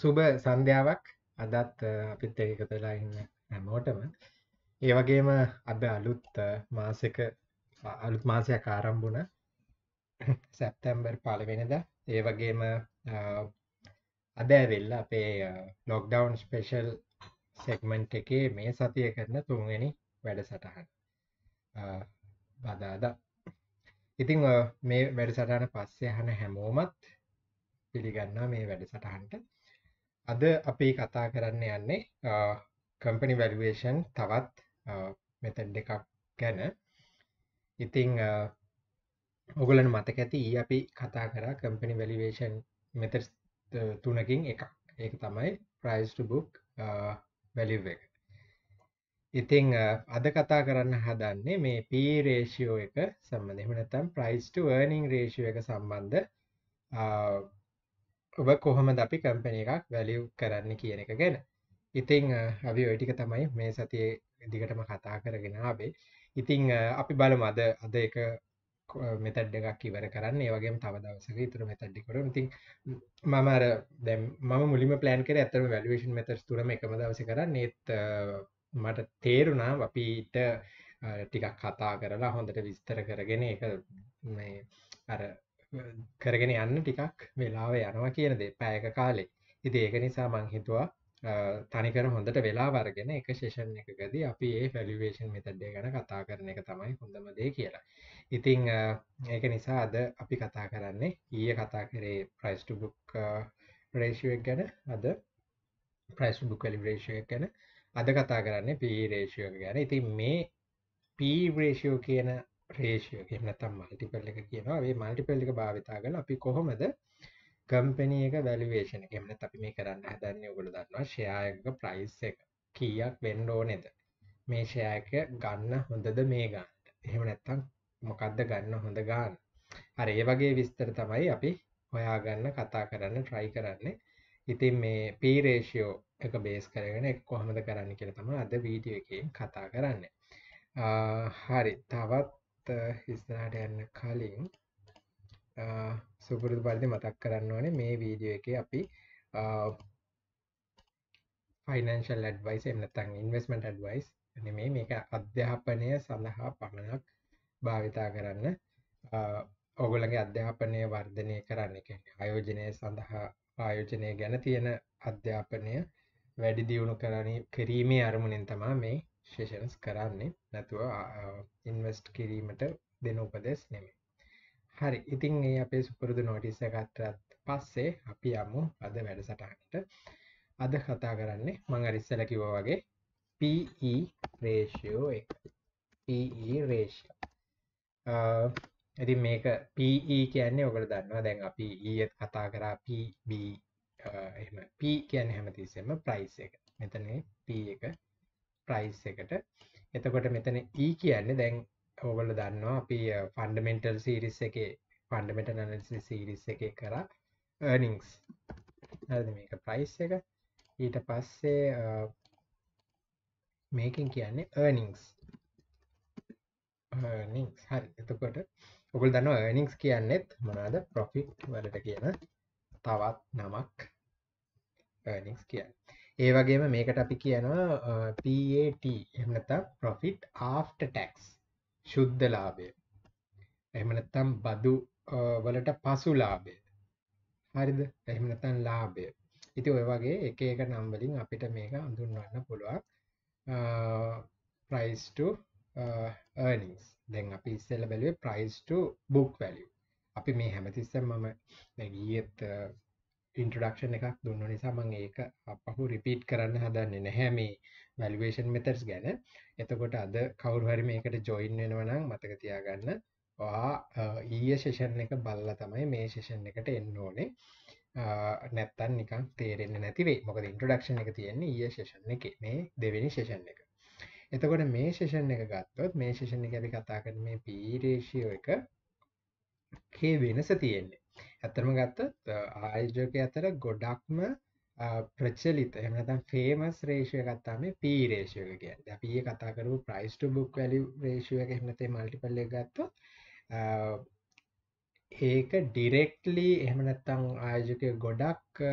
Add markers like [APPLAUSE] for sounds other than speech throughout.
සුබ සන්ධ්‍යාවක් අදත් අපිත් එකතුලා ඉන්න හැමෝටම ඒ වගේම අද අලුත් මාසක අලුත් මාසයක් ආරම්භුණ [LAUGHS] සැප්තැම්බර් පලවෙනද ඒ වගේම අදෑවෙල්ල අපේ ලොක්ඩවන් ස්පේෂල් සෙක්මන්ට් එකේ මේ සතිය කරන තුන්වැනි වැඩ සටහන් බදාද ඉතිං මේ වැඩ සටහන පස්සේ හන හැමෝමත් පිළිගන්නා මේ වැඩසටහන්ට අද අපි කතා කරන්න යන්නේ කම්පනි වැලුවේෂන් තවත් මෙතැන් දෙකක් ගැන ඉතිං ඔගුලන මතක ඇති ඒ අපි කතා කර කම්පනි වැලිවේෂන් මෙත තුනකින් එක ඒක තමයි ප්‍රයිස්ට බුක් වැලිව එක ඉතිං අද කතා කරන්න හදන්නේ මේ පී රේෂියෝ එක සම්බඳ එමනතම් ප්‍රයිස්ට වර්නිං රේෂුව එක සම්බන්ධ ඔබ කොහොමද අපි කම්පැනි එකක් වැලිව් කරන්න කියන එක ගැන ඉතිං අපි ඔටික තමයි මේ සතිය දිගටම කතා කරගෙන අපේ ඉතිං අපි බලම අද අද එක මෙතැඩ් එකක් ඉවර කරන්න ඒවගේ තව දවසක තුර මෙතැඩ්ඩි කරු ඉතින් මමර දැම් ම මුලිම පලන් කර ඇතර වැලවේෂන් මෙතස් තුරම එකම දවස කරන්න ඒත් මට තේරුණා අපිට ටිකක් කතා කරලා හොඳට විස්තර කරගෙන එක අර කරගෙන යන්න ටිකක් වෙලාව යනවා කියන දේ පැයක කාලේ. ඉතින් ඒක නිසා මං හිතුවා තනිකර හොඳට වෙලා වර්ගෙන එක session එකකදී අපි මේ valuation method එක ගැන කතා කරන එක තමයි හොඳම දේ කියලා. ඉතින් ඒක නිසා අද අපි කතා කරන්නේ ඊයේ කතා කරේ price to book ratio එක ගැන අද price to book value ratio එක ගැන අද කතා කරන්නේ PE ratio එක ගැන. ඉතින් මේ PE ratio කියන රේෂය කියම නැතම් මල්ටිපල් එක කියනවා වේ මල්ටිපල් එක භාවිතා කළ අපි කොහොමද කම්පනී එක වැලිවේෂන එකෙමන අපි මේ කරන්න හදන්න ඔගොල දන්නවා ෂයායක ප්‍රයිස් එක කියක් වෙන්ඩෝ නෙද මේ ෂයායක ගන්න හොඳද මේ ගන්නට එහෙම නැත්තම් මොකක්ද ගන්න හොඳ ගාන්න අර ඒ වගේ විස්තර තමයි අපි හොයාගන්න කතා කරන්න ට්‍රයි කරන්නේ ඉතින් මේ පීරේෂියෝ එක බේස් කරගෙන එක කොහොමද කරන්න කියලා තමයි අද වීඩියෝ එකෙන් කතා කරන්නේ. හරි තවත් හිස්තනාට යන්න කලින් සුපුරුදු පරිදි මතක් කරන්න ඕනේ මේ වීඩියෝ එකේ අපි ෆයිනන්ශල් ඇඩ්වයිස් එමනතන් ඉන්වස්මට ඇඩ්වයිස් නෙමේ මේක අධ්‍යාපනය සඳහා පමණක් භාවිතා කරන්න ඔගුලගේ අධ්‍යාපනය වර්ධනය කරන්න එක අයෝජනය සඳහා ආයෝජනය ගැන තියෙන අධ්‍යාපනය වැඩි දියුණු කරණ කිරීමේ අරමුණෙන් තමා මේ සෙෂන්ස් කරන්නේ නැතුව ඉන්වස්ට් කිරීමට දෙන උපදෙස් නෙමේ හරි ඉතින් ඒ අපේ සුපුරුදු නෝටිස එකත්රත් පස්සේ අපි යමු අද වැඩසටහනට අද කතා කරන්නේ මං අරිස්සල කිව වගේ PE රේෂියෝ එක PE රේෂියෝ ඇති මේක PE කියන්නේ ඔකට දන්නවා දැන් අපි ඊයත් e කතා කරා PB එම P කියන්නේ හැමතිස්සෙම ප්‍රයිස් එක මෙතනේ P එක ප්‍රයිස් එකට එතකොට මෙතන E කියන්නේ දැන් ඕගොල්ලෝ දන්නවා අපි ෆන්ඩමෙන්ටල් uh, සීරිස් එකේ ෆන්ඩමෙන්ටල් ඇනලිසිස් සීරිස් එකේ කරා earnings හරිද මේක ප්‍රයිස් එක ඊට පස්සේ uh, මේකෙන් කියන්නේ earnings earnings හරි එතකොට ඔගොල්ලෝ දන්නවා earnings කියන්නේත් මොනවාද profit වලට කියන තවත් නමක් earnings කියන්නේ ඒ වගේම මේකට අපි කියනවා පට එමනත පොෆිට් ආෆ්ට ටැක්ස් ශුද්ධ ලාබය එමනත්තම් බදු වලට පසු ලාබය හරිද එහමනතන් ලාබය ඉති ඔය වගේ එක එක නම්වලින් අපිට මේක අඳුන්වන්න පුළුවන් ප්‍රයිස්ට නිස් දැන් අපි ඉස්සෙල්ල බැලුවේ ප්‍රයිස්ට බුක් වැලිය අපි මේ හැමතිස්සම් මම දැගියත් ඉන්ට්‍රඩක්ෂන් එකක් දුන්න නිසා මං ඒක අපහු රිපීට් කරන්න හදන්නේ නැහැ මේ වැලිවේෂන් මෙතර්ස් ගැන එතකොට අද කවුරුහරි මේකට ජොයින් වෙනවනම් මතක තියාගන්න ඊය ශේෂන් එක බල්ල තමයි මේ ශේෂන් එකට එන්න ඕනේ නැත්තන් නිකන් තේරෙන්න නැතිවේ මොකද ඉන්ට්‍රඩක්ෂන් එක තියෙන්නේ ඊය ශේෂන් එක මේ දෙවෙනි ශේෂන් එක එතකොට මේ ශේෂන් එක ගත්තොත් මේ ශේෂන් එක අපි කතා කරන මේ පීරේෂියෝ එක කේ වෙනස තියෙන්නේ ඇතරම ගත්තත් ආයෝජක අතර ගොඩක්ම ප්‍රච්චලිත එමනතම් ෆේමස් රේෂය ගත්තාම පීරේෂයක කිය දැපිය කතා කරු ප්‍රයිස්ට බුක් වැලි රේෂුවක එමනතේ මල්ටිපල්ල ගත්ත ඒක ඩිරෙක්ලි එහමනත්තං ආයෝජක ගොඩක්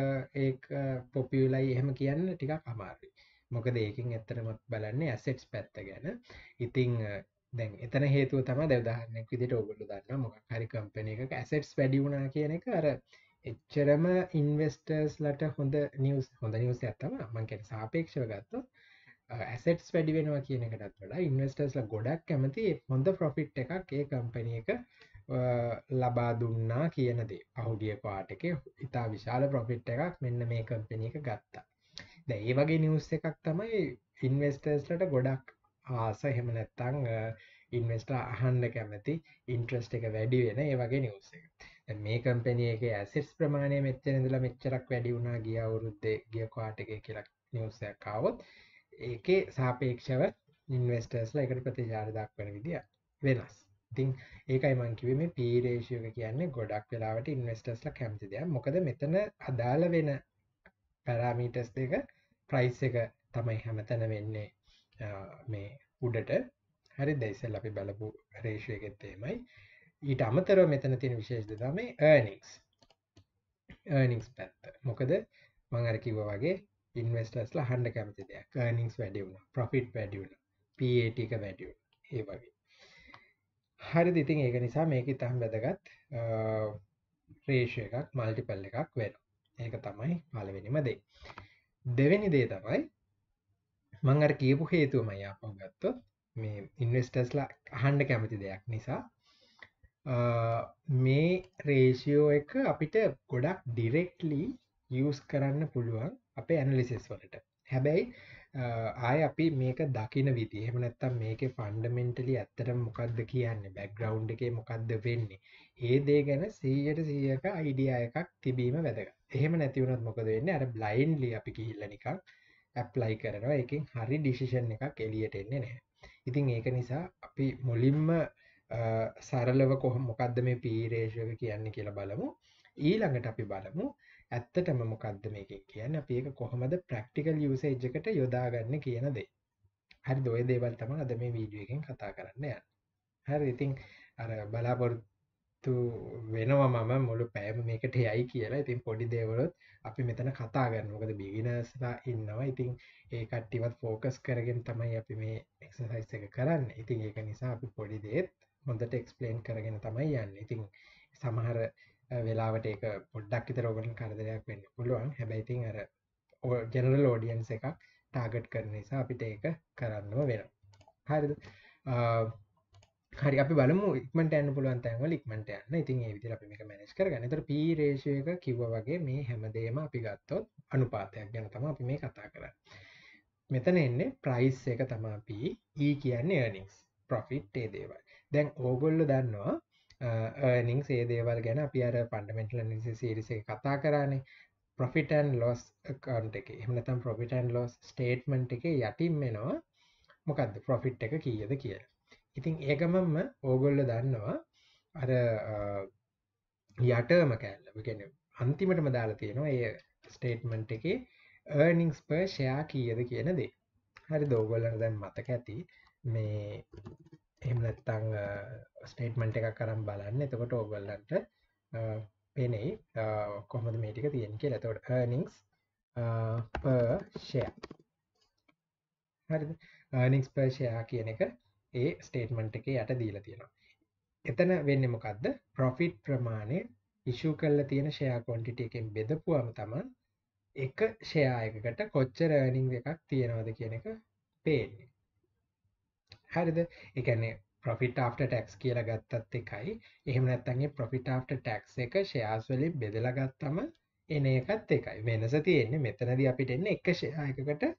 ඒ පොපියලයි එහෙම කියන්න ටිකක් අමාරුයි මොකද ඒකින් ඇත්තරමත් බලන්නේ ඇසෙට්ස් පැත්ත ගැන ඉතිං දැන් එතන හේතුව තම දැවදාහරනෙක් විදිට ඔගොල්ලු දන්න මොකක් හරි කම්පන එක ඇසෙට්ස් වැඩිවුණා කියන එක අර එච්චරම ඉන්වස්ටර්ස් ලට හොඳ නිියස් හොඳ නිියස් ඇත්තම මං කෙන සාපේක්ෂව ගත්ත ඇසෙට්ස් වැඩි වෙනවා කියන එකටත් වඩා ඉන්වස්ටර්ස්ල ගොඩක් කැමති හොඳ ප්‍රොෆිට් එකක් ඒ කම්පනිය එක ලබා දුන්නා කියනදේ පහුගිය පාට එක ඉතා විශාල ප්‍රොෆිට් එකක් මෙන්න මේ කම්පනිය එක ගත්තා දැ ඒ වගේ නිියස් එකක් තමයි ඉන්වස්ටර්ස්ලට ගොඩක් ආස හෙම නැත්තං ඉන්වස්ට අහන්න කැමති ඉන්ට්‍රස්් එක වැඩි වෙන ඒ වගේ නිවස මේ කම්පැනිය එක ඇසිස් ප්‍රමාණය මෙච්චර දලා මෙච්චරක් වැඩි වුණා ගිය අවුරුද්දේ ගිය කාට එක කියලා නිවසයක් කාවොත් ඒකේ සාපේක්ෂව ඉන්වස්ටර්ස්ල එකට ප්‍රතිචාර දක්වන විදිිය වෙනස් ඉතින් ඒකයි මංකිව මේ පීරේශයක කියන්නේ ගොඩක් වෙලාවට ඉන්වස්ටර්ස්ල කැමති දෙයක් මොකද මෙතන අදාළ වෙන පැරාමීටස් දෙක ප්‍රයිස් එක තමයි හැමතැන වෙන්නේ මේ උඩට හරි දැයිසල් අපි බලපු රේෂයගෙත්තේමයි ඊට අමතරව මෙතන තියෙන විශේෂ දම ඒනික්ස් ඒනික්ස් පැත්ත මොකද මංර කිව වගේ ඉන්වස්ටස්ල හන්ඩ කැමති දෙයක් කනිින්ස් වැඩියුුණ ප්‍රොෆිට් වැඩියුුණ පටික වැඩියු ඒ වගේ හරි දිතින් ඒක නිසා මේක තහම් වැදගත් රේෂය එකක් මල්ටිපල් එකක් වෙන ඒක තමයි පලවෙනිම දේ දෙවැනි දේ තමයි මං අර කියපු හේතුවමයි ආපහු ගත්තොත් මේ ඉන්වස්ටර්ස්ලා අහන්න කැමති දෙයක් නිසා මේ රේෂියෝ එක අපිට ගොඩක් ඩිරෙක්ලි යස් කරන්න පුළුවන් අප ඇනලිසිස් වලට හැබැයි ආය අපි මේක දකින විදි එහෙම නැත්තම් මේක ෆන්ඩමෙන්ටලි ඇත්තට මොකක්ද කියන්න බැක්ග්‍රවන්් එකේ මොකක්ද වෙන්නේ ඒ දේ ගැන සීයට සියක අයිඩිය එකක් තිබීම වැදක එහෙම නැතිවුණත් මොකද වෙන්න අර බ්ලයින්්ලි අපි කිහිල්ලනිකක් ඇප්ලයි කරනවා එකින් හරි ඩිසිෂන් එකක් එලියට එන්නේ නෑ ඉතින් ඒක නිසා අපි මුලින්ම සරලව කොහ මොකක්ද මේ පීරේශක කියන්නේ කියලා බලමු ඊළඟට අපි බලමු ඇත්තටම මොකක්ද මේක කියන්න අපි ඒක කොහොමද ප්‍රක්ටිකල් යුසේජ්ජකට යොදාගන්න කියන දේ හරි දොය දේවල් තම අද මේ වීඩියුවකින් කතා කරන්න යන්න හරි ඉතිං අර බලාපොරත් එකතු වෙනවා මම මුළු පෑම මේකට යයි කියලා ඉතින් පොඩි දේවලොත් අපි මෙතන කතා ගන්න මොකද බිගිනස්ලා ඉන්නවා ඉතින් ඒ කට්ටිවත් ෆෝකස් කරගෙන තමයි අපි මේ එක්සසයිස් එක කරන්න ඉතින් ඒක නිසා අපි පොඩි දේත් හොඳට එක්ස්පලේන් කරගෙන තමයි යන්න ඉතින් සමහර වෙලාවට ඒක පොඩ්ඩක් ඉත රෝගලින් කරදරයක් වෙන්න පුළුවන් හැබැයිතින් අර ජෙනරල් ෝඩියන්ස එකක් ටාගට් කරන නිසා අපිට ඒක කරන්නම වෙන හරිද හරි අපි බලමු ඉක්මට යන්න පුළුවන් තැන්වල ඉක්මට යන්න ඉතින් ඒ විදිහට අපි මේක මැනේජ් කරගන්න. ඒතර P රේෂියෝ එක කිව්වා වගේ මේ හැමදේම අපි ගත්තොත් අනුපාතයක් ගැන තමයි අපි මේ කතා කරන්නේ. මෙතන එන්නේ price එක තමයි අපි E කියන්නේ earnings profit ඒ දේවල්. දැන් ඕගොල්ලෝ දන්නවා earnings ඒ දේවල් ගැන අපි අර fundamental analysis series එකේ කතා කරානේ. profit and loss account එකේ. එහෙම නැත්නම් profit and loss statement එකේ යටින් එනවා මොකද්ද profit එක කීයද කියලා. ඉතින් ඒකමම ඕගොල්ල දන්නවා අර යටම කෑල්ලගෙන අන්තිමටම දාලා තියෙනවා ඒ ස්ටේට්මන්ට් එකේ ඒනිංස් පර් ෂයා කියද කියන දේ හරි දෝගොල්ලන දැන් මතක ඇති මේ එමනත්තං ස්ටේට්මන්ට් එකක් කරම් බලන්න එතකොට ඕගොල්ලන්ට පෙනෙයි කොහොමද මේටික තියෙන් කිය ඇතවට ඒනිංස් පර්ෂය හරි ඒනිංස් පර්ෂයා කියන එක ඒ ස්ටේට්මන්ට් එකේ යට දීලා තියෙනවා. එතන වෙන්නේ මොකද්ද? profit ප්‍රමාණය ඉෂුව කරලා තියෙන share quantity එකෙන් බෙදපුවම තමයි එක share එකකට කොච්චර earning එකක් තියෙනවද කියන එක පේන්නේ. හරිද? ඒ කියන්නේ profit after tax කියලා ගත්තත් එකයි. එහෙම නැත්නම් ඒ profit after tax එක shares වලින් බෙදලා ගත්තම එන එකත් එකයි. වෙනස තියෙන්නේ මෙතනදී අපිට එන්නේ එක share එකකට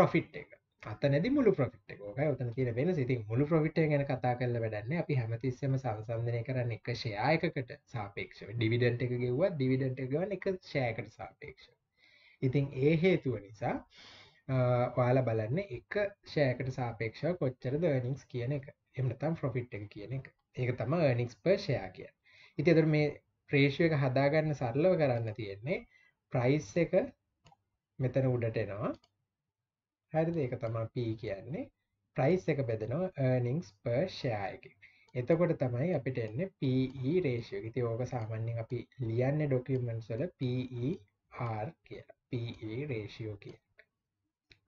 profit එක. අතනැදි මුළු ප්‍රෆිට් එකෝක ඔතන තියෙන වෙන සිතින් මුළු ප්‍රෆිට් ගැන කතා කරලා වැඩන්නේ අපි හැමතිස්සෙම සංසන්දනය කරන්න එක ෂෙයා එකකට සාපේක්ෂව ඩිවිඩන්ට් එක ගෙව්වත් ඩිවිඩන්ට් එක ගන්න එක ෂෙයාකට සාපේක්ෂව ඉතින් ඒ හේතුව නිසා ඔයාලා බලන්න එක ෂෙයාකට සාපේක්ෂව කොච්චරද earnings කියන එක එහෙම නැත්නම් profit එක කියන එක ඒක තමයි earnings per share කියන්නේ ඉතින් ඒතර මේ ratio එක හදාගන්න සරලව කරන්න තියෙන්නේ price එක මෙතන උඩට එනවා හරිද ඒක තමයි P කියන්නේ price එක බෙදනවා earnings per share එකෙන්. එතකොට තමයි අපිට එන්නේ PE ratio එක. ඉතින් ඕක සාමාන්‍යයෙන් අපි ලියන්නේ documents වල PER කියලා. PE ratio කියලා.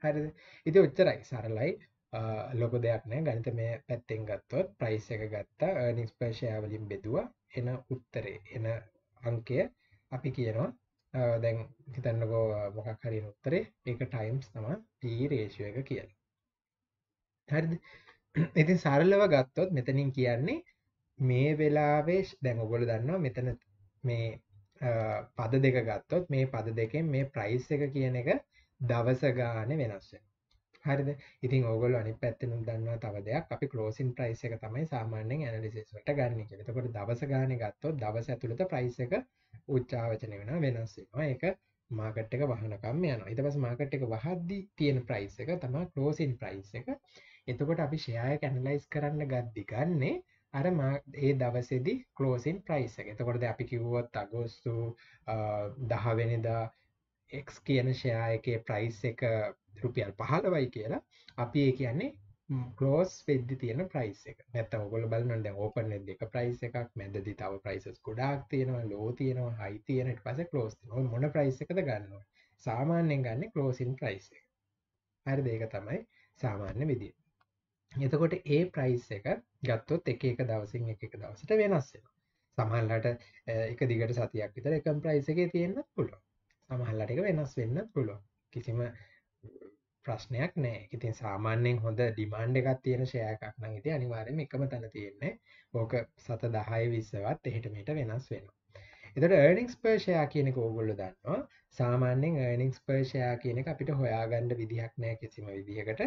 හරිද? ඉතින් ඔච්චරයි සරලයි. ලොකු දෙයක් නෑ ගණිතමය පැත්තෙන් ගත්තොත් price එක ගත්තා earnings per share වලින් බෙදුවා එන උත්තරේ එන අංකය අපි කියනවා දැන් හිතන්නකෝ මොකක් හරි උත්තරේ ඒක ටයිම්ස් තමයි p රේෂියෝ එක කියලා. හරිද? ඉතින් සරලව ගත්තොත් මෙතනින් කියන්නේ මේ වෙලාවේ දැන් ඔයගොල්ලෝ දන්නවා මෙතන මේ පද දෙක ගත්තොත් මේ පද දෙකෙන් මේ ප්‍රයිස් එක කියන එක දවස ගානේ වෙනස් වෙනවා. හරිද ඉතින් ඔගොල් අනි පැත්තනුම් දන්නවා තව දෙයක් අපි කලෝසින් ප්‍රයිස් එක තමයි සාමාන්‍යෙන් ඇනලිසිස්වට ගන්න එකතකොට දවස ගාන ගත්තොත් දවස ඇතුළත ප්‍රයිස එක උච්චාවචන වෙන වෙනස් ඒක මාකට් එක වහනකම් යන ඉත පස මාකට් එක වහද්දි තියෙන ප්‍රයිස් එක තම කලෝසින් ප්‍රයිස් එක එතකොට අපි ෂයාය කැනලයිස් කරන්න ගද්දි ගන්නේ අර ඒ දවසෙදි කලෝසින් ප්‍රයිස් එක එතකොට අපි කිව්වොත් අගෝස්තු දහවෙනදා එක් කියන ෂයා එකේ ප්‍රයිස් එක රුපියල් පහලවයි කියලා අපි ඒ කියන්නේ කලෝස් වෙද්දි තියෙන ප්‍රයිස් එක නැත්තම් ඔයගොල්ලෝ බලනවානේ දැන් ඕපන් වෙද්දි එක ප්‍රයිස් එකක් මැදදී තව ප්‍රයිසස් ගොඩාක් තියෙනවා ලෝ තියෙනවා හයි තියෙන ඊට පස්සේ ක්ලෝස් තියෙනවා මොන ප්‍රයිස් එකද ගන්න ඕනේ සාමාන්‍යයෙන් ගන්න ක්ලෝසින් ප්‍රයිස් එක හරිද ඒක තමයි සාමාන්‍ය විදිය එතකොට ඒ ප්‍රයිස් එක ගත්තොත් එක එක දවසින් එක එක දවසට වෙනස් වෙනවා සමහරවිට එක දිගට සතියක් විතර එකම ප්‍රයිස් එකේ තියෙන්නත් පුළුවන් සමහරලාට ඒක වෙනස් වෙන්න පුළුවන්. කිසිම ප්‍රශ්නයක් නෑ. ඉතින් සාමාන්‍යයෙන් හොඳ ඩිමාන්ඩ් එකක් තියෙන ෂෙයා එකක් නම් ඉතින් අනිවාර්යයෙන්ම එකම තැන තියෙන්නේ. ඕක සත 10 20වත් එහෙට මෙහෙට වෙනස් වෙනවා. එතකොට earnings per share කියන එක ඕගොල්ලෝ දන්නවා. සාමාන්‍යයෙන් earnings per share කියන එක අපිට හොයාගන්න විදිහක් නෑ කිසිම විදිහකට.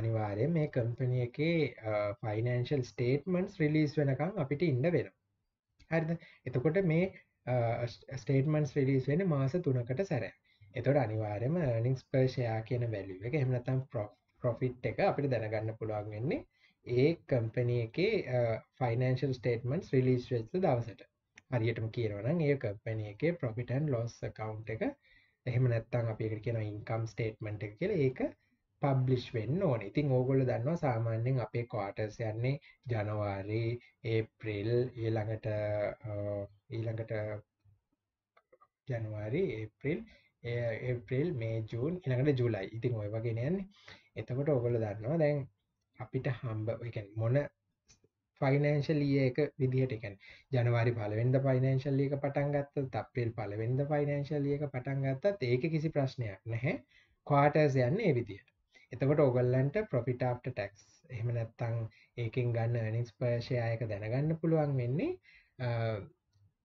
අනිවාර්යයෙන් මේ කම්පැනි එකේ financial statements release වෙනකන් අපිට ඉන්න වෙනවා. හරිද? එතකොට මේ ස්ටේටමන්ස් රිලිස් වෙන මාස තුනකට සැර එතොට අනිවාරම නිින්ස් පර්ෂයා කියන වැලිුව එක එමනතම් පොෆිට් එක අපිට දැනගන්න පුළුවන් වෙන්නේ ඒ කම්පනය එක ෆනන්ල් ස්ටේටමන්ස් රිලිස් වෙස්ස දවසට හරියටම කියරවන ඒ කම්පනය එක පොෆිටන් ලොස් කවන්් එක එහෙම නැත්තං අපිකට කියෙන ඉන්කම් ස්ටේට්මට එක ඒක පබ්ලිෂ් වෙන්න ඕන ඉතින් ඕගොල්ල දන්නවා සාමාන්‍යෙන් අපේ කෝටර්ස් යන්නේ ජනවාරි ඒප්‍රිල් ඊළඟට ඊළඟට ජනවාරි ඒප්‍රිල් ඒප්‍රිල් මේ ජූන් ඉළඟට ජුලයි ඉතින් ඔය වගෙන යන්නේ එතකොට ඔගොල දන්නවා දැන් අපිට හම්බ එකන් මොන ෆයිනන්ශලිය එක විදිහට එකන් ජනවාරි පලවෙන්ද ෆයිනන්ශල්ලිය එක පටන් ගත්ත තප්පිල් පලවෙන්ද ෆයිනන්ශලිය එක පටන් ගත්තත් ඒක කිසි ප්‍රශ්නයක් නැහැ කවාටර්ස් යන්න ඒ විදිහට එතකොට ඔගල්ලන්ට ප්‍රොෆිට ආෆ්ට ටැක්ස් එහෙම නැත්තං ඒකෙන් ගන්න නිස් පර්ශයක දැනගන්න පුළුවන් වෙන්නේ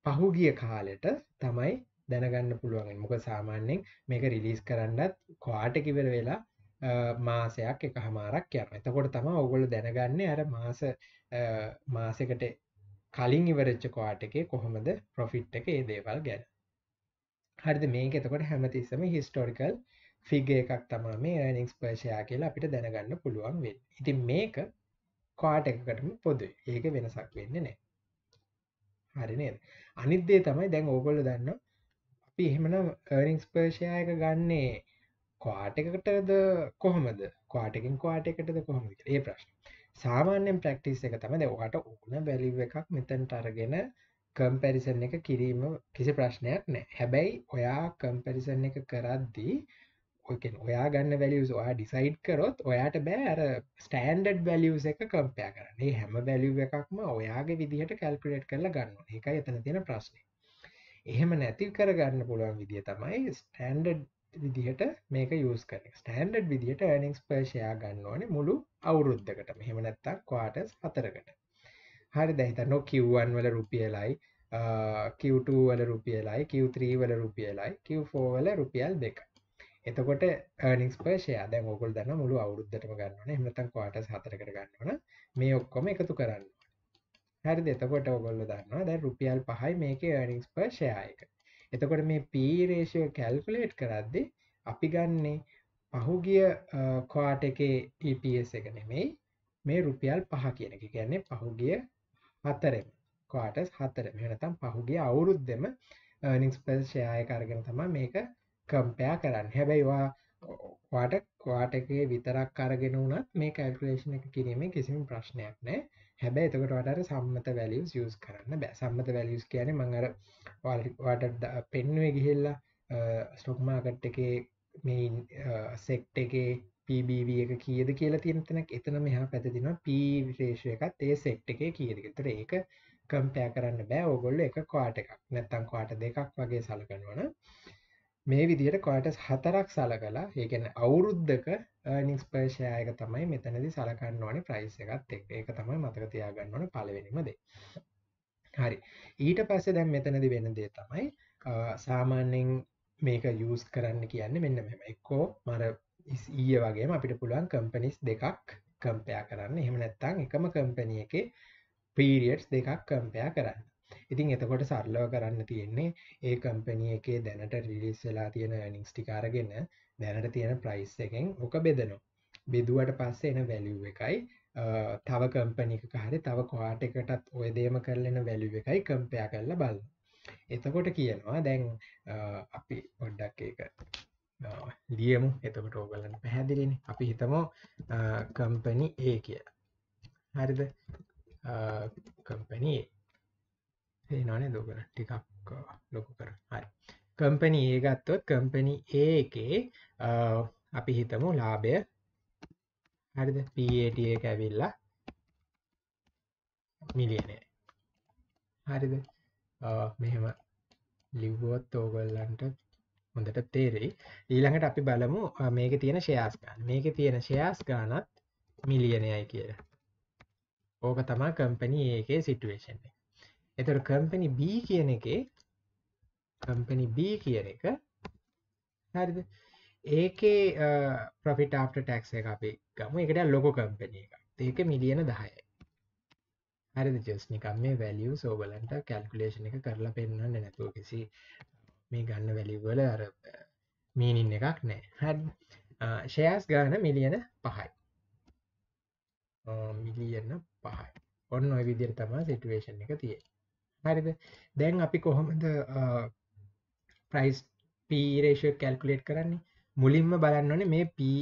පහුගිය කාලෙට තමයි දැනගන්න පුළුවන් මොක සාමාන්‍යෙන් මේක රිලිස් කරන්නත් කවාටකිවර වෙලා මාසයක් එක හමාරක් යන එතකොට තම ඔගොල දැනගන්න අර මාස මාසකට කලින් ඉවරච්ච කවාට එකේ කොහොමද ප්‍රොෆිට් එක ඒ දේවල් ගැන හරිද මේක එතකොට හැමතිස්සම හිස්ටෝරිකල් ෆිග එකක් තමා මේ ඇනික්ස් පර්ෂයා කියලා අපිට දැනගන්න පුළුවන් වෙන් ඉතින් මේක කාට එකකටම පොදු ඒක වෙනසක් වෙන්න නෑ හරිනේ අනිත්දේ තමයි දැන් ඕකොල්ල දන්න අපි එහෙමනම් කර්නික්ස් පර්ෂයායක ගන්නේ කාට එකකටද කොහොමද කාටකින් කාට එකටද කොහොමද ඒ ප්‍රශ්න සාමාන්‍යෙන් ප්‍රක්ටිස් එක තම දෙවට ඕන බැලිව එකක් මෙතැන්ට අරගෙන කම්පැරිසන් එක කිරීම කිසි ප්‍රශ්නයක් නෑ හැබැයි ඔයා කම්පැරිසන් එක කරද්දී ඔකෙන් ඔයා ගන්න වැලියස් ඔයා ඩිසයිඩ් කරොත් ඔයාට බෑර ස්ටෑන්ඩඩ් වැලියස් එක කම්පයා කරන්නේ හැම වැලිය එකක්ම ඔයාගේ විදිහට කැල්පිලේට් කරලා ගන්න එක එතන තියෙන ප්‍රශ්නය එහෙම නැති කරගන්න පුළුවන් විදිහ තමයි ස්ටෑන්ඩඩ් විදිහට මේක යස් කරන ස්ටෑන්ඩඩ් විදිහට ඇනිංස් පර්ශයා ගන්න ඕනේ මුළු අවුරුද්ධකට මෙහෙම නැත්තක් කවාටස් අතරකට හරි දැහිතන්නෝ කිව්වන් වල රුපියලයි කිවටූ වල රුපියලයි කිව්ත්‍රී වල රුපියලයි කිව්ෆෝ වල රුපියල් දෙක එතකොට නිස් පර්ෂය දැ ෝකල් දන්න මුළු අවුද්ධටම ගන්නන එමතන් වාට හතරකට ගන්නවන මේ ඔක්කොම එකතු කරන්න හරි දෙතකොට ඔගොල්ල දන්නවා දැ රුපියල් පහයි මේක නිස් පර්ෂයක එතකොට මේ පීරේෂය කැල්කුලේට් කරද්දි අපි ගන්නේ පහුගිය කවාට එකේ EPS එක නෙමෙයි මේ රුපියල් පහ කියන එක කියන්නේ පහුගිය හතරෙම කවාටස් හතර මෙනතම් පහුගිය අවුරුද්දෙම නිස් පර්ෂයාය කරගෙන තම මේක කම්පයා කරන්න හැබැයිවා වාට වාටගේ විතරක් අරගෙන වුණත් මේ කල්පලේෂණ එක කිරීමේ කිසිම ප්‍රශ්නයක් නෑ හැබැයි එතකොට වටට සම්මත වැලියස් යස් කරන්න බෑ සම්මත වැලියස් කියන මංඟර වාට පෙන්ුවේ ගිහිල්ලා ස්ටොක්මාකට් එකේ මේ සෙක්ට එකේ පබව එක කියද කියලා තියෙනතනක් එතන මෙහා පැතිදින පිවිශේෂය එකත් ඒ සෙට් එකේ කියදගෙතර ඒක කම්පෑ කරන්න බෑ ඔගොල්ල එක කාට එකක් නැත්තං කාට දෙකක් වගේ සලකනවන මේ විදියට කොටස් හතරක් සලකලා ඒකන අවුරුද්ධක නිස් පර්ෂයක තමයි මෙතනදි සලකන්න ඕනේ ප්‍රයිස් එකත් එක් ඒක තමයි මතක තියාගන්න ඕන පලවෙනිමද හරි ඊට පස්සේ දැන් මෙතනදි වෙන දේ තමයි සාමාන්‍යෙන් මේක යස් කරන්න කියන්නේ මෙන්න මෙම එක්කෝ මර ඊය වගේම අපිට පුළුවන් කම්පනිස් දෙකක් කම්පයා කරන්න එහෙම නැත්තං එකම කම්පනිය එක පීරියට්ස් දෙකක් කම්පයා කරන්න ඉතින් එතකොට සරලව කරන්න තියෙන්නේ ඒ කම්පැනිය එකේ දැනට රිලිස් වෙලා තියෙන ඇනිංස් ටිකාරගෙන දැනට තියෙන ප්‍රයිස් එකෙන් ඕක බෙදනවා. බෙදුවට පස්සේ එන වැලිව් එකයි තව කම්පැනික හරි තව කොහාට එකටත් ඔය දේම කරලෙන වැලිව් එකයි කම්පයා කරලා බල. එතකොට කියනවා දැන් අපි පොඩ්ඩක් ඒක ලියමු එතකට ඕගලන්න පැහැදිලින අපි හිතමෝ කම්පැනි ඒ කිය හරිද කම්පැනී නනේ දෝගන ටිකක් ලොකු කර හරි කම්පනි ඒ ගත්තොත් කම්පනි ඒකේ අපි හිතමු ලාභය හරිද පට එක ඇවිල්ලා මිලියනය හරිද මෙහෙම ලිව්වොත් ඕගොල්ලන්ට හොඳට තේරෙයි ඊළඟට අපි බලමු මේක තියෙන ශයාස්ගාන මේක තියෙන ශයාස් ගානත් මිලියනයයි කියලා ඕක තමා කම්පනි ඒකේ සිටුවේෂන් එක එතට කම්පනි B කියන එක කම්පනි B කියන එක හරිද ඒකේ ප්‍රොෆිට ආෆ්ට ටැක්ස එක අපේ ගම එකට ලොක කම්පනය එක ඒක මිලියන දහය හරි ජස් නිකම් මේ වැලිය සෝබලන්ට කැල්කුලේෂණ එක කරලා පෙන්න්න නැතුව කිසි මේ ගන්න වැලිවල අර මීනින් එකක් නෑ හැ ශයාස් ගාන මිලියන පහයි මිලියන්න පහයි ඔන්න ඔය විදිර තමා සිටුවේෂන් එක තිය හරිද දැන් අපි කොහොමද ප්‍රයිස් පීරේෂය කැල්කුලේට් කරන්නේ මුලින්ම බලන්නන මේ පී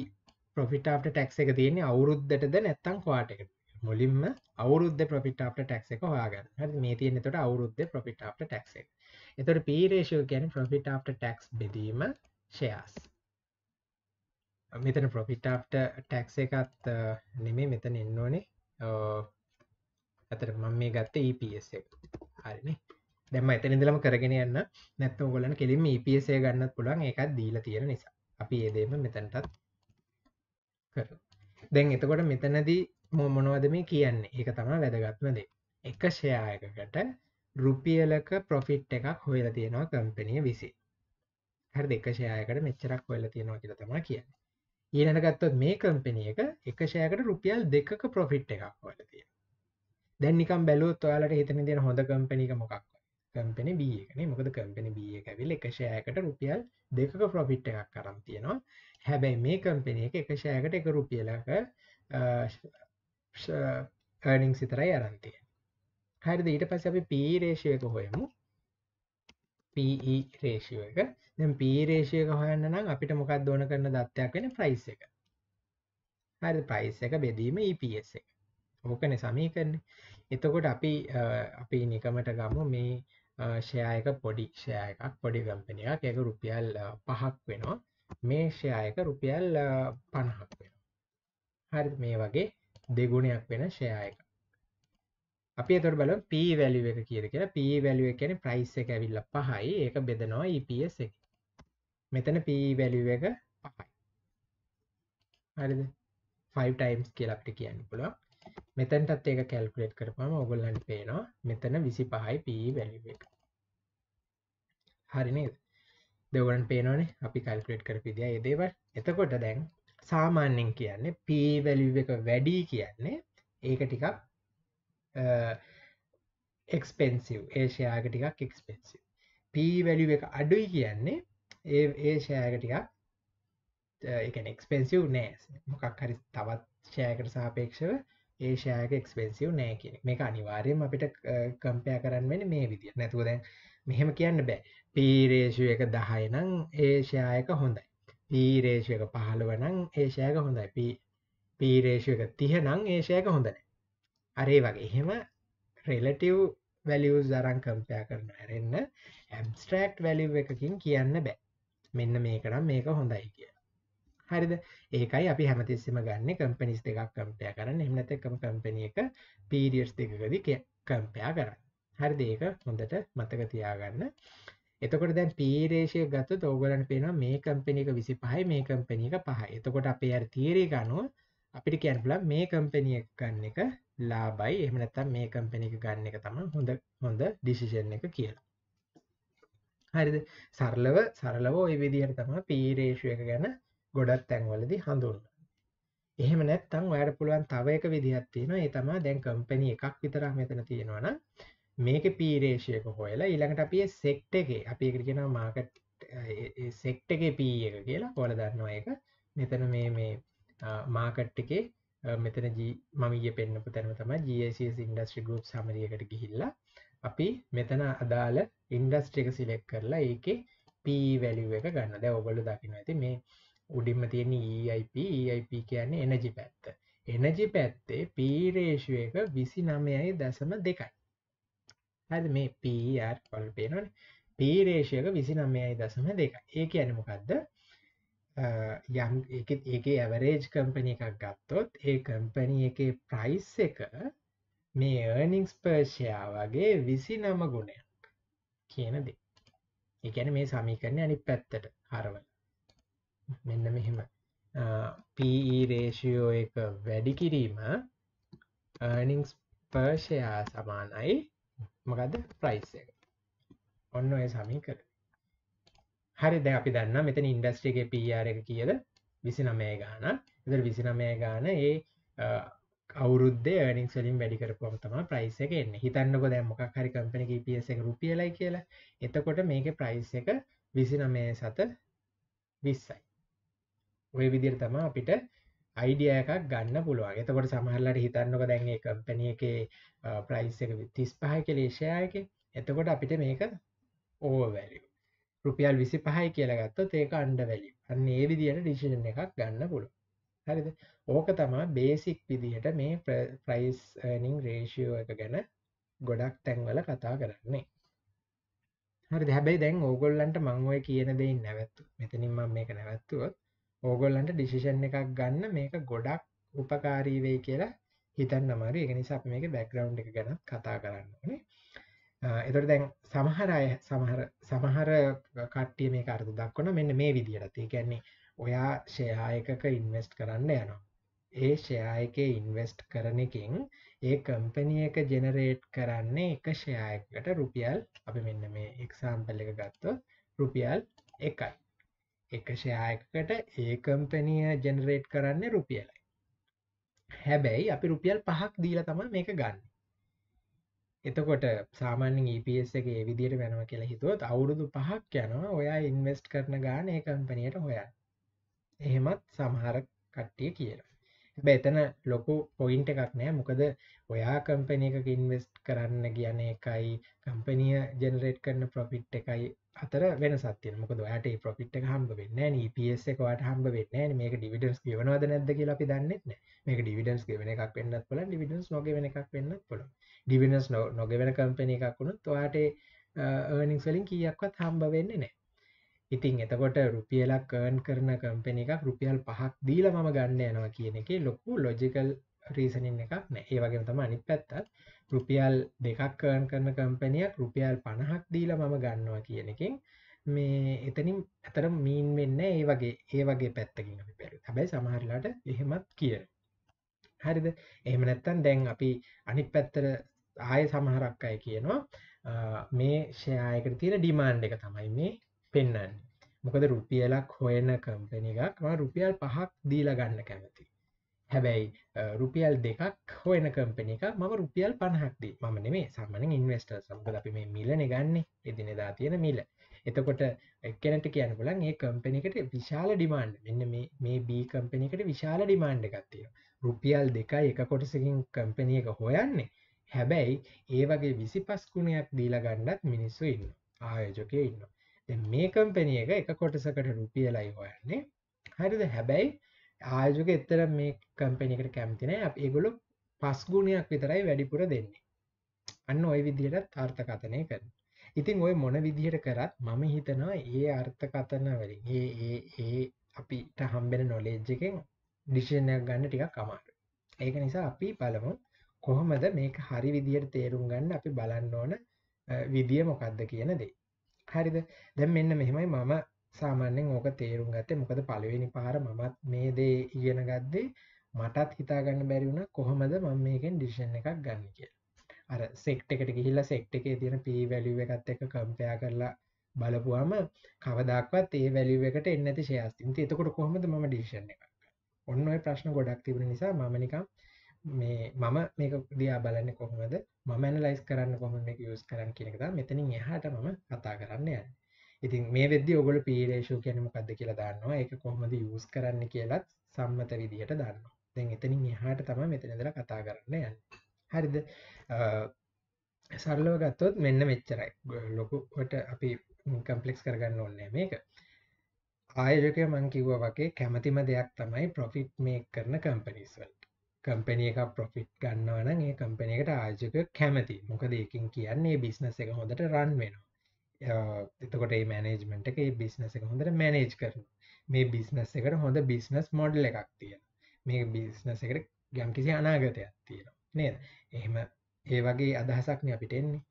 පොෆිටාට ටැක්ස එක තියෙන අවුරුද්ධටද නැත්තං කවාටක මුලින්ම අවුරුද්ධ පොෆිටාට ටැක්ස එක හයාගන්න හරි මේ තියෙන තොට අවුරුද්ධ පොෆිටාට ටැක්ස එක එතොට පීරේෂය ගැන පොෆිටාට ටැක්ස් බෙදීම ෂයාස් මෙතන පොෆිටාට ටැක්ස එකත් නෙමේ මෙතන එන්න ඕනේ ඇතර මම මේ ගත්ත EPS එක හරින දැම එතන ඉඳලම කරගෙන යන්න නැත්තව ගොලන් කෙලින් EPSේ ගන්න පුළුවන් එකත් දීල තියෙන නිසා අපි ඒදේම මෙතැන්ටත් කර දැන් එතකොට මෙතනදී මොමොනවද මේ කියන්නේ එක තමා වැදගත්මදේ එක ෂයායකකට රුපියලක ප්‍රොෆිට් එකක් හොයලා තියෙනවා කම්පනය විසි හර දෙක ෂයායකට මෙච්චරක් හොල තියෙනවා කියල තමා කියන්න ඊනට ගත්තොත් මේ කම්පනියක එක ෂයකට රුපියල් දෙක ප්‍රොෆිට් එකක් හොල තියෙන දැන්නිකම් බැලුවත් ඔයාලට හිතන දෙන හොඳ කම්පනික මොකක් කම්පෙන බිය එකනේ මොකද කම්පෙන බිය ඇවිල් එකෂයකට රුපියල් දෙක ප්‍රොෆිට් එකක් කරම් තියෙනවා හැබැයි මේ කම්පෙන එක එකෂයකට එක රුපියලක හඩිං සිතරයි අරන්තිය හරිද ඊට පස්ස අපි පීරේශයක e හොයමු පE රේෂිය එක දැම් පීරේෂයක e හොයන්න නම් අපිට මොකක් දෝන කරන දත්වයක් වෙන ප්‍රයිස් එක හරි ප්‍රයිස් එක බෙදීම EPS එක ඕකන සමීකරන්නේ එතකොට අපි අපි නිකමට ගමු මේ ෂයායක පොඩි ෂයා එකක් පොඩි ගම්පනයක් එක රුපියල් පහක් වෙනවා මේ ෂයායක රුපියල් පණහක් වෙන හරි මේ වගේ දෙගුණයක් වෙන ෂයායක අපි තොට බල පී වැලිුව එක කියද කියලා පී වැලිුව කැන ප්‍රයිස් එක ඇවිල්ල පහයි ඒක බෙදනවා ඉPS e එක මෙතන පී වැලිුව එක පහයි හරිද 5 ටයිම්ස් කියලක්ට කියන්න පුළුවන් මෙතැන්ටත් ඒක කැල්කුලේට් කරපම ඔගොල්ලන්ට පේනවා මෙතන විසි පහයි පී වැලිුව එක හරිනේ දෙවන් පේනනේ අපි කල්කලේට් කර පිදිය ඒදේවල් එතකොට දැන් සාමාන්‍යෙන් කියන්නේ පීවැලිුව එක වැඩි කියන්නේ ඒක ටිකක් එක්ස්පෙන්සිව් ඒෂයාග ටිකක් එක්ස්පෙන්සිව් පීවැලිුව එක අඩුයි කියන්නේ ඒ ඒෂයාග ටිකක් එකනෙක්ස්පෙන්සිව් නෑ මොකක් හරි තවත් ෂයකට සාපේක්ෂව ඒෂයක එක්ස්පෙන්සිව් නෑ කියෙන මේ අනිවාර්යම අපිට කම්පයා කරන්න වෙන මේ විදි නැතුව දැන් මෙහෙම කියන්න බෑ පීරේශය එක දහය නං ඒෂයායක හොඳයි පීරේශයක පහළුවනං ඒෂයක හොඳයි පීරේශයක තිහනං ඒෂයක හොඳන අරේ වගේ එහෙම රෙලටව් වැලියූ දරන් කම්පයා කරන ඇරන්න ඇම්ස්ට්‍රක්් වැලිව් එකකින් කියන්න බෑ මෙන්න මේකනම් මේක හොඳයි කිය හරිද ඒකයි අපි හැමතිස්සම ගන්න කම්පනිස් දෙකක් කම්පය කරන්න එමනත කම්පනිය එක පීරියස් දෙකකද කම්පයා කරන්න හරි ඒක හොඳට මතක තියාගන්න එතකොට දැන් පීරේශය ගත්ත තෝගලන් පෙන මේ කම්පනික විසි පහයි මේ කම්පනික පහ එතකොට අපේ අර තීරේ ගනුව අපිට කැන්පල මේ කම්පනිය ගන්න එක ලාබයි එමනත්තම් මේ කම්පනික ගන්න එක තම හොඳ හොඳ ඩිසිෂන් එක කියලා හරිද සරලව සරලව ඔය විදිහට තම පීරේශය එක ගැන ගොඩක් තැන්වලදී හඳුන්න. එහෙම නැත්නම් ඔයාලට පුළුවන් තව එක විදිහක් තියෙනවා. ඒ තමයි දැන් කම්පැනි එකක් විතරක් මෙතන තියෙනවා නම් මේකේ P රේෂියක හොයලා ඊළඟට අපි ඒ සෙක්ට් එකේ අපි ඒකට කියනවා මාකට් ඒ සෙක්ට් එකේ P එක කියලා. ඔයාලා දන්නවා ඒක. මෙතන මේ මේ මාකට් එකේ මෙතන මම ඊයේ පෙන්නපු තැනම තමයි GICS ඉන්ඩස්ට්‍රි ගෲප් සමරි එකට ගිහිල්ලා අපි මෙතන අදාළ ඉන්ඩස්ට්‍රි එක සිලෙක්ට් කරලා ඒකේ PE වැලියු එක ගන්න. දැන් ඔයගොල්ලෝ දකින්න ඇති මේ උඩින්ම තියෙන EIP EIP කියන්නේ එනජි පැත්ත එනජි පැත්තේ පීරේශුව එක විසි නමයයි දසම දෙකයි ඇද මේ පR පල් පේනන පීරේශයක විසි නමයයි දසම දෙක ඒ කියන මොකක්ද යම් ඒක ඇවරේජ් කම්පනි එකක් ගත්තොත් ඒ කම්පනි එක ප්‍රයිස් එක මේ ඒනිංස් පර්ෂයා වගේ විසි නම ගුණයක් කියනද එකැන මේ සමීකරණය අනි පැත්තට හරවල මෙන්න මෙහෙම PE රේෂියෝ එක වැඩි කිරීම earnings per share සමානයි මොකද්ද price එක. ඔන්න ඔය සමීකරණය. හරි දැන් අපි දන්නා මෙතන ඉන්ඩස්ට්‍රි එකේ PR එක කීයද? 29 ගාණක්. ඒතර 29 ගාණ ඒ අවුරුද්දේ earnings වලින් වැඩි කරපුවම තමයි price එක එන්නේ. හිතන්නකෝ දැන් මොකක් හරි company ක EPS එක රුපියලයි කියලා. එතකොට මේකේ price එක 29 සත 20යි. ඔය විදිර තම අපිට අයිඩිය එකක් ගන්න පුළුවන් එතකොට සමහරලට හිතන්නක දැන්ගේ කම්පනය එක ප්‍රයිස් එක තිස් පහයි කලේෂයක එතකොට අපිට මේක ඕවැලිය රුපියල් විසි පහයි කියලගත්තොත් ඒක අන්ඩ වැලි අන්න ඒ විදියට ඩිසිෂන් එකක් ගන්න පුළුව හරිද ඕක තමා බේසික් විදිහට මේ ප්‍රයිස් නිං රේෂියෝ එක ගැන ගොඩක් තැන්වල කතා කරන්නේ හරි හැබැයි දැන් ඕගොල්ලන්ට මංුවය කියන දෙයින් නැවැත්තු මෙතනින් මම මේක නැවැත්තුවත් ඕගොල්ලන්ට ඩිසිෂන් එකක් ගන්න මේක ගොඩක් උපකාරීවෙයි කියලා හිතන් නමර එක නිසා මේක බැක්ග්‍රවන්් එක ගැන කතා කරන්න ඕනේ එතොට දැන් සමහර අය සමහර සමහර කට්ටිය මේ අර්ද දක්වන මෙන්න මේ විදිහට ඒකැන්නේ ඔයා ෂයායකක ඉන්වස්ට් කරන්න යනවා ඒ ෂයායක ඉන්වස්ට් කරන එකින් ඒ කම්පනියක ජෙනරේට් කරන්නේ එක ෂයායකට රුපියල් අපි මෙන්න මේ එක්සාම්පල් එක ගත්ත රුපියල් එකයි එක ෂයායකට ඒ කම්පැනිය ජෙනරේට් කරන්න රුපියලයි හැබැයි අපි රුපියල් පහක් දීල තම මේක ගන්න එතකොට සාමාන්‍යෙන් EPS එක විදියට වෙනව කියලා හිතුවත් අවුරුදු පහක් යනවා ඔයා ඉන්වස්ට කරන ගාන ඒ කම්පනයට හොයා එහෙමත් සමහර කට්ටිය කියලා හැබැ එතන ලොකු පොයින්ට එකක් නෑ මොකද ඔයා කම්පැනි එක ඉන්වෙස්ට් කරන්න කියන එකයි කම්පනිය ජෙනරේට් කරන ප්‍රොෆිට් එකයි අතර වෙන සත්‍යය මොක යාට ප්‍රොෆිට් එක හම්බ වෙන්න පස් e එකවාට හම්බ වෙන්න මේක ඩිවිඩන්ස් ගවනවාද නැද කියලා අපි දන්නෙත්න මේක ඩිවිඩන්ස් ගෙවෙන එකක් වෙන්නත් පොල ඩිවිඩන්ස් නොග වෙන එකක් වෙන්න පොළ ඩිවිනස් නොගවෙන කම්පැනි එකක් වුණු තුවාට ඕනිින්ස්වලින් කියක්වත් හම්බ වෙන්නේ නෑ ඉතින් එතකොට රුපියලක් කර්න් කරන කම්පෙන එකක් රුපියල් පහක් දීල ම ගන්න යනවා කියන එක ලොක්කු ලොජිකල් රීසනින් එකක් නෑ ඒ වගේ තම අනිත් පැත්තත් රුපියල් දෙකක් කර්න් කරන කම්පැනියක් රුපියල් පණහක් දීල මම ගන්නවා කියන එකින් මේ එතනින් ඇතර මීන් වෙන්න ඒ වගේ ඒ වගේ පැත්තකින් අපි පැරු හැබැයි සමහරලාට එහෙමත් කිය හරිද එහෙම නැත්තන් දැන් අපි අනිත් පැත්තර ආය සමහරක් අය කියනවා මේ ෂයායකට තියෙන ඩිමාන්් එක තමයි මේ පෙන්න්න මොකද රුපියලක් හොයන කම්පනි එකක් රුපියල් පහක් දීල ගන්න කැමති හැබැයි රුපියල් දෙකක් හොයන කම්පනි එක ම රුපියල් පණහක්ද ම මේ සාමන ඉන්වස්ට සම්බල අපි මේ මිලන ගන්න එදිනෙදා තියෙන මිල එතකොට එක්කනට කියන පුලන් ඒ කම්පනිකට විශාල ඩිමාන්ඩ් මෙන්න මේ බී කම්පනිකට විශාල ඩිමාන්ඩ එකත්තිය රුපියල් දෙක එක කොටසකින් කම්පනිය එක හොයන්නේ හැබැයි ඒ වගේ විසි පස්කුණයක් දීලගන්නත් මිනිස්සු ඉන්න ආයෝජකය ඉන්න මේ කම්පැනිය එක එක කොටසකට රුපියලයි හොයන්නේ හරිද හැබැයි ආයජුක එත්තර මේ කම්පැනිකට කැම්තින ඒගොලු පස්ගුණයක් විතරයි වැඩිපුර දෙන්නේ අන්න ඔය විදිහට තාර්ථකතනය කර ඉතින් ඔය මොන විදිහට කරත් මම හිතනවා ඒ අර්ථකතන වලින් ඒ ඒ ඒ අපිට හම්බෙන නොලේජ් එකෙන් ඩිෂණයක් ගන්න ටිකක් කමාට ඒක නිසා අපි පළමු කොහොමද මේක හරි විදියට තේරුම් ගන්න අපි බලන්න ඕන විදිිය මොකක්ද කියන දේ හරිද දැන් මෙන්න මෙහෙමයි මම සාමාන්‍යයෙන් ඕක තේරුම් ගත්තේ මොකද පළවෙනි පාර මමත් මේ දේ ඉගෙන ගද්දී මටත් හිතාගන්න බැරි වුණා කොහොමද මම මේකෙන් ඩිසිෂන් එකක් ගන්න කියලා. අර සෙක්ට් එකට ගිහිල්ලා සෙක්ට් එකේ තියෙන P value එකත් එක්ක කම්පෙයා කරලා බලපුවාම කවදාක්වත් ඒ value එකට එන්නේ නැති shares. ඉතින් එතකොට කොහොමද මම ඩිසිෂන් එකක් ගන්නේ? ඔන්න ඔය ප්‍රශ්න ගොඩක් තිබුණ නිසා මම නිකන් මේ මම මේක දිහා බලන්නේ කොහොමද මම ඇනලයිස් කරන්න කොහොමද මේක යූස් කරන්න කියන එක තමයි මෙතනින් එහාට මම කතා කරන්න යන්නේ. ඉතින් මේ වෙද්දි ඔයගොල්ලෝ P ratio කියන්නේ මොකද්ද කියලා දාන්නවා. ඒක කොහොමද යූස් කරන්න කියලත් සම්මත විදියට දාන්නවා. දැන් එතනින් එහාට තමයි මෙතන ඉඳලා කතා කරන්න යන්නේ. හරිද? සරලව ගත්තොත් මෙන්න මෙච්චරයි. ලොකුවට අපි කම්පලෙක්ස් කරගන්න ඕනේ මේක. ආයෝජකයා මම කිව්වා වගේ කැමැතිම දෙයක් තමයි ප්‍රොෆිට් මේක් කරන කම්පැනිස් වල. කම්පනය එක ප්‍රොෆිට් ගන්නවා නම් ඒ කම්පන එකට ආයෝජක කැමති මොකද ඒකින් කියන්නේ බිස්නස එක හොඳට රන් වෙනවා එතකොට ඒ මැනේජ්මට එක බිස්නස එක හොඳට මැනේජ් කරන මේ බිස්නස් එකට හොඳ බිස්නස් මොඩල් එකක් තියෙන මේ බිස්නස එකට ගම් කිසි අනාගතයක් තියෙනවා නේද එහෙම ඒ වගේ අදහසක්න අපිට එන්නේ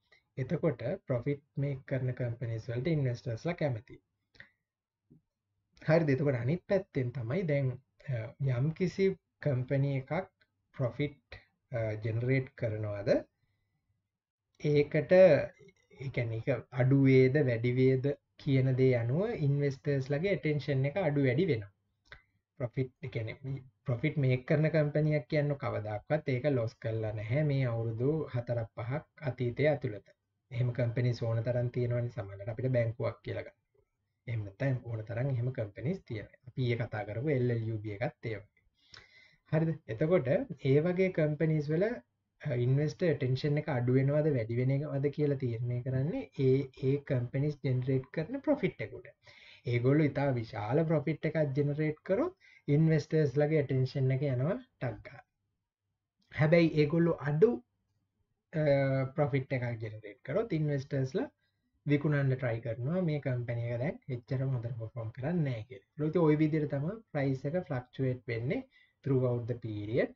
එතකොට පොෆිට් මේ කරන කම්පනිස් වලට ඉන්වස්ටර්ස්ල කැමති හරි දෙතකොට අනිත් පැත්තෙන් තමයි දැන් යම් කිසි කම්පනය එකක් ප්‍රොෆිට් ජෙනරේට් කරනවාද ඒකට එකැනික අඩුවේද වැඩිවේද කියන දේ අනුව ඉන්වස්ටර්ස් ලගේ ටෙන්ෂන් එක අඩු වැඩි වෙන ප්‍රොෆිට් කැන ප්‍රොෆිට් මේ කරන කම්පනයක් කියන්න කවදක්වත් ඒක ලොස් කරලා නැහැ මේ අවුරුදු හතරක් පහක් අතීතය ඇතුළත එහම කම්පනි සෝන තරන් තියෙනවනි සමන්න අපිට බැංකුවක් කියලගන්න එමත ඕන තරන් එහෙම කම්පනිස් තියෙන පිය කතා කරපු එල්ලබිය එකත්තේව හරි එතකොට ඒ වගේ කම්පනීස් වල ඉන්වස්ට ටෙන්ෂන් එක අඩුවෙනවාද වැඩිවෙන එකවද කියලා තීරණය කරන්නේ ඒ ඒ කම්පනිස් ජෙනරේට් කරන ප්‍රොෆිට්ටකුට ඒගොල්ලු ඉතා විශාල ප්‍රොෆිට් එකක් ජෙනරේට් කරු ඉන්වස්ටර්ස් ලගේ ටෙන්ෂන් එක යනවා ටක්කා හැබැයි ඒගොල්ලු අඩු ප්‍රොෆිට් එකක් ජෙනරේට් කරොත් ඉන්වස්ටර්ස්ල විකුණන්ඩ ට්‍රයි කරනවා මේ කම්පනයක දැන් එච්චර හොඳර පොෆෝම් කරන්න කිය ලොති ඔය විදිර තම ප්‍රයිස එක ෆලක්්ුවේට් වෙන්නේ throughout the period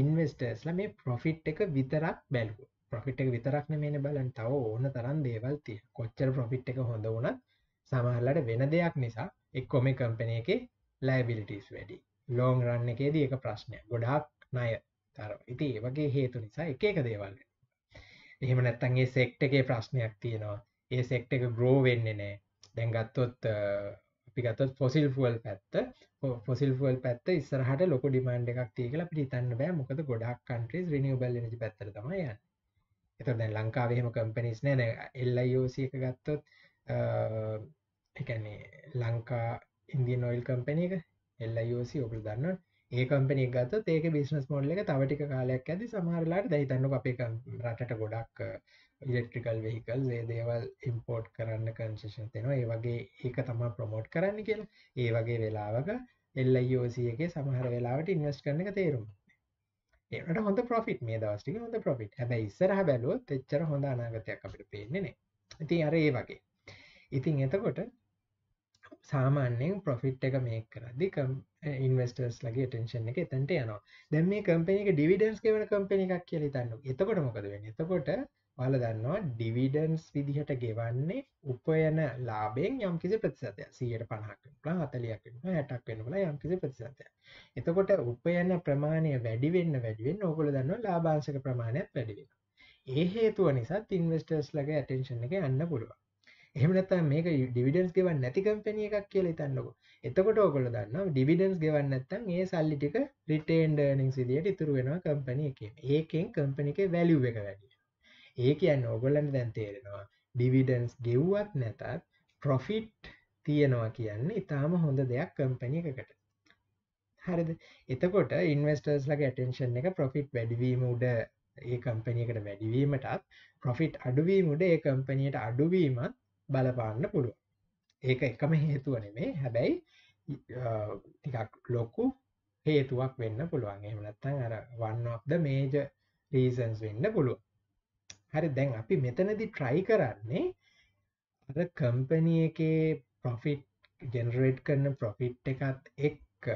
ඉන්වෙස්ටර්ස්ලා මේ ප්‍රොෆිට් එක විතරක් බැලුව ප්‍රොෆිට් එක විතරක් මේන බලන් තව ඕන තරන් දේවල් තිය කොච්චර ප්‍රොෆිට් එක හොඳ වුණත් සමහරලට වෙන දෙයක් නිසා එක්කොම කම්පනය එක ලෑබිලිටස් වැඩි ලෝං රන්න එකේදී එක ප්‍රශ්නය ගොඩාක් නය තර ඉති ඒවගේ හේතු නිසා එක එක දේවල් එහෙම නැත්තන්ගේ සෙක්ට එකේ ප්‍රශ්නයක් තියෙනවා ඒ සෙක්ට එක ග්‍රෝවෙන්නේ නෑ දැන්ගත්තොත් අපි ගත්තොත් ෆොසිල් ෆුවල් පැත්ත ෆොසිල් ෆුවල් පැත්ත ඉස්සරහට ලොකු ඩිමාන්ඩ් එකක් තියෙ කියලා අපිට හිතන්න බෑ මොකද ගොඩක් countries renewable energy පැත්තට තමයි යන්නේ. එතකොට දැන් ලංකාවේ එහෙම companies නෑ දැන් LIOC එක ගත්තොත් ඒ කියන්නේ ලංකා ඉන්දියන් ඔයිල් company එක LIOC ඔයගොල්ලෝ දන්නවනේ. ඒ කම්පනය ගත ඒක බිස්නස් මොල්ල එක තවටික කාලයක් ඇති සමහරලාට දැහිතන්නක අපේ රටට ගොඩක් ඉලෙක්ට්‍රිකල් වෙහිකල් ඒ දේවල් ඉම්පෝට් කරන්න කන්ශේෂන් තිෙනවා ඒ වගේ ඒක තම ප්‍රමෝට් කරන්න කියල ඒ වගේ වෙලාවක එල්ලෝසියගේ සමහර වෙලාවට ඉන්වස් කරන එක තේරුම් ඒට හොඳ පොෆිට් මේ දවස්ටික හොඳ පොෆිට් හැබ ඉස්සරහ බැලුවත් එච්චර හොඳ අනාගතයක් අපිට පේන්නේන ඉතින් අර ඒ වගේ ඉතින් එතකොට සාමාන්‍යයෙන් පොෆිට් එක මේ කරදි ඉන්වස්ටර්ස් ලගේ ටෙන්ශන් එක එතන්ට යනවා දැම් මේ කම්පෙනික ඩිවිඩන්ස් කවන කම්පෙනි එකක් කියල තන්නු එතකොට මොකද වෙන එතකොට ඔයාලා දන්නවා ඩිවිඩන්ස් විදිහට ගෙවන්නේ උපයන ලාභයෙන් යම්කිසි ප්‍රතිශතයක් 150ක් වෙනවා 40ක් වෙනවා 60ක් වෙනවා යම්කිසි ප්‍රතිශතයක්. එතකොට උපයන ප්‍රමාණය වැඩි වෙන්න වැඩි වෙන්න ඕගොල්ලෝ දන්නවා ලාභාංශක ප්‍රමාණයත් වැඩි වෙනවා. ඒ හේතුව නිසාත් ඉන්වෙස්ටර්ස් ලගේ ඇටෙන්ෂන් එක යන්න පුළුවන්. එහෙම නැත්නම් මේක ඩිවිඩන්ස් ගෙවන්නේ නැති කම්පැනි එකක් කියලා හිතන්නකෝ. එතකොට ඕගොල්ලෝ දන්නවා ඩිවිඩන්ස් ගෙවන්නේ නැත්නම් ඒ සල්ලි ටික රිටේන්ඩ් earnings විදියට ඉතුරු වෙනවා කම්පැනි එකේ. ඒකෙන් කම්පැනි එකේ value එක වැඩි වෙනවා. ඒ කියන්න ඔගොල්ලන්න දැන් තේරෙනවා ඩිවිඩන්ස් ගෙව්වත් නැතත් ප්‍රොෆිට් තියෙනවා කියන්න ඉතාම හොඳ දෙයක් කම්පැනි එකකට හරිද එතකොට ඉන්වස්ටර්ස් ලගේ ඇටෙන්ශන් එක ප්‍රොෆිට් වැඩවීම උඩ ඒ කම්පැනියකට වැඩිවීමටත් ප්‍රොෆිට් අඩුවීමට ඒ කම්පැනියට අඩුවීමත් බලපාන්න පුළුව ඒක එකම හේතුව නෙමේ හැබැයි ටිකක් ලොකු හේතුවක් වෙන්න පුළුවන් එහමනත්තන් අර වන්නක්ද මේජ රීසන්ස් වෙන්න පුළුව හරි දැන් අපි මෙතනදි ට්‍රයි කරන්නේ අර කම්පනිය එකේ ප්‍රොෆිට් ජෙනරේට් කරන ප්‍රොෆිට් එකත් එක්ක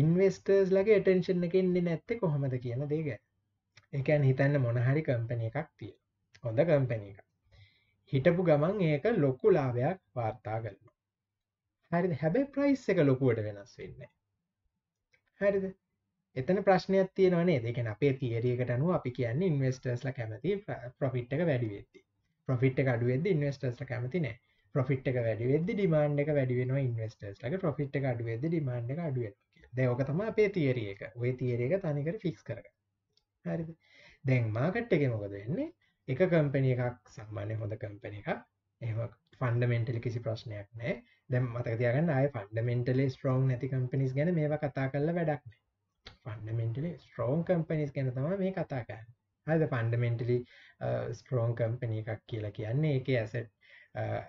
ඉන්වස්ටර්ස් ලගේ ටෙන්ශන් එක එන්නේ නැත්තේ කොහොමද කියන දේක එකන් හිතන්න මොනහරි කම්පනිය එකක් තිය හොඳ කම්පැනි එක හිටපු ගමන් ඒක ලොක්කු ලාභයක් වාර්තා කරන හරි හැබැ ප්‍රයිස් එක ලොකුවට වෙනස් වෙන්න හරිද එතන ප්‍රශ්නයක් තියෙනව නේද? ඒ කියන්නේ අපේ තියරියකට අනුව අපි කියන්නේ ඉන්වෙස්ටර්ස්ලා කැමති ප්‍රොෆිට් එක වැඩි වෙද්දී. ප්‍රොෆිට් එක අඩු වෙද්දී ඉන්වෙස්ටර්ස්ලා කැමති නැහැ. ප්‍රොෆිට් එක වැඩි වෙද්දී ඩිමාන්ඩ් එක වැඩි වෙනවා ඉන්වෙස්ටර්ස්ලාගේ ප්‍රොෆිට් එක අඩු වෙද්දී ඩිමාන්ඩ් එක අඩු වෙනවා කියලා. දැන් ඕක තමයි අපේ තියරිය එක. ওই තියරිය එක තනිකර ෆික්ස් කරගන්න. හරිද? දැන් මාකට් එකේ මොකද වෙන්නේ? එක කම්පැනි එකක් සාමාන්‍ය හොඳ කම්පැනි එකක් එහම ෆන්ඩමෙන්ටලි කිසි ප්‍රශ්නයක් නෑ දැම් මතක තියගන්න අය ෆන්ඩමෙන්ටලේ ස්ට්‍රෝන් නැති කම්පිනිස් ගැන මේ කතා කරල වැඩක්න ෆන්ඩමෙන්ටලි ස්ට්‍රෝන් කම්පනිස් ගැන තම මේ කතා කරන්න හද ෆන්ඩමෙන්ටලි ස්ට්‍රෝන් කම්පනී එකක් කියලා කියන්නේ එක ඇසට්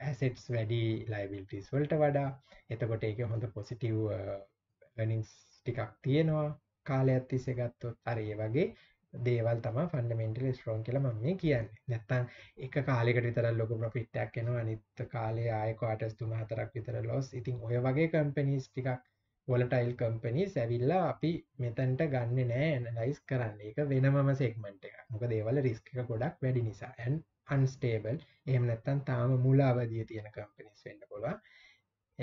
ඇසෙට්ස් වැඩි ලයිබිල්ටස් වලට වඩා එතකොට එක හොඳ පොසිටව් නිස් ටිකක් තියෙනවා කාලයක් තිසේ ගත්තොත් අරය වගේ දේවල් තම ෆන්ඩමෙන්ටල ස්ට්‍රෝන් කියල ම මේ කියන්න නැත්තන් එක කාලෙකට තර ලොක ප්‍රොෆිට්ටක් එනවා අනිත් කාලේ ආයකවාටස් තුම හතරක් විතර ලොස් ඉතින් ඔය වගේ කම්පනිස් ටිකක් වොලටයිල් කම්පනී සැවිල්ලා අපි මෙතැන්ට ගන්න නෑ ඇනලයිස් කරන්න එක වෙනමම සෙක්මට එක මොක දේවල රිස්ක ගොඩක් වැඩි නිසා ඇන් අන්ස්ටේබල් එහම නැත්තන් තාම මුලාවදිය තියෙන කම්පනිස් වෙන්න පුළුවන්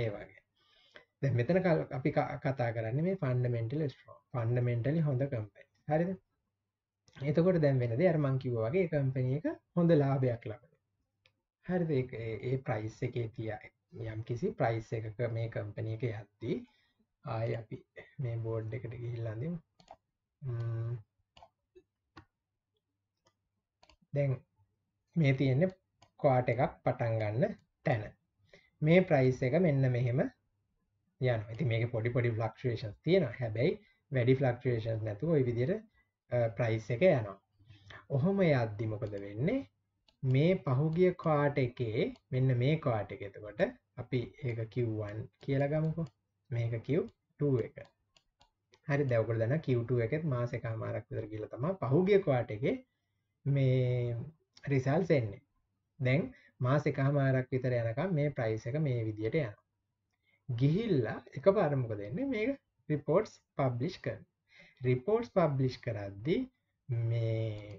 ඒ වගේ මෙතන කල් අපි කතා කරන්න මේ ෆන්ඩමෙන්ටල් ස්ටෝ ෆන්ඩමෙන්ටලි හොඳ කම්පනි හරිද එතකොට දැන් වෙනද අරමංකිව වගේ කම්පනිය එක හොඳ ලාභයක් ලබන හරිද ඒ ප්‍රයිස් එකේ තිය යම් කිසි ප්‍රයිස් එකක මේ කම්පනියක යද්දී ආය අපි මේ බෝඩ් එකට ගිහිල්ලඳින් දැන් මේ තියෙන්නේ කවාට එකක් පටන් ගන්න තැන මේ ප්‍රයිස් එක මෙන්න මෙහෙම යන ඉති මේක පොඩි පොඩි ෆලක්ෂේෂන් තියෙන හැබැයි වැඩි ෆලක්ෂේෂන් නැතු ඔයි විදිර ප්‍රයිස් එක යනවා ඔහොම යද්දිමකද වෙන්නේ මේ පහුගිය කාට එකේ මෙන්න මේ කාට එක එතකොට අපි ඒක කිව්වන් කියලා ගමුකෝ මේක කිව් එක හරි දැවකල දන කිව්ට එකත් මාස එක හමාරක් විතර කියල තම පහුගිය කවාටගේ මේ රිසල්ස් එන්නේ දැන් මාස එක හමාරක් විතර යනකම් මේ ප්‍රයිස එක මේ විදියට යන ගිහිල්ලා එක පාරමක දෙන්නේ මේ රිපෝට්ස් පබ්ලිෂ් කර රිපෝට්ස් පබ්ලිෂ් කරද්දි මේ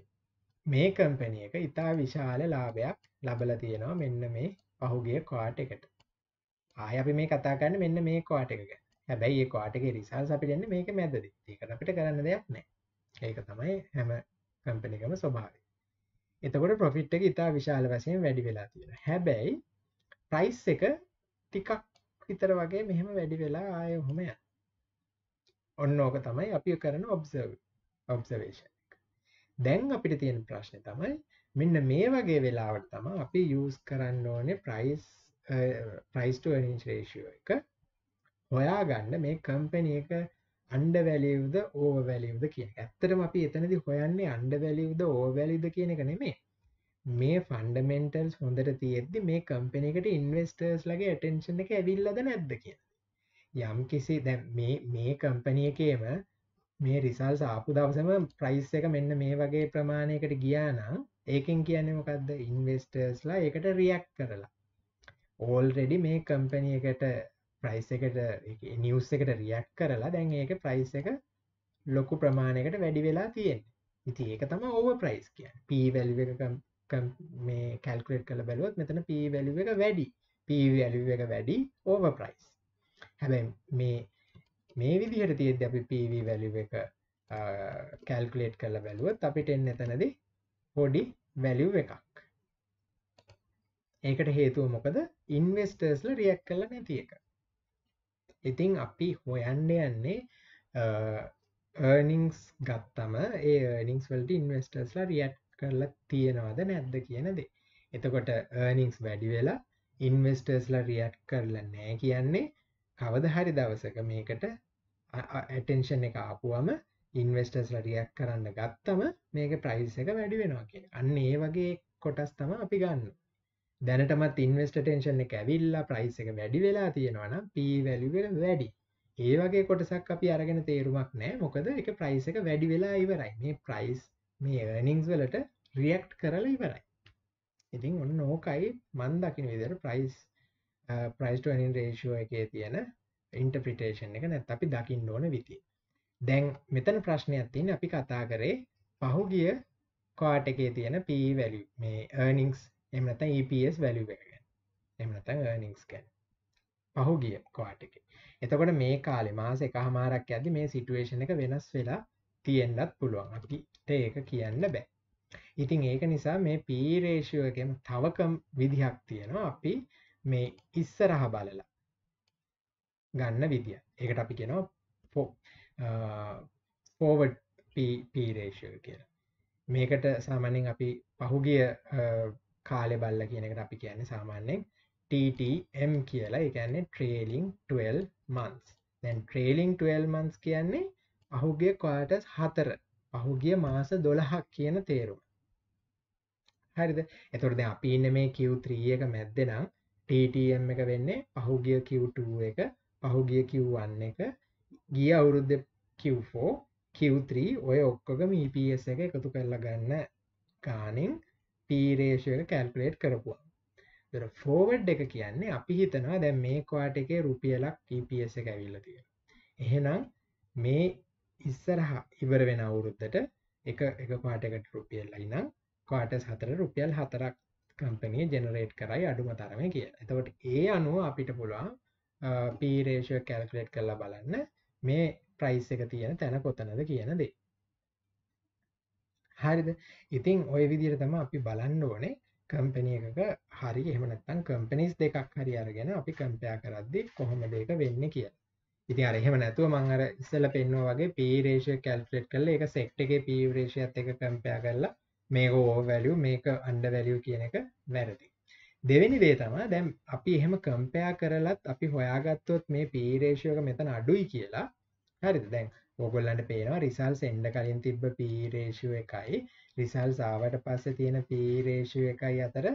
මේ කම්පැනිය එක ඉතා විශාල ලාභයක් ලබල තියෙනවා මෙන්න මේ පහුගේ කාට් එකට ආය අපි මේ කතා කරන්න මෙන්න මේ කාට එක හැබැයි ඒ කාටගේ රිසාල් අපි දෙන්න මේක මැදදි ඒකට අපිට කරන්න දෙයක් නෑ ඒක තමයි හැම කම්පනිකම ස්වභාවය එතකොට ප්‍රොෆිට් එක ඉතා විශාල වශයෙන් වැඩි වෙලා තියෙන හැබැයි ප්‍රයිස් එක ටිකක් විතර වගේ මෙහෙම වැඩි වෙලා ආය හොම යන ඔන්න ඕක තමයි අපි කරන ඔබ්සර්ව් ඔබ්සර්වේෂන් දැන් අපිට තියෙන ප්‍රශ්නේ තමයි මෙන්න මේ වගේ වෙලාවට තමයි අපි යූස් කරන්න ඕනේ ප්‍රයිස් ප්‍රයිස්ට නිච් රේෂුව එක හොයා ගන්න මේ කම්පැනිය එක අන්ඩ වැලිව්ද ඕව වැලිව්ද කිය ඇත්තරම අපි එතනදි හොයන්නේ අන්ඩ වැලිව්ද ඕ වැලිද කියන එක නෙමේ මේ ෆන්ඩමෙන්ටල්ස් හොඳට තියෙද්දි මේ කම්පෙනකට ඉන්වස්ටර්ස් ලගේ ඇටෙන්ශන එක ඇවිල්ලද නැද්ද කිය යම් කිසි දැ මේ කම්පනිය එකේම මේ රිසල් සාපු දවසම ප්‍රයිස් එක මෙන්න මේ වගේ ප්‍රමාණයකට ගියානම් ඒකෙන් කියන්නමකක්ද ඉන්වස්ටර්ස්ලා එකට රියක්් කරලා ඕල්රෙඩි මේ කම්පැනිය එකට ප්‍රයිස් එකට නිවස් එකට රියක් කරලා දැන් ඒක ප්‍රයිස් එක ලොකු ප්‍රමාණයකට වැඩි වෙලා තියෙන් ඉති ඒක තම ඕව ප්‍රයිස් කිය පීවැලි එක මේ කැල්කරේට් කළ බැලුවත් මෙතන පීවැලි එක වැඩි පීවැලි එක වැඩි ඕව ප්‍රයිස් හැබැ මේ මේ විදිහට තියෙද අපි පීවී වැලි එක කැල්කලේට් කළ බැලුවත් අපිට එන්න එතනද පොඩි වැලිව් එකක් ඒකට හේතුව මොකද ඉන්වෙස්ටර්ස්ල රියක් කල නැති එක ඉතිං අපි හොයන්න යන්නේ ඒනිංස් ගත්තම ඒනිංස් වලට ඉන්වස්ටර්ස්ලා රියට් කරලා තියෙනවද නැද්ද කියනද එතකොට ඒනිංස් වැඩි වෙලා ඉන්වස්ටර්ස්ලා රියට් කරලා නෑ කියන්නේ කවද හරි දවසක මේකට ඇටෙන්ෂන් එක ආපුුවම ඉන්වස්ටර්ස් ලටියක් කරන්න ගත්තම මේක ප්‍රයිස් එක වැඩි වෙනවා කිය අන්න ඒ වගේ කොටස් තම අපි ගන්න දැනටමත් ඉන්වස්ට ටේන්ෂන් එක ඇවිල්ලා ප්‍රයිස් එක වැඩි වෙලා තියෙනවන පීවැලිවෙල වැඩි ඒ වගේ කොටසක් අපි අරගෙන තේරුමක් නෑ මොකද එක ප්‍රයිස් එක වැඩි වෙලා ඉවරයි මේ ප්‍රයිස් මේ ඒනිංස් වලට රියක්ට් කරලා ඉවරයි ඉතින් ඔන්න ඕකයි මන් දකින විදර ප්‍රයිස් ප්‍රයිස්ටනින් රේෂුව එකේ තියෙන ඉන්ටප්‍රිටේෂන් එක නැත් අපි දකිින් ඕන විති දැන් මෙතන ප්‍රශ්නයක් තින් අපි කතා කරේ පහුගිය කාට එකේ තියෙන පීවැලි මේ ඒනිංස් එම නත EPS වැලුව එක එම නත නික්ස් ගැන පහු ගිය කවාටක එතකොට මේ කාලෙ මාස එක හමාරක් ඇද මේ සිටුවේශන එක වෙනස් වෙලා තියෙන්න්නත් පුළුවන් අපිට ඒක කියන්න බෑ ඉතිං ඒක නිසා මේ පීරේෂුවකෙන් තවකම් විදිහක් තියෙනවා අපි මේ ඉස්සරහ බලලා ගන්න විදිිය ඒකට අපි කෙනවා පෝ පෝවඩ් පීරේෂුව කියලා මේකට සාමනින් අපි පහුගිය කාලෙ බල්ල කියනකට අපි කියන්නේ සාමාන්‍යෙන් TTM කියලා එකන්නේ ට්‍රේලිං 12 මන්ස් දැන් ට්‍රේලිං 12 මන්ස් කියන්නේ අහුගේ කොටස් හතර අහුගිය මාස දොළහක් කියන තේරුම හරිද එතුරද අපි ඉන්න මේ කිව්3 එක මැද්දෙනම් TTM එක වෙන්නේ පහුගිය කිව්2 එක පහුගිය කිව්වන්න එක ගිය අවුරුද්ධ කිව්ෝ කිව්3 ඔය ඔක්කොගම EPS එක එකතු කරලා ගන්න ගානෙන් පීරේශය කැල්පලේට් කරපුවා දර ෆෝවඩ් එක කියන්නේ අපි හිතනවා දැ මේ කවාට එකේ රුපියලක් ටපස e එක ඇවිල්ලතිය එහෙනම් මේ ඉස්සරහා ඉවර වෙන අවුරුද්දට එක එක පාටකට රුපියල්ලයි නම් කාටස් හතර රුපියල් හතරක් කම්පනය ජෙනරේට් කරයි අඩුම තරම කිය එතවට ඒ අනුව අපිට පුළුවන් පීරේෂ කැල්කලේට් කරලා බලන්න මේ ප්‍රයිස් එක තියෙන තැන කොතනද කියනදේ හරිද ඉතින් ඔය විදිර තම අපි බලන්න ඕනේ කම්පැනිය එකක හරි එහමනත්තන් කම්පනිස් දෙකක් හරි අරගෙන අපි කම්පයා කරද්දි කොහොම දෙක වෙන්න කිය ඉති අර එහෙම නැතුව මං අර ඉස්සල පෙන්නවා වගේ පීරේෂය කැල්ට්‍රෙට් කල එක සෙක්ට එක පීවරේෂයත් එක කම්පයා කරලා මේක ඕ වැලිය මේක අන්ඩ වැලියූ කියන එක වැරදි දෙවැනි දේ තම දැම් අපි එහෙම කම්පයා කරලත් අපි හොයාගත්තොත් මේ පීරේෂයක මෙතන අඩුයි කියලා හරිද දැන් ඔගොල්ලන්ට පේනවා රිසල්ස් එන්න කලින් තිබ්බ පීරේෂුව එකයි රිසල් සාවට පස්සේ තියෙන පීරේෂුව එකයි අතර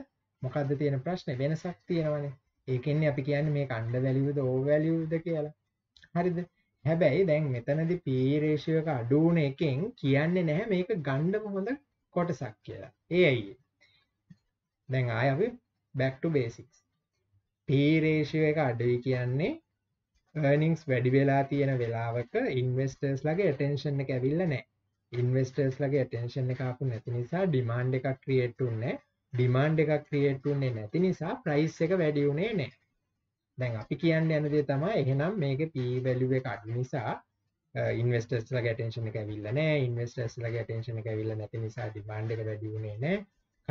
මොකක්ද තියෙන ප්‍රශ්නේ වෙනසක් තියෙනවනේ ඒකෙන්නේ අපි කියන්නේ මේ කණ්ඩ වැලියුද ඕවැලියුද කියලා හරිද හැබැයි දැන් මෙතනදි පීරේෂුව එක අඩු වුණ එකෙන් කියන්නේ නැහැ මේක ගණ්ඩම හොඳ කොටසක් කියලා ඒ ඇයි දැන් ආය අපි බැක් ටු බේසික්ස් පීරේෂුව එක අඩුයි කියන්නේ නිස් වැඩි වෙලා තියෙන වෙලාවක ඉන්වස්ටර්ස් ලගේ ටෙන්ෂන් එක ඇවිල්ල නෑ ඉන්වස්ටර්ස් ලගේ ටෙන්ෂන් එකපු නැති නිසා ඩිමාන්් එකක් ක්‍රියටුන්නේ ඩිමාන්් එකක් ක්‍රියටුන්නේ නැති නිසා ප්‍රයිස් එක වැඩියුනේ නෑ දැන් අපි කියන්න යනදේ තමයි එහෙනම් මේක පීවැලුව එකක් නිසා ඉන්වස්ටර්ස් ලගේ ටෙන්ෂන එක ඇවිල්ල නෑ ඉන්වස්ටර්ස් ලගේ ටෙන්ෂන එක ඇවිල්ල නැති නිසා ඩිමාන්් එක වැඩියුනේ නෑ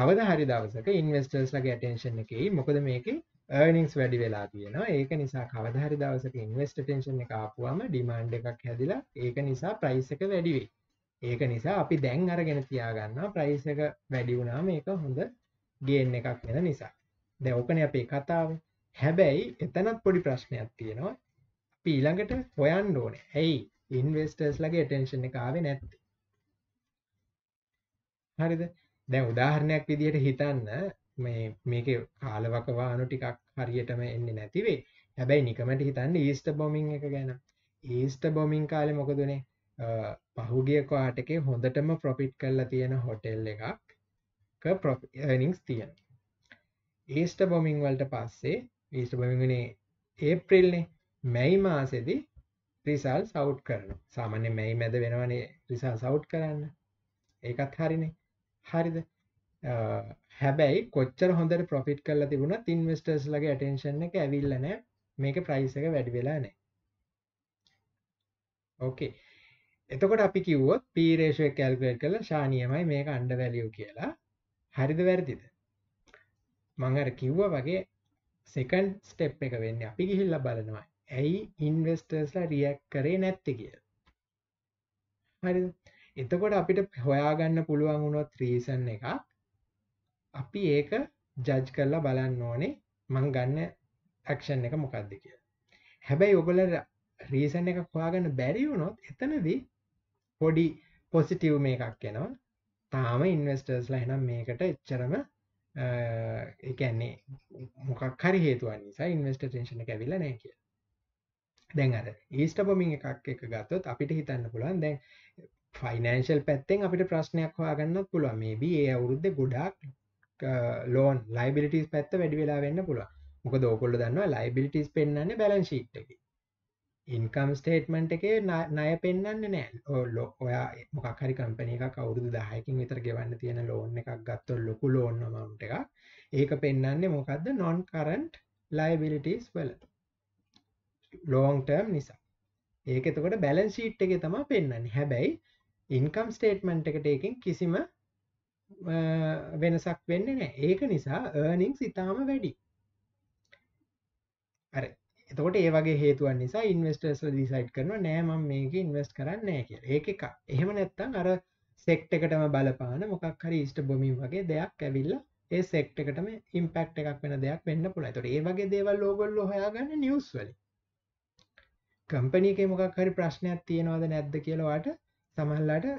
කවද හරි දවසක ඉන්වස්ටර්ස් ලගේ ටෙන්ෂන් එකයි මොකද මේකේ earnings වැඩි වෙලා තියෙනවා. ඒක නිසා කවදා හරි දවසක investor tension එක ආපුවම demand එකක් හැදිලා ඒක නිසා price එක වැඩි වෙයි. ඒක නිසා අපි දැන් අරගෙන තියාගන්නවා price එක වැඩි වුණාම ඒක හොඳ gain එකක් වෙන නිසා. දැන් ඕකනේ අපේ කතාව. හැබැයි එතනත් පොඩි ප්‍රශ්නයක් තියෙනවා. අපි ඊළඟට හොයන්න ඕනේ. ඇයි ඉන්වෙස්ටර්ස් ලගේ attention එක ආවේ නැත්තේ? හරිද? දැන් උදාහරණයක් විදිහට හිතන්න මේ මේක කාලවකවානු ටිකක් හරියටම එන්න නැතිවේ හැබැයි නිකමට හිතන්න ඊස්ට බොමිං එක ගැන ඊස්ට බොමිං කාලෙ මොකදුනේ පහුගිය කාටකේ හොඳටම ප්‍රොෆිට් කරලා තියෙන හොටෙල් එකක් ප්‍රොනිින්ස් තියන ඒස්ට බොමිං වලට පස්සේ ඊස්ට බොමිගනේ ඒප්‍රිල්නේ මැයි මාසෙදි රිසල් සෞට් කරන සාමාන්‍ය මැයි මැද වෙනවනේ රිසා සෞට් කරන්න ඒකත් හරිනේ හරිද හැබැයි කොච්චර හොඳට ප්‍රොෆිට් කරලා තිබුණත් ඉන්වෙස්ටර්ස් ලගේ ඇටෙන්ෂන් එක ඇවිල්ලා නැහැ. මේක ප්‍රයිස් එක වැඩි වෙලා නැහැ. ඕකේ. එතකොට අපි කිව්වොත් P ratio එක කැල්කියුලේට් කරලා ෂා නියමයි මේක අන්ඩර් වැලියු කියලා. හරිද වැරදිද? මම අර කිව්වා වගේ සෙකන්ඩ් ස්ටෙප් එක වෙන්නේ අපි ගිහිල්ලා බලනවා. ඇයි ඉන්වෙස්ටර්ස්ලා රියැක්ට් කරේ නැත්තේ කියලා. හරිද? එතකොට අපිට හොයාගන්න පුළුවන් වුණොත් රීසන් එකක් අපි ඒක ජජ් කරලා බලන්න ඕනේ මං ගන්න ඇක්ෂන් එක මොකක්ද කිය හැබැයි ඔබල රීසන් එක කොයාගන්න බැරිවුණොත් එතනදී පොඩි පොසිටව් මේ එකක් එනවා තාම ඉන්වස්ටර්ස්ලා එනම් මේකට එච්චරම එකන්නේ මොකක් හරි හේතුවන් නිසා ඉන්වස්ට ටේෂණ ඇවිල නෑ කිය දැන් අර ඊස්ට පොමින් එකක් එක ගත්තොත් අපිට හිතන්න පුළුවන් දැන් ෆයිනන්ශල් පැත්තෙන් අපිට ප්‍රශ්නයක් හොයාගන්නත් පුළුවන් මේබී ඒ අවුරුද්ධ ගොඩාක් ලෝන් ලයිබිලිටස් පැත්ත වැඩි වෙලා වෙන්න පුළුව මොක දෝකොල්ල දන්නවා ලයිබිලිටස් පෙන්න්න බැලන්ශීට් එක ඉන්කම් ස්ටේට්මන්ට් එකේ නය පෙන්න්න නෑ ලෝ ඔයා මොකක්හරි කම්පනක කවුරුදු දාහයකින් විතර ගෙවන්න තියෙන ලෝන් එකක් ගත්තො ලොකු ලෝන්න මවුන්ට එක ඒක පෙන්න්නේ මොකක්ද නොන් කරන්ට් ලයිබිලිටස් වල ලෝන් ටර්ම් නිසා ඒකතකොට බැලන්ශීට් එක තම පෙන්න්න හැබැයි ඉන්කම් ස්ටේට්මන්ට් එකට එකින් කිසිම වෙනසක් වෙන්න නෑ ඒක නිසා ඒනිංස් ඉතාම වැඩි අර එතකොට ඒ වගේ හේතුවන් නිසා ඉන්වස්ටර්ස් දිසයිට් කරන නෑමම් මේක ඉන්වස්ට කරන්න නෑ කිය ඒක එක එහෙම නැත්තං අර සෙක්ට එකටම බලපාන මොකක් හරි ස්ට බොමින් වගේ දෙයක් ඇවිල්ල ඒ සෙක්ට එකටම ඉම්පෙක්් එකක් වෙන දෙයක් වෙන්න පුළ තොට ඒ වගේ දේවල් ලෝගොල්ල හයාගන්න නිියස්වල කම්පනීක මොකක් හරි ප්‍රශ්නයක් තියෙනවාද නැද්ද කියලවාට සමහල්ලාට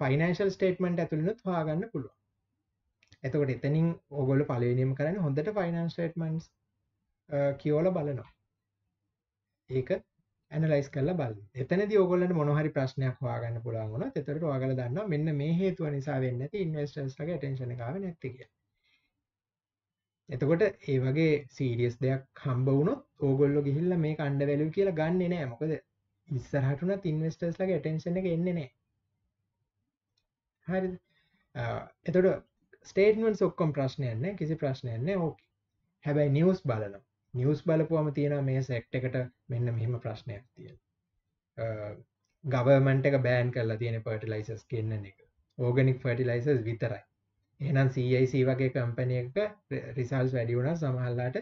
ෆයිනන්ශල් ස්ටේට්මන්ට ඇතුළනුත් හාගන්න පුළුව එතකට එතනින් ඔගොල පලනීම කරන හොඳට ෆයිනන් ස්ටේට්මන්ස් කියෝල බලනවා ඒක ඇනලයිස් කල බල එතනද ඔගොලට මොහරි ප්‍රශ්නයක් හවාගන්න පුළුවන්ගන තෙතරට වාගල දන්න මෙන්න මේ හේතුව නිසා වෙන්න ඇති ඉන්වස්ටර්ස්ලගේ ටේශන කාව නැතික එතකොට ඒ වගේ සීරියස් දෙයක් හම්බ වුණොත් ඕගොල්ලො ගිහිල්ල මේ කණ්ඩ වැලු කියලා ගන්න නෑ මොකද ඉස්සරහටුන ඉන්වස්ටර්ස්ලගේ ටේශන එක එන්නේ නෑ හරි එතොට ස්ටේටමන්ස් ඔක්කොම් ප්‍රශ්නයන්න කිසි ප්‍රශ්නයන්න ඕක හැබැයි නිියස් බලන නිියස් බලපුුවම තියෙන මේ සෙක්ට එකට මෙන්න මෙහෙම ප්‍රශ්නයක් තිය ගවමට බෑන් කල තියෙන පට ලයිසස් කියන්න එක ඕගනික් ෆටි ලයිසස් විතරයි එහනම් සයිC වගේ කම්පනයක රිසල්ස් වැඩියුණ සමහල්ලාට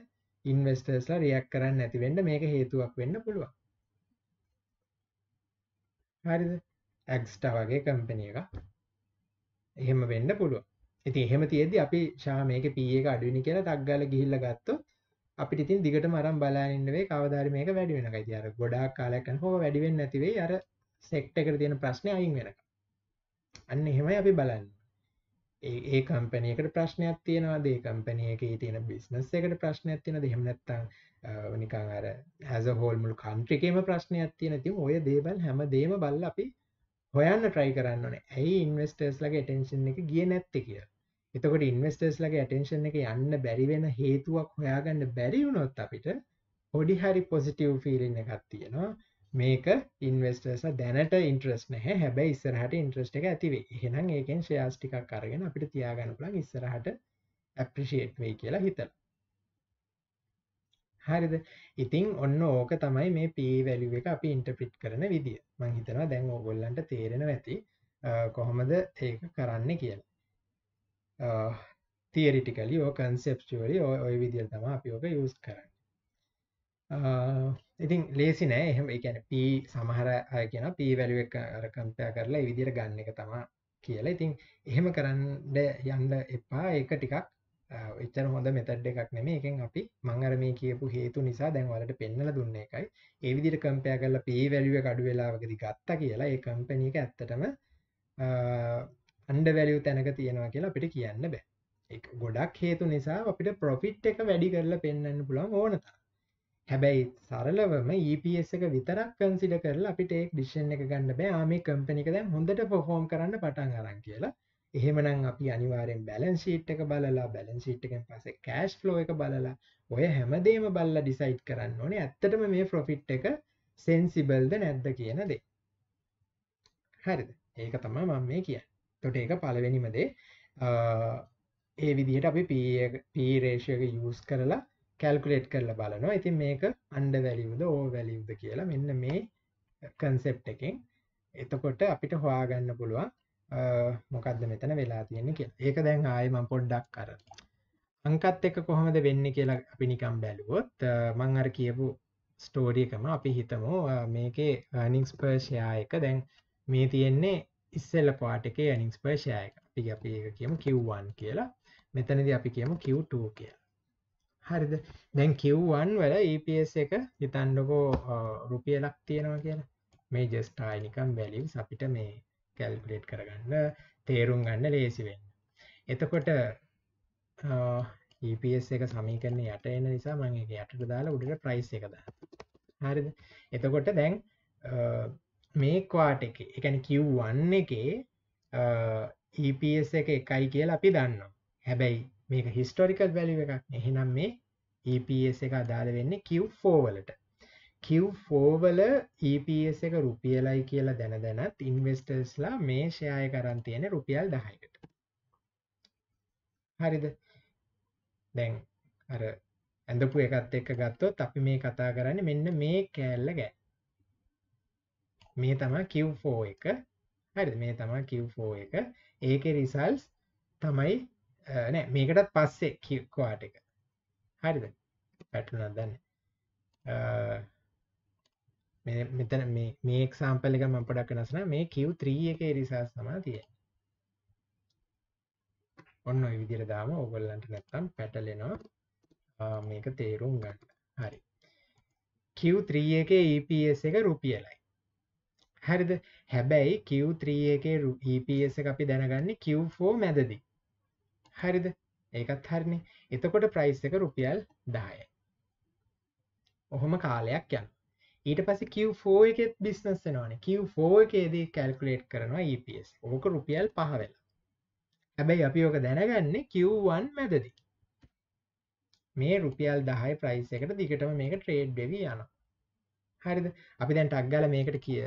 ඉන්වස්ටර්ස්ලා රියක් කරන්න ඇතිවෙන්න මේක හේතුවක් වෙන්න පුළුව හරිද ඇක්ස්ට වගේ කම්පනය එක එහෙම වෙන්න පුළුව ඉති එහෙම තියෙද්දි අපි ශා මේක පියක අඩුවනි කියලා ටක්ගල ගිහිල්ල ගත්තු අපිට ඉතින් දිගට මරම් බලාන්නවේ කවදාර මේක වැඩි වෙන තිර ගොඩක් කාලයකන් හෝ වැඩිවෙන්න ඇතිවේ අර සෙක්ට එකට තියෙන ප්‍රශ්නය අයින් වෙන අන්න එහෙමයි අපි බලන්න ඒ කම්පනයකට ප්‍රශ්නයක් තියෙනවා දේ කම්පනයක තියෙන බිස්නස් එකට ප්‍රශ්නයක් තියෙන දෙහෙමනැත්තං නිකං අර හැස හෝල්මුල් කන්ට්‍රිකේම ප්‍රශ්නයක් තියෙන තින් ඔය දේවල් හැම දේම බල්ල අපි හොයන්න ට්‍රයි කරන්න ඕන ඇයි ඉන්වස්ටර්ස් ලගේ ටෙන්ශන් එක ගිය නැත්ත කිය එතකොට ඉන්වස්ටර්ස් ලගේ ඇටෙන්ශන් එක යන්න බැරිවෙන හේතුවක් හොයාගන්න බැරිවුණොත් අපිට හොඩි හරි පොසිටව් ෆිල්න්න එකත් තියෙනවා මේක ඉන්වස්ටර්ස දැනට ඉන්ට්‍රස් නැහැ හැබැයි ඉස්සරහට ඉන්ට්‍රස්ට එක ඇතිවේ එහෙනම් ඒකෙන් ශයාස්ටිකක් කරගෙන අපිට තියාගන්න පුළන් ඉස්සරහට ඇප්‍රිෂේට් වෙයි කියලා හිතලා හරිද ඉතිං ඔන්න ඕක තමයි මේ පී වැලිුව එක අපි ඉන්ටපිට් කරන විදිිය මං හිතනවා දැන් ඕගොල්ලන්ට තේරෙන ඇති කොහොමද ඒක කරන්න කියලා තේරිටිකලි ඕ කන්සෙප්චුවලි ඔය විදිල් තම අපි ඕක යස් කරන්න ඉතින් ලේසි නෑ එහෙම එකන පී සමහර අය කියෙන පී වැලිුව එක අරකම්පය කරලා විදිර ගන්න එක තමා කියලා ඉතින් එහෙම කරන්න යන්න එපා ඒක ටිකක් එච්චර හොඳ මෙතඩ් එකක් නෙමේ එකෙන් අපි මං අර මේ කියපු හේතු නිසා දැන් ඔයාලට පෙන්වලා දුන්න එකයි ඒ විදිහට කම්පෙයාර් කරලා P value එක අඩු වෙලාවකදී ගත්තා කියලා ඒ කම්පැනි එක ඇත්තටම අන්ඩර් value තැනක තියෙනවා කියලා අපිට කියන්න බෑ ගොඩක් හේතු නිසා අපිට ප්‍රොෆිට් එක වැඩි කරලා පෙන්වන්න පුළුවන් ඕනත හැබැයි සරලවම EPS එක විතරක් කන්සිඩ කරලා අපිට ඒ ඩිසිෂන් එක ගන්න බෑ ආ මේ කම්පැනි එක දැන් හොඳට පර්ෆෝම් කරන්න පටන් අරන් කියලා එහෙමනම් අපි අනිවාරෙන් බැලන් ීට් එක බලලා බැලන් සිට් එකෙන් පසේ කෑශ් ්ලෝ එක බලලා ඔය හැමදේම බල්ල ඩිසයිට් කරන්න ඕනේ ඇත්තටම මේ ප්‍රොෆිට් එක සෙන්සිබල්ද නැද්ද කියන දේ හරිද ඒක තමයි මම මේ කිය තොට ඒක පලවෙනිම දේ ඒ විදිහට අපි පීරේෂයක යස් කරලා කැල්කුලේට් කරලා බලනවා ඉතින් මේක අන්ඩ වැලිවුද ඕ වැලිවුද කියලා මෙන්න මේ කන්සෙප් එකෙන් එතකොට අපිට හොයාගන්න පුළුවන් මොකක්ද මෙතන වෙලා තියෙන්නේ කියලා ඒක දැන් ආයේ මම පොඩ්ඩක් අර අංකත් එක්ක කොහොමද වෙන්නේ කියලා අපි නිකන් බැලුවොත් මම අර කියපු ස්ටෝරි එකම අපි හිතමු මේකේ earnings per share එක දැන් මේ තියෙන්නේ ඉස්සෙල්ල පාට එකේ earnings per share එක. අපි අපි ඒක කියමු Q1 කියලා. මෙතනදී අපි කියමු Q2 කියලා. හරිද දැන් කිව්වන් වල EPS එක හිතන්නකෝ රුපියලක් තියෙනවා කියලා මේ ජස්ටායිනිකම් බැලිස් අපිට මේ කැල්කුලේට් කරගන්න තේරුම් ගන්න ලේසිවෙන්න එතකොට EPS එක සමීකරන යට එන නිසා මගේ යටට දාලා උඩට ප්‍රයිස් එකද හරි එතකොට දැන් මේ කවාට එක එකන කිව්වන්න එකේ EPS e එක එකයි කියලා අපි දන්නවා හැබැයි මේක හිස්ටෝරිකල් වැලි එකක් එහෙනම් මේ EPS එක අදාළ වෙන්නේ කිව්ෆෝවලට කිව්ෆෝවල EPS එක රුපියලයි කියලා දැන දැනත් ඉන්වස්ටර්ස්ලා මේ ශයාය කරන් තියෙන රුපියල් දහයකට හරිද දැන් අර ඇඳපු එකත් එක්ක ගත්තොත් අපි මේ කතා කරන්න මෙන්න මේ කෑල්ල ගෑ මේ තමා කිව්ෆෝ එක හරි මේ තමා කිව්ෆෝ එක ඒක රිසල්ස් තමයි නෑ මේකටත් පස්සේ කිව්වාට එක හරිද පැටුනක් දන්න මෙතන මේ මේක් සම්පල් එක මම පොඩක් වෙනස් කරනවා මේ Q3 එකේ රිසර්ච් තමයි තියෙන්නේ. ඔන්න ඔය විදිහට දාම ඕගොල්ලන්ට නැත්තම් පැටලෙනවා මේක තේරුම් ගන්න. හරි. Q3 එකේ EPS එක රුපියලයි. හරිද? හැබැයි Q3 එකේ EPS එක අපි දැනගන්නේ Q4 මැදදී. හරිද? ඒකත් හරිනේ. එතකොට price එක රුපියල් 10යි. ඔහොම කාලයක් යනවා. ඊට පස කිව්ෝ එකෙත් බිස්නස් නවාන කිව්ෝ එකේදී කැල්කුලේට් කරනවා EPS ඕක රුපියල් පහවෙල හැබැයි අපි ඕක දැනගන්නේ කිව්වන් මැදදි මේ රුපියල් දහයි ප්‍රයිස් එකට දිගටම මේක ට්‍රේඩ් බෙවී යන හරිද අපි දැන් ටක්ගල මේකට කිය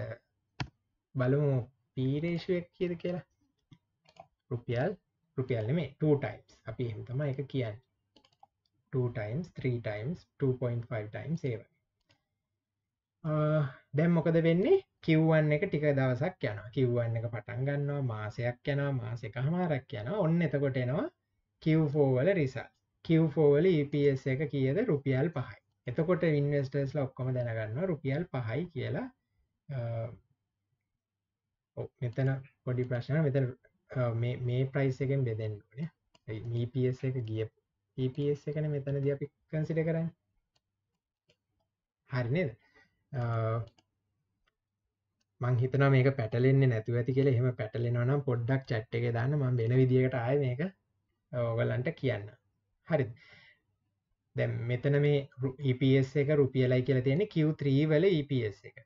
බලමු පීරේශුවක් කියද කියලා රුපියල් රුපියල්ල මේ 2ටයිස් අපි එහතම එක කියන්න 2 times 3 times 2.5 times ඒවා දැම් මොකද වෙන්නේ කිව්වන් එක ටික දවසක් යන කිව්වන් එක පටන් ගන්නවා මාසයක් යනවා මාසෙක හමාරක් යන ඔන්න එතකොට එනවා කිව්ෆෝවල රිසා කිව්ෆෝවල EPS එක කියද රුපියල් පහයි එතකොට ඉන්වස්ටර්ස් ලොක්කොම දැනගන්න රුපියල් පහයි කියලා මෙතන පොඩි ප්‍රශ්න මෙත මේ ප්‍රයිස් එකෙන් බෙදෙන්න්නන EPS එක ගිය EPS එකන මෙතන ද අපි කන්සිට කරන්න හරිනද මංහිතන මේක පැටලෙන්නේ නැතුව ඇති කියල එහෙම පැටලෙනවනම් පොඩ්ඩක් චට් එක දාන්න ම වෙන විදිකට ආය මේක ඕගලන්ට කියන්න හරි දැ මෙතන මේ EPS එක රුපියලයි කියලා තියෙන කිව්ත්‍රී වල EPS එක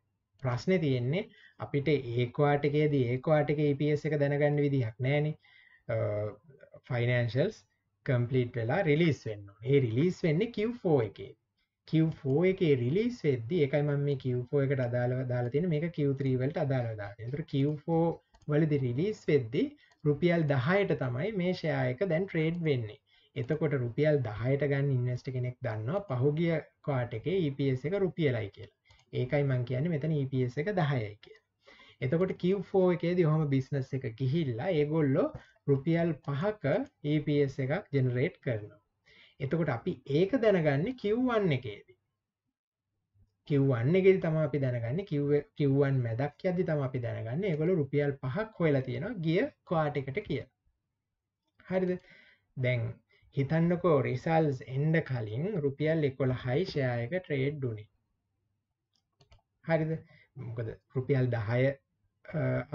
ප්‍රශ්නය තියෙන්නේ අපිට ඒකවාටකේද ඒකවාටක EPS එක දැනගන්න විදිහක් නෑන ෆයිනන්ශල්ස් කම්පලීට් වෙලා රිලිස් වෙන්න ඒ රිලිස් වෙන්න කිව්ෝ එකේ Q4 එකේ රිලීස් වෙද්දි එකයි මම මේ Q4 එකට අදාළව දාලා තියෙන්නේ මේක Q3 වලට අදාළව දාන්නේ. ඒතර Q4 වලදී රිලීස් වෙද්දි රුපියල් 10ට තමයි මේ ෂෙයා එක දැන් ට්‍රේඩ් වෙන්නේ. එතකොට රුපියල් 10ට ගන්න ඉන්වෙස්ටර් කෙනෙක් දන්නවා පහුගිය කාට් එකේ EPS එක රුපියලයි කියලා. ඒකයි මම කියන්නේ මෙතන EPS එක 10යි කියලා. එතකොට Q4 එකේදී ඔහම බිස්නස් එක ගිහිල්ලා ඒගොල්ලෝ රුපියල් 5ක EPS එකක් ජෙනරේට් කරනවා. එතකොට අපි ඒක දැනගන්න කිව්වන්න එකේද කිව්වන්න එකෙදි තම අපි දැනගන්න කිව්වන් මැදක් ඇදදි තම අපි දැනගන්න ඒගොල රුපියල් පහක් හොයලා තියෙනවා ගිය කාට එකට කිය හරිද දැන් හිතන්නකෝ රිසල්ස් එන්ඩ කලින් රුපියල් එකොළ හයිෂයායක ට්‍රේඩ් ඩුනි හරිද මොකද රුපියල් දහය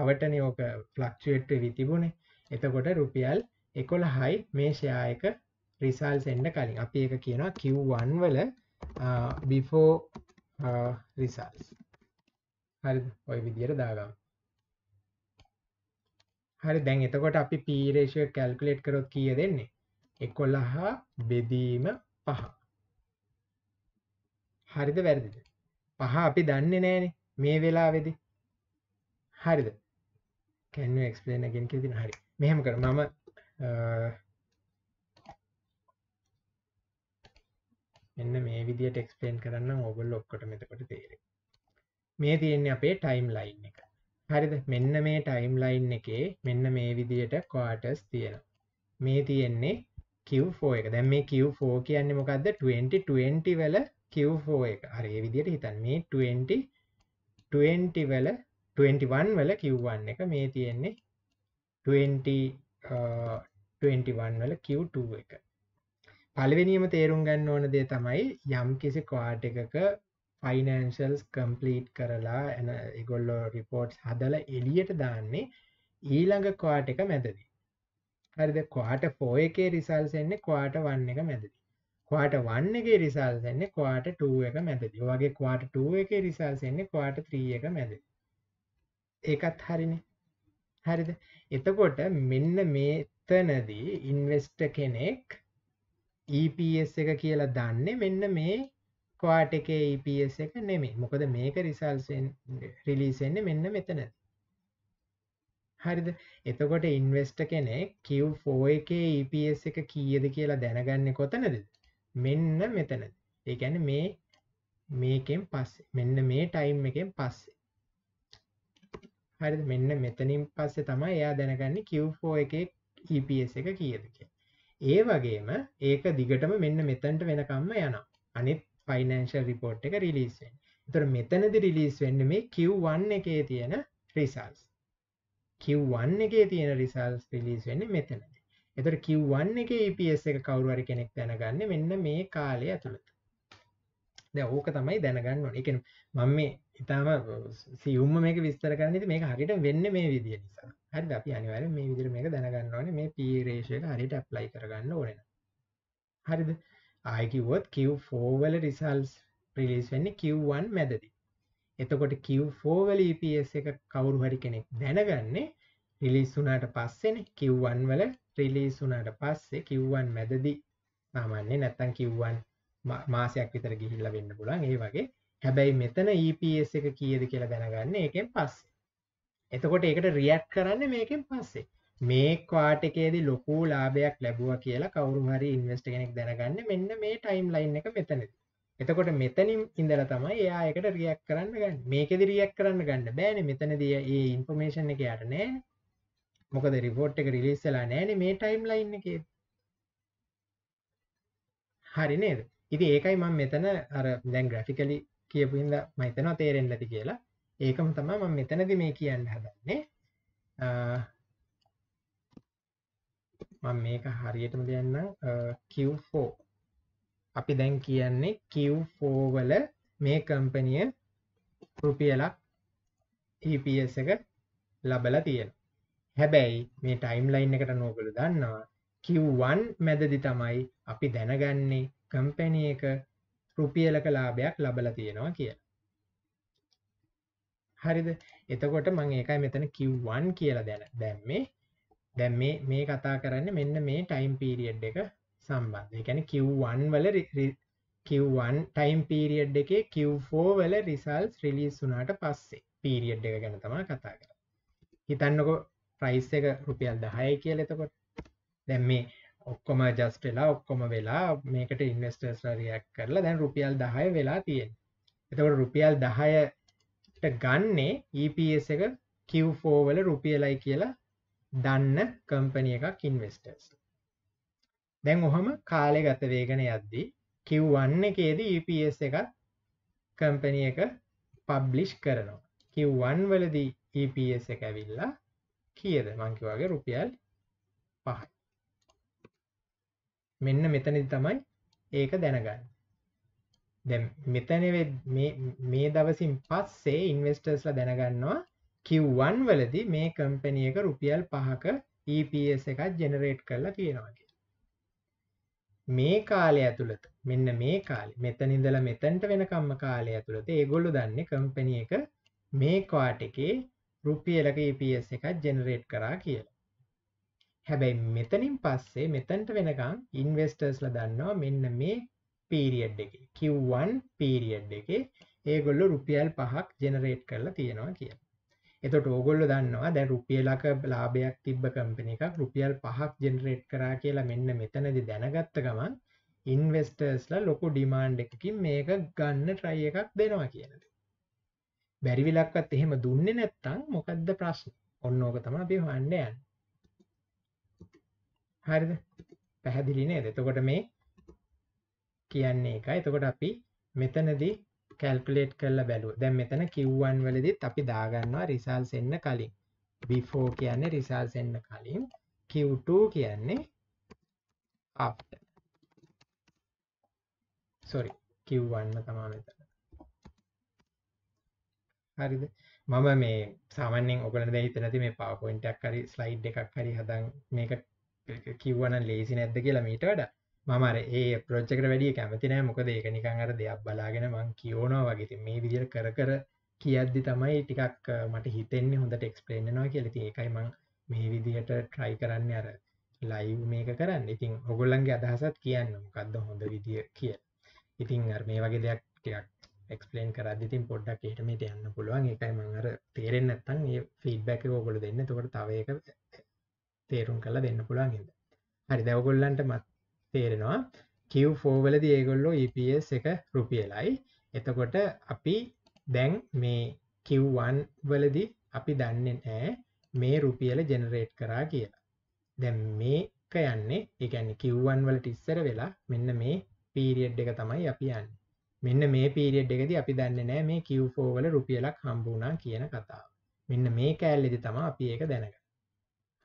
අවටන ඕක ෆලක්ෂුවට් විතිබුණේ එතකොට රුපියල් එකොළ හයි මේ ශයායක රිසල්ස් එන්ඩ කලින් අපි එක කියනවා කිව්වන් වල බිෆෝ රිසල්ස් හරි ඔය විදියට දාගම් හරි දැන් එතකොට අපි පීරේෂය කැල්කුලේට් කරොත් කිය දෙන්නේ එකොළහා බෙදීම පහ හරිද වැරදිද පහ අපි දන්න නෑන මේ වෙලා වෙදි හරිද කැන්ක්ස්ලනගෙන් කියෙදින හරි මෙහම කර මම එන්න මේ විදිට එක්ස්පලේන් කරන්න ඔබල් ඔක්කොට මෙතකොට තේර මේ තියෙන්නේ අපේ ටයිම් ලයින් එක හරිද මෙන්න මේ ටයිම් ලයින් එකේ මෙන්න මේ විදියට කවාටස් තියෙන මේ තියෙන්නේ කිව්ෝ එක දැම් මේ කිව්ෝ කියන්නේ මොකක්ද 2020 වල කිව්ෝ එක හරේ විදියට හිතන් මේ 2020 වල 21 වල කිව්වන්න එක මේ තියෙන්නේ 2021 uh, වල කිව්ටුව එක පළවෙනිම තේරුම් ගන්න ඕන දේ තමයි යම් කිසි ක්වාඩ් එකක ෆයිනන්ශල්ස් කම්පලීට් කරලා එන ඉගොල්ලෝ රිපෝට්ස් හදල එලියට දාන්නේ ඊළඟ ක්වාට එක මැදදී හරිද ක්වාට පෝ එකේ රිසල්ස් එන්නේ ක්වාට වන්න එක මැදදී ක්වාට වන්න එක රිසල් දෙන්න ක්වාට ටුව එක මැදදි වගේ ක්වාට ටුව එක රිසල් එන්නේ ක්වාට ත්‍රී එක මැද ඒකත් හරින හරිද එතකොට මෙන්න මේතනදී ඉන්වෙස්ට කෙනෙක් EPS එක කියලා දන්නේ මෙන්න මේ ක්වාට එකේ EPS එක නෙමේ මොකද මේක රිසල්සෙන් රිලීසෙන්නේ මෙන්න මෙතන හරිද එතකොට ඉන්වස්ට කෙනෙක් කිව්ෆෝ එකේ EPS එක කීයද කියලා දැනගන්න කොතනද මෙන්න මෙතන ඒගැන මේ මේකෙන් පස්සේ මෙන්න මේ ටයිම් එකෙන් පස්සේ හරි මෙන්න මෙතනින් පස්සේ තමයි එයා දැනගන්න කිව්ෆෝ එකේ EPS එක කියද කිය ඒ වගේම ඒක දිගටම මෙන්න මෙතැන්ට වෙනකම්ම යන අනිත් ෆයිනන්ශල් රිපෝට් එක රිලිස්ෙන් තුර මෙතනදි රිලිස් වෙන්න මේ කිව්වන්න එකේ තියෙන රිසල්ස් කිව්වන්න එකේ තියෙන රිසල්ස් රිලිස් වෙන්න මෙතනද එතට කිව්වන්න එක EPS එක කවරුවරි කෙනෙක් දැනගන්න මෙන්න මේ කාලය ඇතුළත දැ ඕක තමයි දැනගන්න ඕන එකන මම මේ ඉතාම සියුම්ම මේක විස්තර කරන්න මේක හරිට වෙන්න මේ විදිිය නිසා හරි අපි අනිවර මේ විදිර මේක දැනගන්න ඕන මේ පීරේෂයක හරිට ඇප්ලයි කරගන්න ඕන හරිද ආයකිවොත් කිව්ෆෝවල රිසල්ස් ප්‍රිලිස් වෙන්න කිව්වන් මැදදී එතකොට කිව්ෆෝවල EPS එක කවුරු හරි කෙනෙක් දැනගන්නේ රිලිස් වුනාට පස්සෙන කිව්වන් වල රිලිස් වුනාට පස්සේ කිව්වන් මැදදි සාමාන්‍ය නැත්තම් කිව්වන් මාසයක් විතර ගිහිල්ලා වෙන්න පුළුවන් ඒ වගේ හැබැයි මෙතන EPS එක කීයද කියලා දැනගන්න ඒකෙන් පස්සේ එතකොට ඒකට රියැක්ට් කරන්නේ මේකෙන් පස්සේ මේ ක්වාට එකේදී ලොකු ලාභයක් ලැබුවා කියලා කවුරු හරි ඉන්වෙස්ටර් කෙනෙක් දැනගන්නේ මෙන්න මේ ටයිම් ලයින් එක මෙතනදී එතකොට මෙතනින් ඉඳලා තමයි එයා එකට රියැක්ට් කරන්න ගන්න. මේකෙදි රියැක්ට් කරන්න ගන්න බෑනේ. මෙතනදී ඒ ইনফෝමේෂන් එක යට නෑ. මොකද report එක රිලීස් වෙලා නෑනේ මේ ටයිම් ලයින් එකේ. හරි නේද? ඉති ඒකයි මං මෙතන අර දැන් ග්‍රෆිකලි කියපුහිද මහිතනවා තේරෙන් ලති කියලා ඒකම තම ම මෙතනද මේ කියන්න හදන්නේ මං මේක හරියටම දෙයන්න කිවෝ අපි දැන් කියන්නේ කිව්ෆෝවල මේ කම්පනිය රුපියලක් TPS e එක ලබල තියෙන හැබැයි මේ ටයිම් ලයින් එකට නෝගල දන්නවා කිව්වන් මැදදි තමයි අපි දැනගන්නේ කම්පැනි එක රුපියලක ලාභයක් ලබල තියෙනවා කිය හරිද එතකොට මං ඒකයි මෙතන කිව්වන් කියලා දැන දැම්මේ දැම් මේ මේ කතා කරන්න මෙන්න මේ ටයිම් පීරියඩ් එක සම්බන්ධ එකැන කිව්වන් වල කිව්වන් ටයිම් පීරියඩ් එකේ කිව්ෆෝ වල රිසල්ස් රිලිස් වුනාට පස්සේ පීරියඩ් එක ගැන තමා කතා කර හිතන්නකො ප්‍රයිස් එක රුපියල් දහය කියල එතකොට දැම් මේ ඔක්කොම ජස්ට වෙලා ඔක්කොම වෙලා මේකට ඉන්වස්ටර්ස්ලා රියක් කරලා දැන් රුපියල් දහය වෙලා තියෙන් එතකට රුපියල් දහයට ගන්නේ EPS එක කිව්ෆෝවල රුපියලයි කියලා දන්න කම්පනිය එකක් ඉන්වස්ටර්ස් දැන් ඔහම කාලෙ ගත වේගෙන යද්දී කිව්වන්න එකේද EPS එකත් කම්පනිය එක පබ්ලිෂ් කරනවා කිව්වන් වලදී EPS එක ඇවිල්ලා කියද මංකි වගේ රුපියල් පහයි මෙන්න මෙතනදි තමයි ඒක දැනගන්න දැ මෙතනවෙ මේ දවසින් පස්සේ ඉන්වස්ටර්ස්ල දැනගන්නවා කිව්වන් වලදි මේ කම්පැනියක රුපියල් පහක EPS එකත් ජෙනරේට් කරලා තියෙනවාගේ මේ කාලය ඇතුළත මෙන්න මේ කාල මෙතනිදල මෙතැන්ට වෙනකම්ම කාලය ඇතුළත ඒගොල්ලු දන්න කම්පැනිය එක මේ කාට එකේ රුපියලක EPS එකත් ජෙනරේට් කරා කියලා හැබැයි මෙතනින් පස්සේ මෙතැන්ට වෙනකං ඉන්වස්ටර්ස්ල දන්නවා මෙන්න මේ පීරියඩ් එක කිව්වන් පීරියඩ් එක ඒගොල්ල රුපියල් පහක් ජෙනරේට් කරලා තියෙනවා කිය එතට ඕගොල්ල දන්නවා දැ රුපියලක ලාභයක් තිබ්බ කම්පන එකක් රුපියල් පහක් ජෙනරේට් කරා කියලා මෙන්න මෙතනදි දැනගත්ත ගමන් ඉන්වස්ටර්ස්ලා ලොකු ඩිමාන්ඩ් එකකින් මේක ගන්න ට්‍රයි එකක් දෙනවා කියනද බැරිවිලක්වත් එහෙම දුන්නේ නැත්තං මොකක්ද ප්‍රශ්න ඔන්න ඕක තම අපි හන්නයන් හරිද පැහැදිලි නේද එතකොට මේ කියන්නේ එකයි එතකොට අපි මෙතනදී කැල්කුලේට් කරලා බැලුවා දැන් මෙතන Q1 වලදීත් අපි දාගන්නවා රිසල්ට්ස් එන්න කලින් before කියන්නේ රිසල්ට්ස් එන්න කලින් Q2 කියන්නේ after sorry Q1 තමයි මෙතන හරිද මම මේ සාමාන්‍යෙන් ඔගලට දැන් හිතලා තියෙන්නේ මේ PowerPoint එකක් හරි slide එකක් හරි හදන් මේක කිව්වන ලේසි නැද්ද කියලා මීට වැඩ මමර ඒ ප්‍රෝජ්කට වැඩිය කැමතිනෑ මොකද ඒක නිකං අර දෙයක් බලාගෙන මං කියෝනවා වගේ මේ විදිර කර කර කියද්දි තමයි ටිකක් මට හිතෙන්නේ හොඳට එක්ස්පලේන්නවා කියලති ඒකයි මං මේ විදිහට ට්‍රයි කරන්න අර ලයිව් මේක කරන්න ඉතින් ඔගොල්ලන්ගේ අදහසත් කියන්න මොකක්ද හොඳ විදිිය කිය ඉතින් අර මේ වගේ දෙයක් ටිකක් එක්ස්පලේන් කරදිතින් පොඩ්ඩක් එහටම යන්න පුළුවන් එකයි මං අර තේරෙන් නැත්තන් ඒ ෆීඩ්බැක ඔගොල දෙන්න තොට තවයක තේරුම් කල දෙන්න පුළුවන් ඉද හරි දැවගොල්ලන්ට මත් තේරෙනවා කිව්ෆෝවලද ඒගොල්ලෝ EPS එක රුපියලයි එතකොට අපි දැන් මේ කිව්වන් වලදි අපි දන්න නෑ මේ රුපියල ජෙනරේට් කරා කියලා දැන් මේක යන්නේ එකන්න කිව්වන් වලට ඉස්සර වෙලා මෙන්න මේ පීරියඩ් එක තමයි අපි යන්න මෙන්න මේ පීරියඩ් එකද අපි දන්න නෑ මේ කිව්ෆෝවල රුපියලක් හම්බුණා කියන කතාව මෙන්න මේ කෑල්ලෙදි තම අපි ඒක දැනග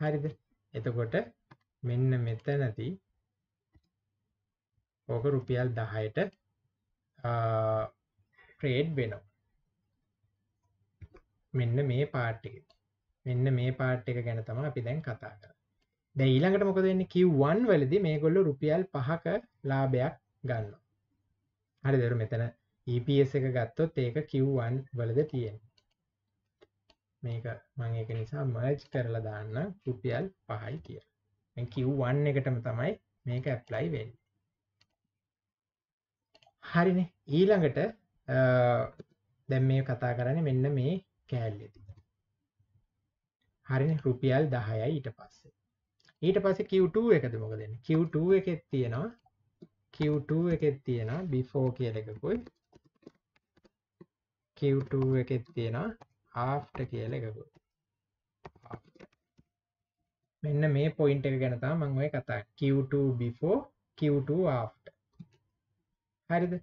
හරිද එතකොට මෙන්න මෙතනති ඕක රුපියල් දහයට ට්‍රේඩ් වෙනවා මෙන්න මේ පාට්ටික මෙන්න මේ පාට් එක ගැන තම අපි දැන් කතා කර දැ ඊළඟට මොක දෙන්න කිව්වන් වලදි මේ ගොල්ල රුපියල් පහක ලාභයක් ගන්න හරි දෙරු මෙතන EPS එක ගත්තොත් ඒක කිව්වන් වලද තියෙන් මේක මං ඒක නිසා මර්ජ් කරලා දාන්න රුපියල් පහයි කිය කිව්වන් එකටම තමයි මේක ඇප්ලයි වෙන් හරින ඊළඟට දැම් මේ කතා කරන මෙන්න මේ කෑල්ලෙති හරින රුපියල් දහයයි ඊට පස්සේ ඊට පස කිව්ට එකද මොක දෙන්න කිව්ට එකෙත් තියෙනවා කිව්ට එකෙත් තියෙන බිෆෝ කියලකුයි කිව්ට එකෙත් තියෙනවා ආෆ්ට කියල එකකු මෙන්න මේ පොයින්ට එක ගැනතා මං ඔය කතා කිව්ට බිෆෝ කිව්ට ආෆ්ට හරිද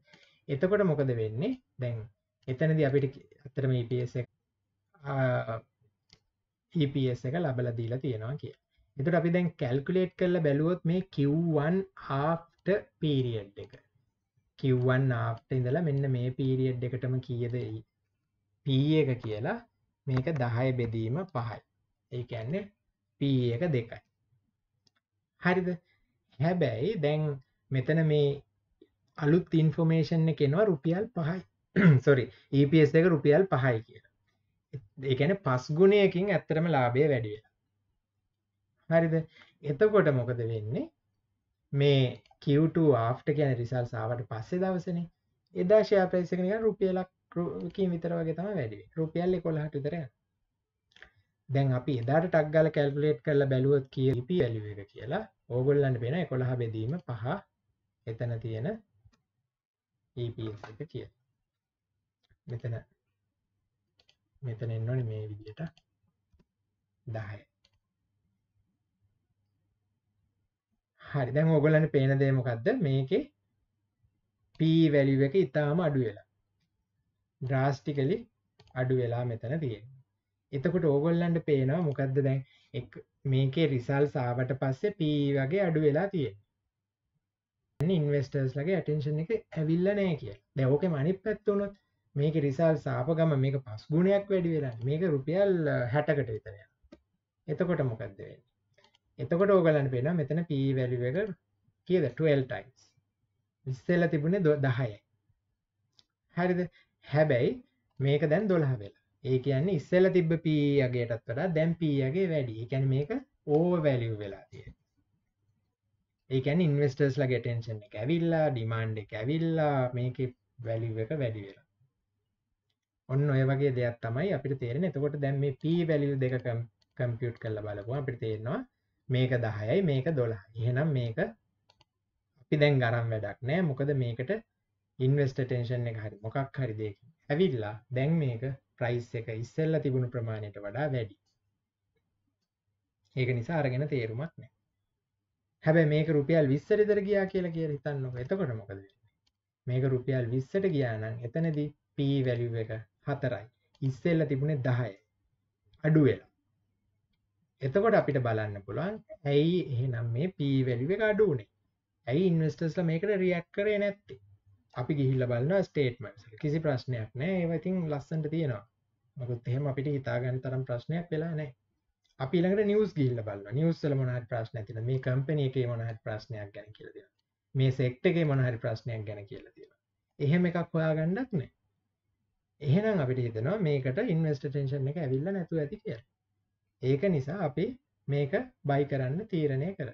එතකොට මොකද වෙන්නේ දැන් එතනද අපිට අතරම EPS EPS එක e ලබල දීලා තියෙනවා කිය එතුට අපි දැන් කැල්කුලේට් කරල බැලුවොත් මේ කිව්වන් ආෆ්ට පීරියඩ් එක කිව්වන් ආෆ්ට ඉඳලා මෙන්න මේ පීරියඩ් එකටම කියද P එක කියලා මේක දහය බෙදීම පහයි ඒ ඇන්නේ P එක දෙකයි හරිද හැබැයි දැන් මෙතන මේ අලුත් ඉන්ෆෝර්මේෂන් කෙනවා රුපියල් පහයි සොරි [CLEARS THROAT] EPS එක රුපියල් පහයි කියලා ඒන පස් ගුණයකින් ඇත්තරම ලාබය වැඩිය හරිද එතකොට මොකද වෙන්නේ මේ කිවට ආෆ්ට කියන රිසල් සාවට පස්සේ දවසන එදා ශයා ප්‍රේසකනික රුපියලක් කින් විතර වගේ තම වැඩි රුපියල්ලි කොළහට විතර දැන් අපි එදාට ටක්ගල කැල්පලේට් කරලා බැලුවත් කිය ලිපි ඇලුව එක කියලා ඕගොල්ලන්න පෙන කොළහ බෙදීම පහ එතන තියෙන e එක කිය මෙතන මෙතන එන්නනි මේ විදියට දහය හරි දැන් ඕගොලන්න පේන දේමකක්ද මේකේ පී වැලිුව එක ඉතාම අඩු වෙලා ද්‍රාස්්ටිකලි අඩු වෙලා මෙතන තියෙන් එතකොට ඕගොල්ලන්ට පේනවා මොකක්ද දැන් මේකේ රිසල් සාවට පස්සේ පී වගේ අඩු වෙලා තියෙන් ඉන්වස්ටර්ස් ලගේ ඇටෙන්ශන් එක ඇවිල්ල නෑ කිය දැවෝක මනි පැත්වුණොත් මේක රිසල් සාපගම මේක පස් ගුණයක් වැඩි වෙලා මේක රුපියල් හැටකට විතරය එතකොට මොකක්ද වෙන්න එතකොට ඕගලන් පෙන මෙතන පී වැලිුව එක කියද 12 ටයිස් විස්සෙල්ල තිබුණේ දො දහයයි හරිද හැබැයි මේක දැන් දොළහ වෙලා ඒ කියන්නේ ඉස්සල තිබ්බ පීයගේටත් වඩා දැම් පීයගේ වැඩි එකැන මේක ඕව වැලිව් වෙලා තිය ඒකැන් ඉන්වස්ටර්ස් ලගේ ටෙන්ෂන් එක ඇවිල්ලා ඩිමාන්්ඩ එක ඇවිල්ලා මේක වැලිව එක වැඩි වෙලා ඔන්න ඔය වගේ දෙයක් තමයි අපිට තේරෙන එතකොට දැම් මේ පී වැලිය දෙක කම්පියුට් කල්ල බලපු අපිට තේරෙනවා මේක දහයයි මේක දොලා එහෙනම් මේක අපි දැන් ගරම් වැඩක් නෑ මොකද මේකට ඉන්වස්ට ටේෂන් එක හරි මොකක් හරි දෙකින් ඇවිල්ලා දැන් මේක ප්‍රයිස් එක ඉස්සල්ල තිබුණු ප්‍රමාණයට වඩා වැඩි ඒක නිසා අරගෙන තේරුමක් නෑ හැබැ මේක රුපියල් විස්සරිදර ගියා කියලා කිය හිතන්නක එතකොට මොකද මේක රුපියල් විස්සට ගියානම් එතනදී පී වැලිුව එක හතරයි ඉස්සෙල්ල තිබුණේ දහය අඩු වෙලා එතකොට අපිට බලන්න පුළුවන් ඇයි එහෙනම් මේ පී වැලිුව එක අඩුනේ ඇයි ඉන්වස්ටස්ල මේකට රියක් කරේ නැත්තේ අපි ගිහිල්ල බලන්න ස්ටේට්මන්් කිසි ප්‍රශ්නයක් නෑ ඒවතින් ලස්සට තියෙනවා මකුත් එහෙම අපිට හිතාගන්න තරම් ප්‍රශ්නයක් වෙලා නෑ අපිළඟට නිියස් ගිල්ල බල නිියස්සල මොනහට ප්‍රශ්න තින මේ කම්පනය එක මොනහට ප්‍රශ්නයක් ගැන කියලද මේ සෙක්ටගේ මොනහරි ප්‍රශ්නයක් ගැන කියලා තියෙන එහෙම එකක් හොයාගණ්ඩක් නෑ එහෙනම් අපිට හිතනවා මේකට ඉන්වස්ටටේෂන් එක ඇවිල්ල නැතු ඇති කිය ඒක නිසා අපි මේක බයි කරන්න තීරණය කර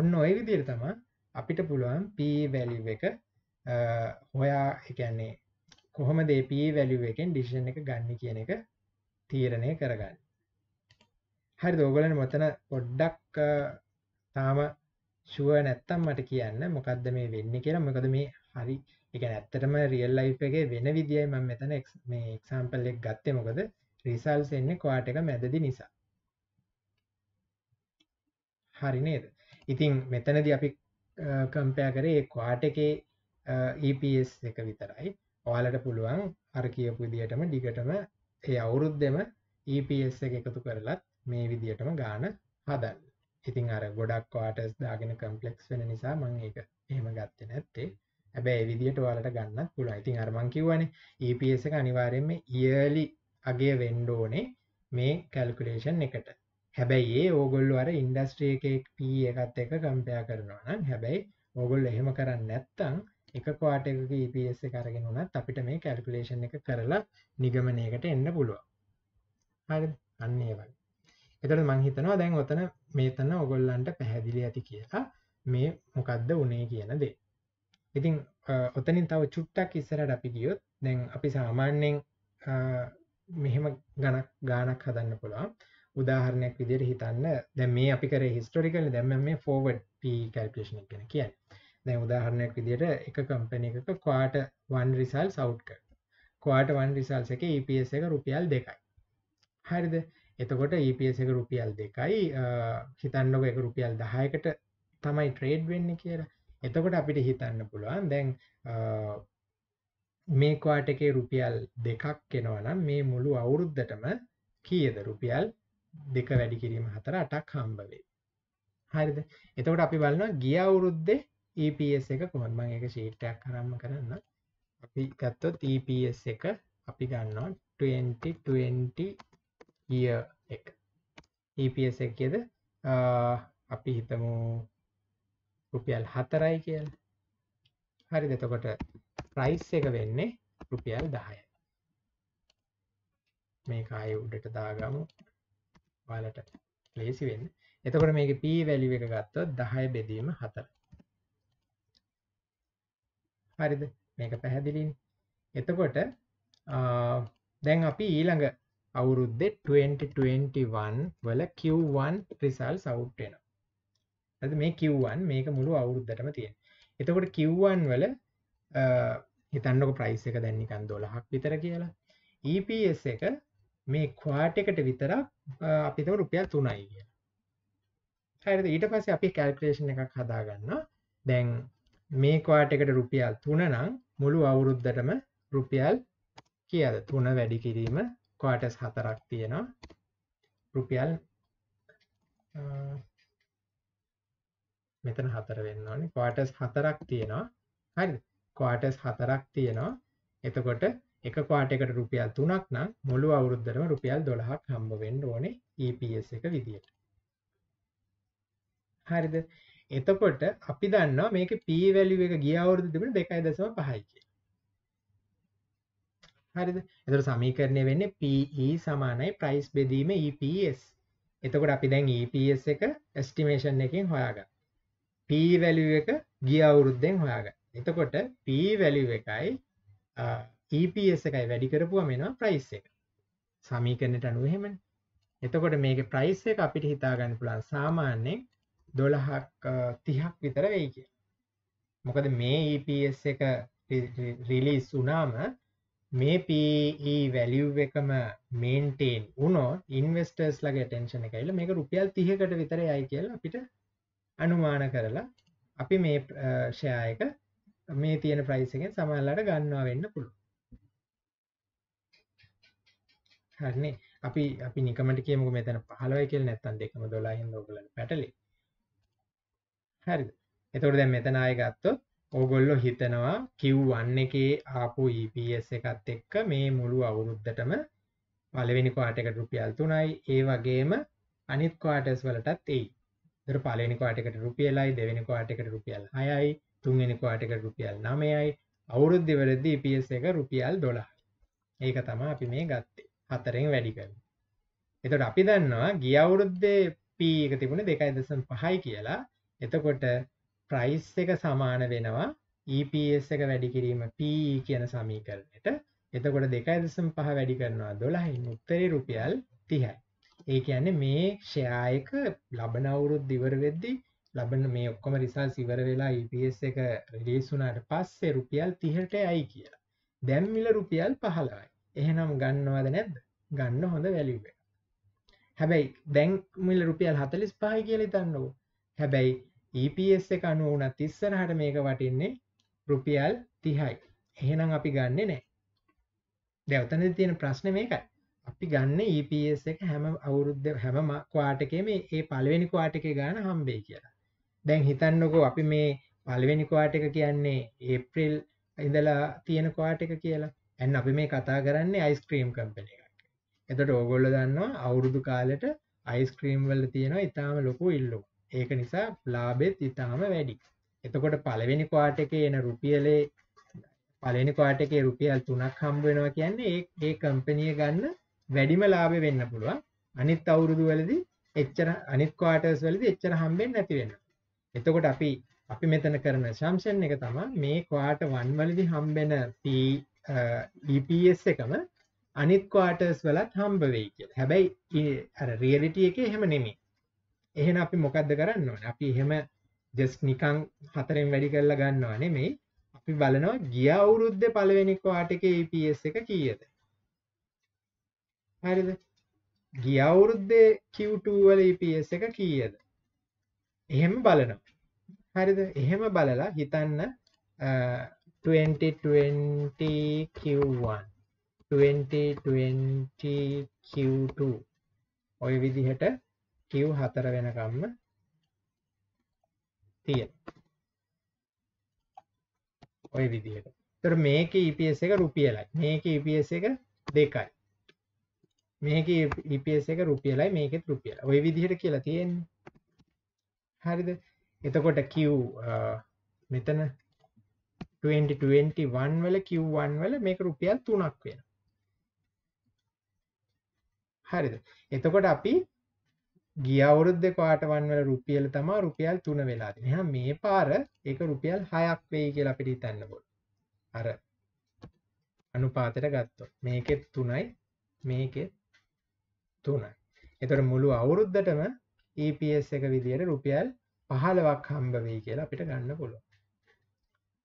ඔන්න ඔය විදිර තමා අපිට පුළුවන් P වැලිය එක හොයා එකන්නේ කොහොම දේපී වැලිුව එකෙන් ඩිසිෂන් එක ගන්න කියන එක තීරණය කරගන්න හරි දෝගලන මොතන පොඩ්ඩක් තාම ශුව නැත්තම් මට කියන්න මොකක්ද මේ වෙන්න කියලා මොකද මේ හරි එක ඇත්තටම රියල් ලයි් එකේ වෙන විදියි ම මෙතන මේ එක්සාම්පල් එක් ගත්තේ මොකද රිසල්ස් එන්නේ කවාට එක මැදදි නිසා හරි නේද ඉතින් මෙතනද අපි කම්පයා කරේ ක්වාට එකේ EPS එක විතරයි ඔයාලට පුළුවන් අර කියපු දිටම ඩිගටම ඒ අවුරුද්දෙම EPS එක එකතු කරලත් මේ විදිටම ගාන හදන්න ඉතින් අර ගොඩක් කවාටස් දාගෙන කම්පලෙක්ස් වෙන නිසා මං ඒක එහෙම ගත්ත නැත්තේ හැබැයි විදිට වාලට ගන්න පුළ ඉතින් අරමං කිවන EPS එක අනිවාරයෙන්ම ඉයලි අගේ වෙන්ඩෝනේ මේ කැල්කුලේෂන් එකට හැබැයි ඒ ඕගොල්ලු අර ඉන්ඩස්ට්‍රිය එකක් පී එකත් එක කම්පයා කරනවා නම් හැබැයි ඕගොල් එහෙම කරන්න නැත්තං එක පාට e එක EPS කරගෙන වනත් අපිට මේ කැල්පිලේෂන් එක කරලා නිගමනයකට එන්න පුළුවන් හරි අන්නේ වගේ එතට මංහිතනවා දැන් ඔතන මේතන්න ඔගොල්ලන්ට පැහැදිලි ඇති කියලා මේ මොකක්ද උනේ කියන දේ ඉතිං ඔතනින් තව චුට්ටක් ඉස්සරට අපි ගියොත් දැන් අපි සාමාන්‍යෙන් මෙහෙම ගණක් ගානක් හදන්න පුළුවන් උදාහරණයක් විදියට හිතන්න දැන් මේ අපි කරේ හිස්ටොරිකල් දැන් මම මේ ෆෝවර්ඩ් P calculation එක ගැන කියන්නේ. දැන් උදාහරණයක් විදියට එක කම්පැනි එකක quarter 1 results out කරනවා. quarter 1 results එකේ EPS එක රුපියල් 2යි. හරිද? එතකොට EPS එක රුපියල් 2යි හිතන්නකෝ ඒක රුපියල් 10කට තමයි ට්‍රේඩ් වෙන්නේ කියලා. එතකොට අපිට හිතන්න පුළුවන් දැන් මේ ක්වාට එකේ රුපියල් දෙකක් කෙනවනම් මේ මුළු අවුරුද්දටම කීයද රුපියල් දෙක වැඩි කිරීම හතර අටක් හම්බවේ හරිද එතකොට අපි බලන්න ගිය අවුරුද්දේ EPS එක කොහොමද මම ඒක ෂීට් එකක් කරම්ම කරන්න අපි ගත්තොත් EPS එක අපි ගන්නවා 2020 year එක EPS එක කියද අපි හිතමු රුපියල් 4යි කියලා හරිද එතකොට price එක වෙන්නේ රුපියල් 10යි මේක ආයෙ උඩට දාගමු ඔයාලට ලේසි වෙන්න එතකොට මේක p වැලිය එක ගත්තොත් 10 බෙදීම 4 හරිද මේක පැහැදිලිනේ එතකොට දැන් අපි ඊළඟ අවුරුද්දේ 2021 වල Q1 results out වෙනවා හරිද මේ Q1 මේක මුළු අවුරුද්දටම තියෙන එතකොට Q1 වල හිතන්නක ප්‍රයිස් එක දැන් නිකන් 12ක් විතර කියලා EPS එක මේ ක්වාට් එකට විතරක් අපි තව රුපියල් 3යි කියලා. හරිද? ඊට පස්සේ අපි කැල්කියුලේෂන් එකක් හදාගන්නවා. දැන් මේ ක්වාට් එකට රුපියල් 3 නම් මුළු අවුරුද්දටම රුපියල් කියද 3 වැඩි කිරීම ක්වාටර්ස් 4ක් තියෙනවා. රුපියල් මෙතන 4 වෙන්න ඕනේ. ක්වාටර්ස් 4ක් තියෙනවා. හරිද? ක්වාටර්ස් 4ක් තියෙනවා. එතකොට එක පාට එකට රුපියල් 3ක් නම් මුළු අවුරුද්දටම රුපියල් 12ක් හම්බ වෙන්න ඕනේ EPS එක විදියට. හරිද? එතකොට අපි දන්නවා මේකේ P value එක ගිය අවුරුද්දේ තිබුණ 2.5යි කියලා. හරිද? එතකොට සමීකරණය වෙන්නේ PE සමානයි price බෙදීම EPS. එතකොට අපි දැන් EPS එක estimation එකෙන් හොයාගන්න. P value එක ගිය අවුරුද්දෙන් හොයාගන්න. එතකොට P value එකයි EPS එකයි වැඩි කරපුවා මෙනවා ප්‍රයිස් එක සමීකරණයට අනුව එහෙමනේ එතකොට මේක ප්‍රයිස් එක අපිට හිතාගන්න පුළුවන් සාමාන්‍යයෙන් 12ක් 30ක් විතර වෙයි කියලා. මොකද මේ EPS එක රිලීස් වුණාම මේ PE value එකම maintain වුණොත් investors ලගේ attention එක ඇවිල්ලා මේක රුපියල් 30කට විතර යයි කියලා අපිට අනුමාන කරලා අපි මේ ෂෙයා එක මේ තියෙන price එකෙන් සමහරවල්ලාට ගන්නවා වෙන්න පුළුවන්. හරනේ අපි අපි නිකමට කියමුකෝ මෙතන 15 කියලා නැත්තම් දෙකම 12 හින්දා ඔයගොල්ලන්ට පැටලෙයි. හරිද? එතකොට දැන් මෙතන ආයෙ ගත්තොත් ඕගොල්ලෝ හිතනවා Q1 එකේ ආපු EPS එකත් එක්ක මේ මුළු අවුරුද්දටම පළවෙනි ක්වාටර් එකට රුපියල් 3යි ඒ වගේම අනිත් ක්වාටර්ස් වලටත් එයි. ඒතර පළවෙනි ක්වාටර් එකට රුපියලයි දෙවෙනි ක්වාටර් එකට රුපියල් 6යි තුන්වෙනි ක්වාටර් එකට රුපියල් 9යි අවුරුද්දේ වලදී EPS එක රුපියල් 12යි. ඒක තමයි අපි මේ ගත්තේ. හතරෙන් වැඩි කර එතට අපි දන්නවා ගිය අවුරුද්දේ පී එක තිබුණ දෙකයි දෙසම් පහයි කියලා එතකොට ප්‍රයිස් එක සමාන වෙනවා EPS එක වැඩි කිරීම P කියන සමීකරණයට එතකොට දෙකයි දෙසම් පහ වැඩි කරනවා දොළහි උත්තරි රුපියල් තිහයි ඒ කියන්නේ මේ ෂයායක ලබන අවුරුත් දිවර වෙද්දි ලබන මේ ඔක්කොම රිසා සිවර වෙලා EPS එක රිලේසුනාට පස්සේ රුපියල් තිහට යයි කියලා දැම්මිල රුපියල් පහලයි එහෙනම් ගන්නවාද නැබ් ගන්න හොඳ වැලිුව හැබැයි දැන් මිල් රුපියල් හතලිස් පහයි කියලි තන්නෝ හැබැයි EPS එක අනුව වනත් ඉස්සරහට මේක වටින්නේ රුපියල් තිහයි එහෙනම් අපි ගන්න නෑ දැවතන තියෙන ප්‍රශ්න මේකයි අපි ගන්න EPS එක හැම අවුරුද්ධ හැම කවාටකේ මේ ඒ පළවෙනි කවාටක ගාන හම්බේ කියලා දැන් හිතන්නකෝ අපි මේ පළවෙනි කවාටක කියන්නේ ඒප්‍රිල් ඉඳලා තියෙන කවාටක කියලා ඇන් අපි මේ කතා කරන්නේ අයිස්ක්‍රීම් කම්පන එකක් එතට ඕගොල්ල දන්නවා අවුරුදු කාලෙට අයිස්ක්‍රීම් වල තියෙනවා ඉතාම ලොකු ඉල්ලු ඒක නිසා ලාබෙත් ඉතාම වැඩි එතකොට පළවෙනි පාට එක එන රුපියලේ පලනි පාට එක රුපියල් තුනක් හම්බුවෙනවා කියන්නේ ඒ කම්පනිය ගන්න වැඩිම ලාබ වෙන්න පුළුවන් අනිත් අවුරුදු වලදි එච්චර අනිත් කාටර්ස් වලදි එච්චර හම්බෙන් නැතිවෙන එතකොට අපි අපි මෙතන කරන ශම්ෂන් එක තමා මේ කවාට වන්වලදි හම්බෙන පී EPS එකම අනිත් කවාටර්ස් වලත් හම්බවෙයි කිය හැබැයි අර රියලිටිය එක හෙම නෙමේ එහෙන අපි මොකක්ද කරන්න ඕන අපි හෙම ජෙස් නිකං හතරෙන් වැඩි කරලා ගන්නවා නෙමෙයි අපි බලනවා ගිය අවුරුද්ධ පළවෙනි කවාටක EPS එක කීයද හරිද ගිය අවුරුද්දේ කිව්ටූ වල EPS එක කීයද එහෙම බලනවා හරිද එහෙම බලලා හිතන්න 2020 Q1 2020 Q2 ඔය විදිහට Q4 වෙනකම්ම තියෙන ඔය විදිහට තොර මේක EPS එක රුපියලයි මේක EPS එක දෙකයි මේක EPS එක රුපියලයි මේකෙත් රුපියල ඔය විදිහට කියලා තියෙන්නේ හරිද එතකොට Q මෙතන 2021 වල කිව්වන් වල මේක රුපියල් තුනක් වෙන හරිද එතකොට අපි ගියවුරුද්ද පාටවන් වල රුපියල තමා රුපියල් තුන වෙලා හ මේ පාර එක රුපියල් හයක් වෙයි කියලා අපිට ඉතන්නබොල් අර අනුපාතයට ගත්තො මේකෙත් තුනයි මේකෙත් තුනයි එතොට මුළු අවුරුද්ධටම EPS එක විදියට රුපියල් පහලවක් හම්බ වෙයි කියලා අපිට ගන්න පුළුව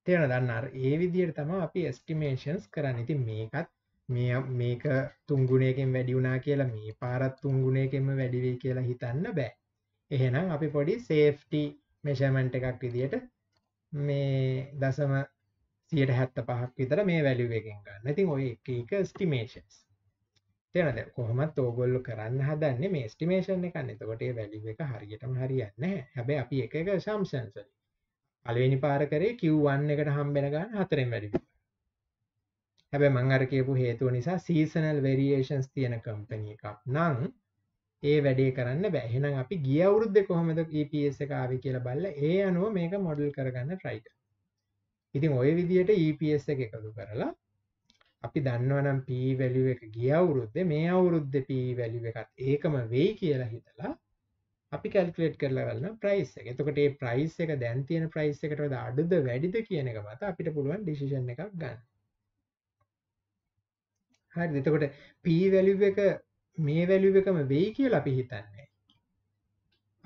තියෙන දන්න අර ඒ විදියට තම අපි ස්ටිමේෂන්ස් කරන්න ඉති මේකත් මේ මේක තුංගුණයකෙන් වැඩි වුනා කියලා මේ පාරත් තුංගුණයකෙන්ම වැඩිවී කියලා හිතන්න බෑ එහෙනම් අපි පොඩි සේෆ්ටි මෙෂමන්ට් එකක් විදියට මේ දසම සියට හැත්ත පහක් විතර මේ වැලිුව එකෙන් ගන්න ඉතින් ඔය එක ස්ටිමේෂන්ස් තෙනද කොහොමත් ඕගොල්ලු කරන්න හදන්න මේ ස්ටිමේෂන් එකන්න එතකොට වැලිුව එක හරියටම හරියන්න හැබැ අපි එක එක ශම්සන්සලින් පළවෙනි පාර කරේ Q1 එකට හම්බෙන ගාන හතරෙන් වැඩි හැබැයි මම අර කියපු හේතුව නිසා seasonal variations තියෙන company එකක් නම් ඒ වැඩේ කරන්න බෑ. එහෙනම් අපි ගිය අවුරුද්දේ කොහමද EPS එක ආවේ කියලා බලලා ඒ අනුව මේක මොඩල් කරගන්න try කරමු. ඉතින් ওই විදිහට EPS එක එකතු කරලා අපි දන්නවනම් P value එක ගිය අවුරුද්දේ මේ අවුරුද්දේ P value එකත් ඒකම වෙයි කියලා හිතලා අපි කැල්කුලේට් කරලා බලන ප්‍රයිස් එක. එතකොට මේ ප්‍රයිස් එක දැන් තියෙන ප්‍රයිස් එකට වඩා අඩුද වැඩිද කියන එක මත අපිට පුළුවන් ඩිසිෂන් එකක් ගන්න. හරිද? එතකොට P value එක මේ value එකම වෙයි කියලා අපි හිතන්නේ.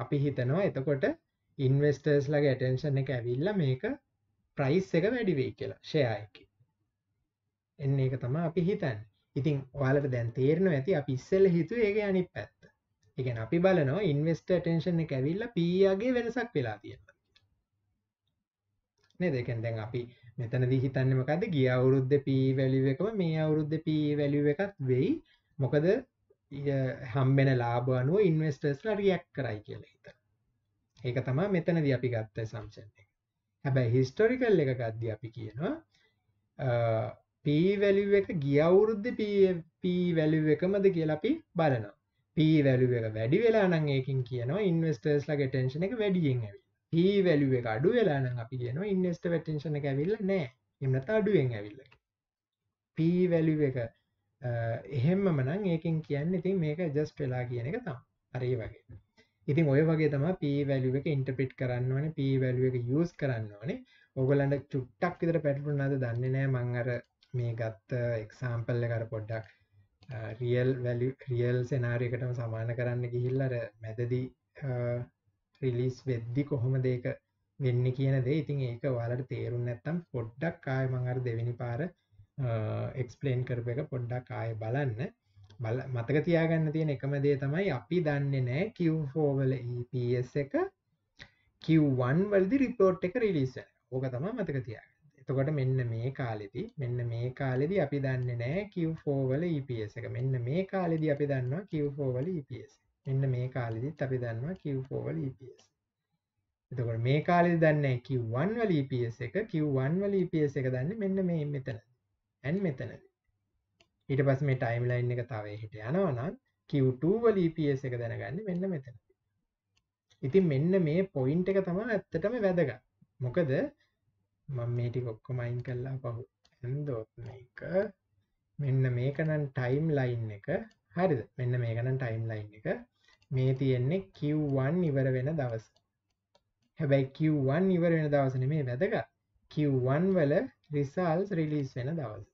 අපි හිතනවා එතකොට ඉන්වෙස්ටර්ස් ලගේ ඇටෙන්ෂන් එක ඇවිල්ලා මේක ප්‍රයිස් එක වැඩි වෙයි කියලා ෂෙයා එකේ. එන්න ඒක තමයි අපි හිතන්නේ. ඉතින් ඔයාලට දැන් තේරෙනවා ඇති අපි ඉස්සෙල්ලා හිතුවේ ඒකේ අනිත් පැත්ත. එකන අපි බලනවා ඉන්වස්ට ටේෂන් එක ඇවිල්ල පියගේ වෙනසක් වෙලා තියෙනවා නේ දෙකෙන් දැන් අපි මෙතන දිහිතන්නමකද ගිය අවුරුද්ධ පී වැලිුව එකම මේ අවුරුද්ධ පී වැලිුව එකත් වෙයි මොකද හම්බෙන ලාබ අනුව ඉන්වස්ටර්ස්ලා රියක් කරයි කියලා හිත ඒක තමා මෙතන ද අපි ගත්ත සම්සන් එක හැබැයි හිස්ටොරිකල් එක ගද්ද අපි කියනවා පීවැලිුව එක ගිය අවුරුද්ධ පී වැලිුව එකමද කියලා අපි බලනවා පීවැලුව එක වැඩි වෙලා නම් ඒකින් කියනවා ඉන්වස්ටර්ස් ලගේ ටෙන්ශන එක වැඩියෙන් ඇවි පීවැලුව එක අඩු වෙලා නම් අපි කියනවා ඉන්වස්ට වැටේෂන එක ඇවිල්ල නෑ එමනත අඩුවෙන් ඇවිල්ල පීවැලුව එක එහෙම්ම මනං ඒකින් කියන්න ඉතින් මේක ජස් වෙලා කියන එක තම් අරේ වගේ ඉතින් ඔය වගේ තම පීවැලුව එක ඉන්ටපිට් කරන්න ඕනේ පීවැලුව එක යස් කරන්න ඕනේ ඔගලන්ට චුට්ටක් විතර පැටපුුණාද දන්නේ නෑ මං අර මේ ගත්ත එක්සාම්පල්ල කර පොඩ්ඩක් රියල් වැලි රියල් සෙනාරයකටම සමාන කරන්න ගිහිල්ලර මැදදි රිලිස් වෙද්දි කොහොම දෙක වෙන්න කියන දේ ඉතින් ඒක වාලට තේරුම් නැත්තම් පොඩ්ඩක් කාය මඟර දෙවෙනි පාර එක්ස්පලේන් කරප එක පොඩ්ඩක් ආය බලන්න බල මතක තියාගන්න තියෙන එකම දේ තමයි අපි දන්නේ නෑ කිව්ෆෝවල EPS එක කිව්වන් වලදි රිපෝට් එක රිලිස ඕක තම මතක තියාග එතකොට මෙන්න මේ කාලෙදි මෙන්න මේ කාලෙදි අපි දන්නේ නෑ Q4 වල EPS එක. මෙන්න මේ කාලෙදි අපි දන්නවා Q4 වල EPS. මෙන්න මේ කාලෙදිත් අපි දන්නවා Q4 වල EPS. එතකොට මේ කාලෙදි දන්නේ Q1 වල EPS එක. Q1 වල EPS එක දන්නේ මෙන්න මේ මෙතන. and මෙතනදී. ඊට පස්සේ මේ ටයිම් ලයින් එක තව එහෙට යනවා නම් Q2 වල EPS එක දැනගන්නේ මෙන්න මෙතන. ඉතින් මෙන්න මේ පොයින්ට් එක තමයි ඇත්තටම වැදගත්. මොකද මම මේ ටික ඔක්කොම අයින් කරලා පහු ඇන්දොත් මේක මෙන්න මේක නම් ටයිම් ලයින් එක හරිද මෙන්න මේක නම් ටයිම් ලයින් එක මේ තියෙන්නේ Q1 ඉවර වෙන දවස හැබැයි Q1 ඉවර වෙන දවස නෙමේ වැදගත් Q1 වල රිසල්ස් රිලීස් වෙන දවස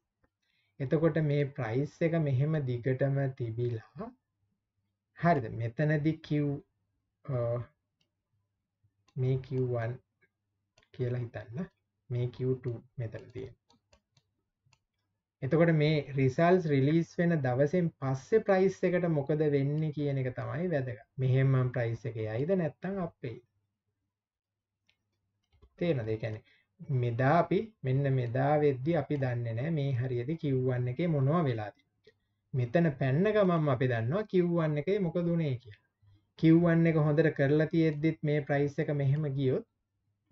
එතකොට මේ ප්‍රයිස් එක මෙහෙම දිගටම තිබිලා හරිද මෙතනදි Q මේ Q1 කියලා හිතන්න මේ Q2 මෙතන තියෙන එතකොට මේ රිසල්ස් රිලිස් වෙන දවසෙන් පස්සේ ප්‍රයිස් එකට මොකද වෙන්න කියන එක තමයි වැදක මෙහෙමම් ප්‍රයිස් එක යයිද නැත්තං අපේ තේන දෙකැන මෙදා අපි මෙන්න මෙදා වෙද්දි අපි දන්න නෑ මේ හරිද කිව්වන්න එක මොනවා වෙලාද මෙතන පැන්න ගමම් අපි දන්නවා කිව්වන්න එක මොකදුනේ කිය කිව්වන්න එක හොඳට කරලා තියෙද්දිත් මේ ප්‍රයිස් එක මෙහෙම ගියොත්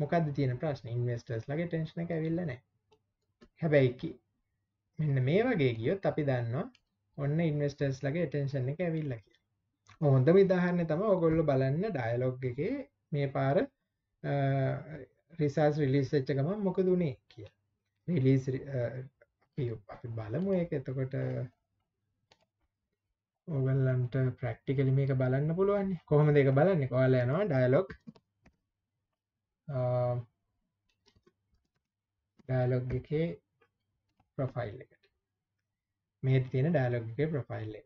මොකක්ද තියෙන ප්‍රශ්න ඉන්වස්ටර්ස් ලගේ ටෙන්ශන එක ඇවිල්ලන හැබැයි මෙන්න මේ වගේ ගියොත් අපි දන්නවා ඔන්න ඉන්වස්ටර්ස් ලගේ ටෙන්ශන එක ඇවිල්ල කිය හොඳ විදාහන්න තම ඔගොල්ල බලන්න ඩයිලොග් එක මේ පාර රිසාස් රිලිස් එච්චකම මොකදුනේ කිය රිලිස් අපි බලමු එක එතකොට ඔගල්ලන්ට ප්‍රක්ටිකලි මේක බලන්න පුළුවන් කොහොම දෙක බලන්න ඔයාල යනවා ඩයිලොක් ඩයලොග් එකේ ප්‍රොෆයිල් එකට මේ තියෙන ඩයලොග්ගේ ප්‍රොෆයිල්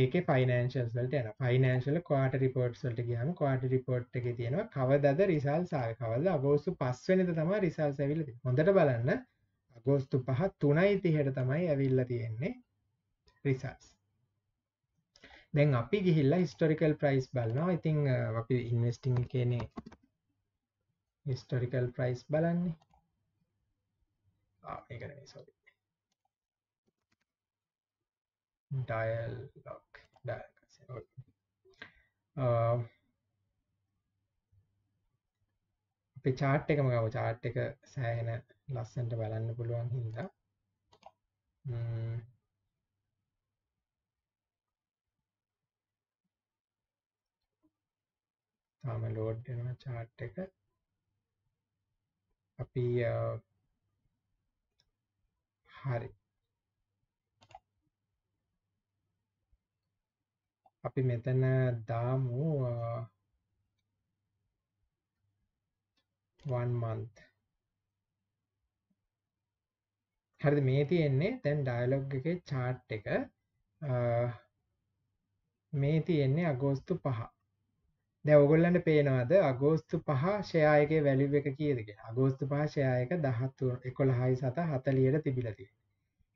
ඒක ෆයිනන්ශල්ට යන ෆයිනන්ශල කොට රිපෝට්සල්ට ගහම කොට රිපෝට් එක තියෙනවා කවදද රිසල් සාය කවද අගෝස්තු පස්වනිද තම රිසල් සැවිල හොඳට බලන්න අගෝස්තු පහ තුනයි තිහට තමයි ඇවිල්ල තියෙන්නේ රිසල්ස් දැන් අපි ගිහිල්ලා ස්ටොරිකල් ප්‍රයිස් බලනවා ඉතිං අපි ඉන්වස්ටිං කනේ හිස්ටොරිකල් ප්‍රයිස් බලන්නේ ඒකන සො ඩයල් ලොක් අපි චාට් එකම ගව චාට් එක සෑහෙන ලස්සන්ට බලන්න පුළුවන් හින්දා hmm. තාම ලෝඩ් වෙනවා චාට් එක අපි හරි අපි මෙතන දාමු one month හරිද මේ තියෙන්නේ දැන් ඩයලොග් එකේ chart එක මේ තියෙන්නේ අගෝස්තු 5 දැ ඔගොල්ලන්න පේනවාද අගෝස්තු පහ ෂයායගේ වැලිුව එක කියදගෙන අගෝස්තු පාශයායක දහත්තු එකොළ හයි සත හතලියට තිබිලති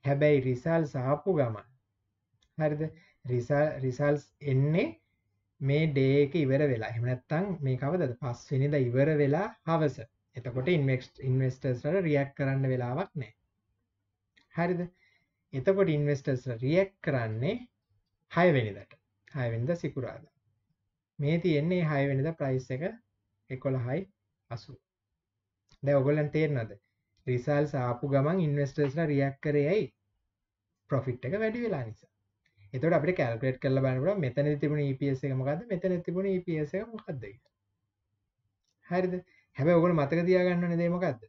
හැබැයි රිසල් සහපු ගමන් හරිද රිසල්ස් එන්නේ මේ ඩේක ඉවර වෙලා හෙමනැත්තං මේ කවදද පස්වෙනිද ඉවර වෙලා හවස එතකොට ඉන්වෙක්ස් ඉන්වස්ටර්ස්ට රියක් කරන්න වෙලාවක් නෑ හරිද එතකොට ඉන්වස්ටර්ස් රියක් කරන්නේ හයවෙනිදට හයවෙනිද සිකුරාද මේ තියෙන්නේ හයවෙනිද ප්‍රයිස් එක එකොළහයි අසු දැ ඔගොලන් තේරනද රිසල් සාපු ගමන් ඉන්වස්ටර්ස්ල රියක් කරයයි පොෆිට් එක වැඩි වෙලා නිසා එතට අපට කැල්කට් කල බනට මෙතන තිබුණ EPS එක මකද මෙතන තිබුණ EPS එක මොකක්ද හරිද හැබැ ඔගොල මතක තියාගන්න නදේමකක්ද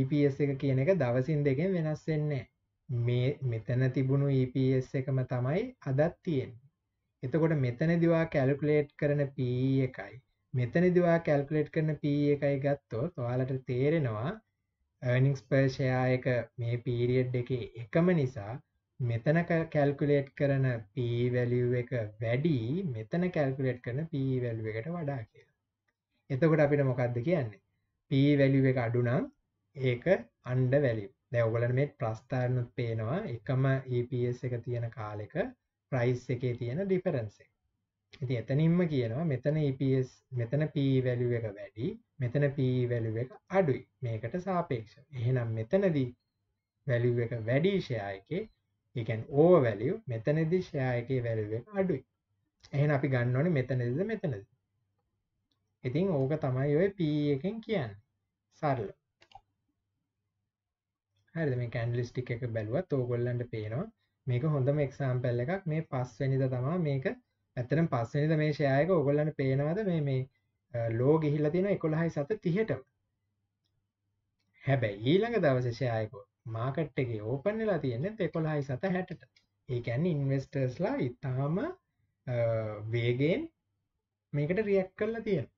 EPS එක කියන එක දවසින් දෙකෙන් වෙනස් වෙන්නේ මේ මෙතන තිබුණු EPS එකම තමයි අදත් තියෙන්නේ එතකොට මෙතනදිවා කැලකුලේට් කරන P එකයි මෙතනදිවා කැල්කුලේට් කරන P එකයි ගත්තොත් ඔයාලට තේරෙනවා earnings per share එක මේ period එකේ එකම නිසා මෙතන කැල්කුලේට් කරන P value එක වැඩි මෙතන කැල්කුලේට් කරන P value එකට වඩා කියලා. එතකොට අපිට මොකද්ද කියන්නේ? P value එක අඩු නම් ඒක අන්ඩ වැලි දැවගලට මේ ප්‍රස්ථාරණුත් පේනවා එකම EPS එක තියෙන කාලෙක ප්‍රයිස් එකේ තියෙන ඩිෆරන්ස ඇති එතනින්ම කියනවා මෙතන EPS මෙතන P වැලුව එක වැඩි මෙතන P වැලුව එක අඩුයි මේකට සාපේක්ෂ එහෙනම් මෙතනදී වැලුව එක වැඩි ෂයායකේ ඒකැන් ඕ වැලිය මෙතනදි ෂයායකේ වැලුව එක අඩුයි එහෙන අපි ගන්නඕන මෙතනද මෙතනද ඉතින් ඕක තමයි ඔය P එකෙන් කියන්න සරල හරි මේ කැන්ඩලිස්ටික් එක බැලුවත් ඕගොල්ලන්ට පේනවා මේක හොඳම එක්සාම්පල් එකක් මේ පස්වෙනිද තමා මේක ඇතරම් පස්වෙනිද මේ ෂයක ඔගොල්ලන්න පේනවද මේ මේ ලෝ ගිහිල්ල තින එකොළහයි සත තිහට හැබැ ඊළඟ දවශෂයකෝ මාකට්ටගේ ඕපන්නලා තියෙන්නේ එකොළහයි සත හැටට ඒකැන්න ඉන්වස්ටර්ස්ලා ඉතාම වේගෙන් මේකට රියක් කරලා තියෙන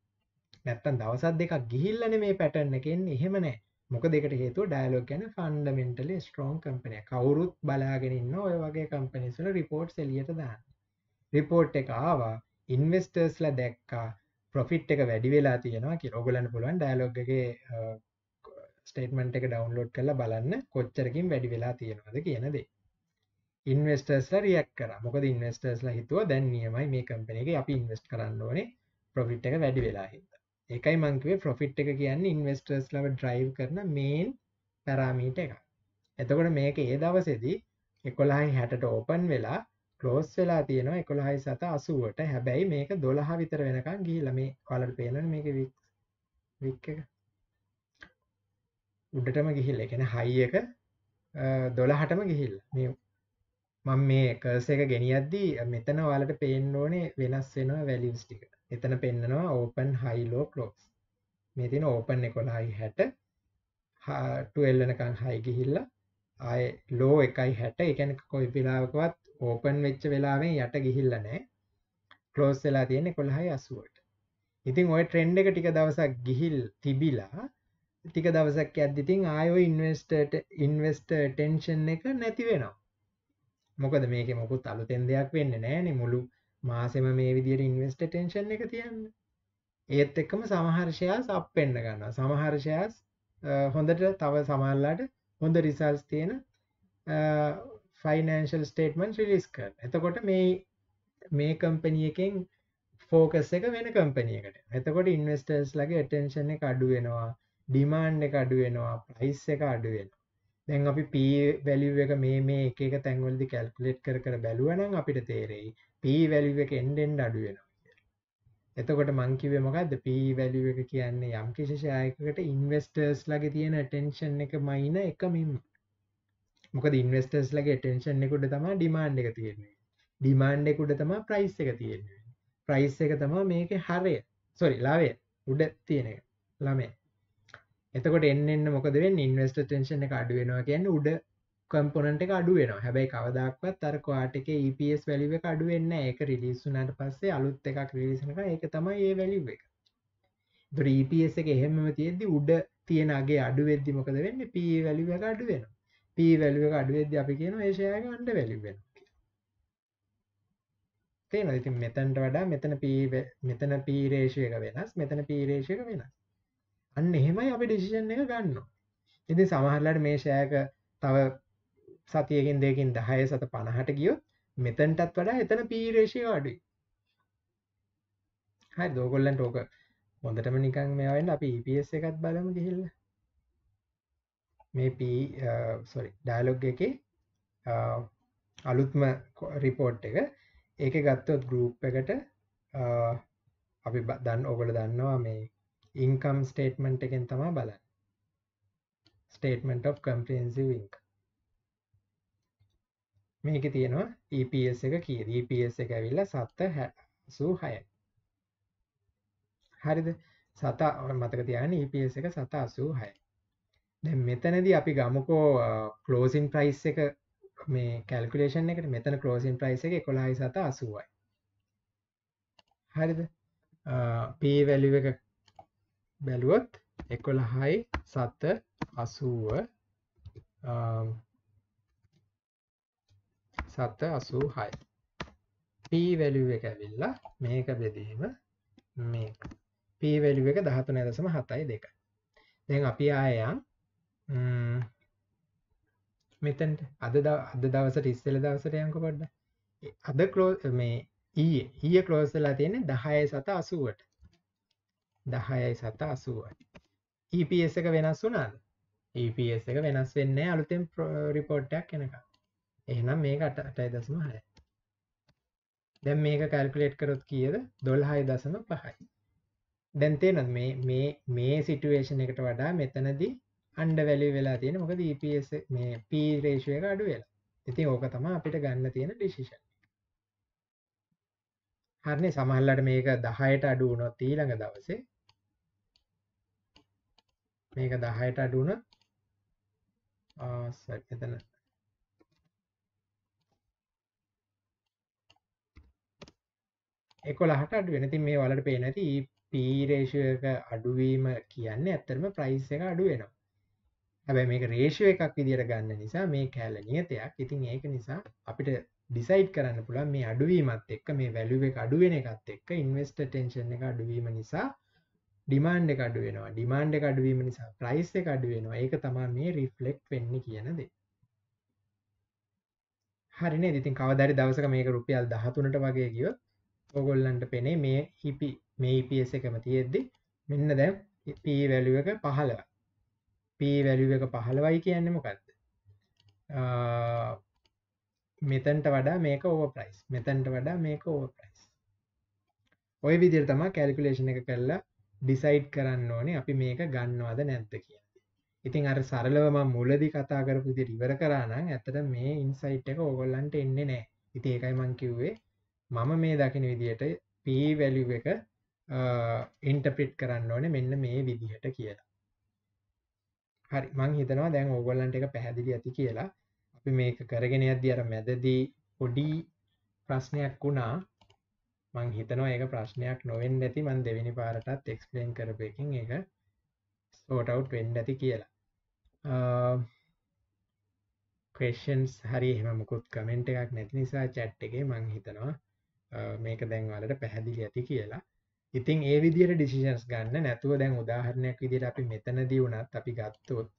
නැත්තන් දවසත් දෙකක් ගිහිල්ලන මේ පැටන්න එකෙන් එහෙම නෑ මොක දෙකට හේතු ඩයිලොග ගැන ෆන්ඩමෙන්ටල ස්ට්‍රෝන් කම්පනය කවුරුත් බලාගෙනන්න ඔය වගේ කම්පනිසල රිපෝට් එලියට දාන්න රිපෝට් එක ආවා ඉන්වස්ටර්ස්ල දැක්කා ප්‍රොෆිට් එක වැඩි වෙලා තියෙනවා කිය ඔගලන්න පුළුවන් ඩයිලොග්ගේ ස්ටේටමන්ට එක ඩවන්ලෝඩ් කල බලන්න කොච්චරකින් වැඩි වෙලා තියෙනවාද කියනදේ ඉන්වස්ටර්ස්ල රියක් කර මොකද ඉන්වස්ටර්ස්ල හිතුව දැන් නියමයි මේ කම්පනක අපි ඉන්වස්ට කරන්න ඕනේ ප්‍රොෆිට් එක වැඩි වෙලාහිද එකයි මංකවේ ප්‍රොෆිට් එක කියන්න ඉන්වස්ටර්ස් ලව ඩ්‍රයිව් කරන මේන් පැරාමීට එක එතකොට මේක ඒ දවසෙදි එකොළහයි හැටට ඕපන් වෙලා කලෝස් වෙලා තියෙනවා එකොළහයි සත අසුවට හැබැයි මේක දොළහ විතර වෙනකං ගිහිල මේ කලට පේන මේක වික් වික් එක උඩටම ගිහිල් එකෙන හයි එක දොළහටම ගිහිල් මේ මං මේ කර්ස එක ගෙනියද්දී මෙතන වාලට පේෙන් ඕනේ වෙනස් වෙනවා වැලිස්ටික එතන පෙන්නනවා ඕපන් හයිලෝ කලෝස් මේ තින ඕපන් එකොළහයි හැට ටල්ලනකං හයි ගිහිල්ල ආය ලෝ එකයි හැට එකන කොයි පිලාවකවත් ඕපන් වෙච්ච වෙලාවෙන් යට ගිහිල්ල නෑ කලෝස් වෙලා තියෙන කොළහයි අසුවට ඉතින් ඔය ට්‍රෙන්ඩ් එක ටික දවසක් ගිහිල් තිබිලා ටික දවසක් ඇද්දිතින් ආයෝ ඉන්වස්ට ඉන්වස්ට ටෙන්ෂන් එක නැති වෙනවා මොකද මේක මොකුත් අලුතෙන් දෙයක් වෙන්න නෑනෙ මුළු මාසෙම මේ විදියට ඉන්වස්ට ටෙන්ශන් එක තියන්න ඒත් එක්කම සමහර්ෂයස් අපෙන්න්න ගන්න සමහර්ෂයස් හොඳට තව සමල්ලාට හොඳ රිසල්ස් තියෙන ෆයිනන්ශල් ස්ටේටමන් රිලිස් කර එතකොට මේ මේ කම්පනියකෙන් ෆෝකස් එක වෙන කම්පනියකට එතකොට ඉන්වස්ටර්ස් ලගේ ටෙන්ශන එක අඩු වෙනවා ඩිමාන්් එක අඩු වෙනවා ප්‍රයිස් එක අඩු වෙන දැන් අපි පී වැලිව් එක මේ මේ එක තැන්වලදි කැල්කුලෙට් කර බැලුවනම් අපිට තේරෙයි p value එක end end අඩු වෙනවා කියලා. එතකොට මං කිව්වේ මොකද්ද p value එක කියන්නේ යම්කිසි ශායකයකට investors ලාගේ තියෙන attention එක මයින එක මෙන්න. මොකද investors ලාගේ attention එක උඩ තමයි demand එක තියෙන්නේ. demand එක උඩ තමයි price එක තියෙන්නේ. price එක තමයි මේකේ හරය. sorry ලාභය උඩ තියෙන එක. ළමයා. එතකොට එන්න එන්න මොකද වෙන්නේ ඉන්වෙස්ටර් ටෙන්ෂන් එක අඩු වෙනවා කියන්නේ උඩ කම්පොනට අඩු වෙන හැබැයි කවදක්වත් අර කවාටක EPS වැලිව එක අඩු වෙන්න e එක රිලිස්සුනට පස්සේ අලුත් එකක් රිලිසනක එක තමයි ඒ වැලිව එක දරීපස e එක එහෙම තියෙදදි උඩ තියෙනගේ අඩු වෙද්දි මොකද වෙන්න පී වැලිුව එක අඩු වෙන පී වැලිුව එක අඩු වෙද්දි අපි කියන ඒශයක අන්ඩ වැලිවෙන තේන ඉති මෙතැන්ට වඩා මෙතන මෙතන පීරේශයක වෙනස් මෙතන පීරේශයක වෙනස් අන්න එහෙමයි අපි ඩිසිෂන් එක ගන්න ඉති සමහරලට මේශයක තව සතියකින් දෙකින් දහය සත පණහට ගියොත් මෙතැන්ටත් වඩා එතන පීරේශය අඩුයි හරි දෝගොල්ලන්ට ඕක හොඳටම නිකන් මෙවෙන් අපි ඉPS e එකත් බලම ගිහිල්ල මේ පීසොරි ඩයිලොග් එක අලුත්ම රිපෝට් එක ඒක ගත්තොත් ගරුප් එකට අපි දන්න ඔගොල දන්නවා මේ ඉන්කම් ස්ටේට්මන්ට් එකෙන් තමා බලන්න ස්ටේට්මන්ට් of comprehensive income මේක තියෙනවා EPS එක කියද EPS එක ඇවිල්ල සත්ත සූ හය හරිද සතා මතක තියන EPS එක සතා සූ හය දැ මෙතනද අපි ගමකෝ කලෝසින් ප්‍රයිස් එක මේ කැල්කුලේෂන් එකට මෙතන කලෝසින් ප්‍රයිස් එක කොළහයි සත අසුවයි හරිද පීවැලි එක බැලුවොත් එකොළහයි සත අසුව සත අසූ හය පීවැලිුව එක ඇවිල්ලා මේක බෙදීම මේ පීවැලිුව එක දහතු නැදසම හතයි දෙක දැන් අපි ආයයන් මෙතැන්ට අද අද දවසට ඉස්සල දවසට යංක පොඩ්ඩ අද කලෝ මේ ඊයේ ඊය කලෝසලා තියෙන දහය සත අසුවට දහයයි සත අසුවට EPS එක වෙනස් වුනාද EPS එක වෙනස් වෙන්නේ අලුතෙන් රිපෝට්ටයක් එනකක් එහනම් මේක අට අටයි දසම හය දැම් මේක කල්කුලේට් කරොත් කියද දොල්හයි දසම පහයි දැන්තේනත් මේ මේ මේ සිටුවේෂණ එකට වඩා මෙතනදී අන්ඩ වැලි වෙලා තියෙන මොකද EPS මේ පීරේශය එක අඩු වෙලා ඉතින් ඕක තම අපිට ගන්න තියෙන ඩිසිෂන් හරණය සමහල්ලට මේක දහයට අඩු වුණොත් ඊළඟ දවසේ මේක දහයට අඩුන එතන එකොළහට අඩු වෙනති මේ වලට පේ නැති පීරේෂයක අඩුවීම කියන්න ඇත්තරම ප්‍රයිස් එක අඩු වෙනවා හැබැ මේක රේෂය එකක් විදිර ගන්න නිසා මේ කෑල නියතයක් ඉතින් ඒක නිසා අපිට ඩිසයිට් කරන්න පුළන් මේ අඩුවීමත් එක්ක මේ වැලුව එක අඩුවෙන එකත් එක්ක ඉන්වස්ට ටෙන්ශන් එක අඩුවීම නිසා ඩිමාන්ඩ එකඩු වෙනවා ඩිමාන්ඩ එකඩුවීම නිසා ප්‍රයිස් එක අඩු වෙනවා ඒක තමා මේ රිෆ්ලෙක්් වෙන්න කියනද හරින ඉතින් කවදරි දවසක මේක රුපියල් දහතුනට වගේ ගියොත් ඔගොල්ලන්ට පෙනේ මේ හිපි e මේ ඉපස e එකම තියෙද්දි මෙන්න දැ පී වැලුව එක පහළව පී වැලුව එක පහළවයි කියන්න මොකක්ද මෙතැන්ට වඩා මේක ඕව ප්‍රයිස් මෙතැන්ට වඩා මේක ඕව ප්‍රයිස් ඔය විදිර තමා කැල්කුලේෂණ එක කරලා ඩිසයිඩ් කරන්න ඕනේ අපි මේක ගන්නවාද නැත්ත කිය ඉතින් අර සරලවම මුලදි කතා කරපු දි රිවර කරානම් ඇතට මේ ඉන්සයිට් එක ඕගොල්ලන්ට එන්නේ නෑ ඉති ඒකයි මංකිව්වේ මම මේ දකින විදියට පීවැලි එක ඉන්ටපිට් කරන්න ඕන මෙන්න මේ විදිහට කියලා හරි මං හිතනවා දැන් ඕගොල්ලන්ට එක පැහැදිලි ඇති කියලා අපි මේක කරගෙන අද අර මැදදී පොඩි ප්‍රශ්නයක් වුණා මං හිතනවා ඒක ප්‍රශ්නයක් නොවෙන් ඇති මන් දෙවිනි පාරටත් එක්ස්පලන් කරපයකින් එක සෝටවට් වෙන්න ඇති කියලා ක්‍රේෂන්ස් හරි හෙම මුකුත් කමෙන්ට් එකක් නැති නිසා චැට් එකේ මං හිතනවා මේක දැන්වලට පැහැදිලි ඇති කියලා ඉතින් ඒ විදියට ඩිසිෂන්ස් ගන්න නැතුව දැන් උදාහරණයක් විදිට අපි මෙතනදී වුණත් අපි ගත්තොත්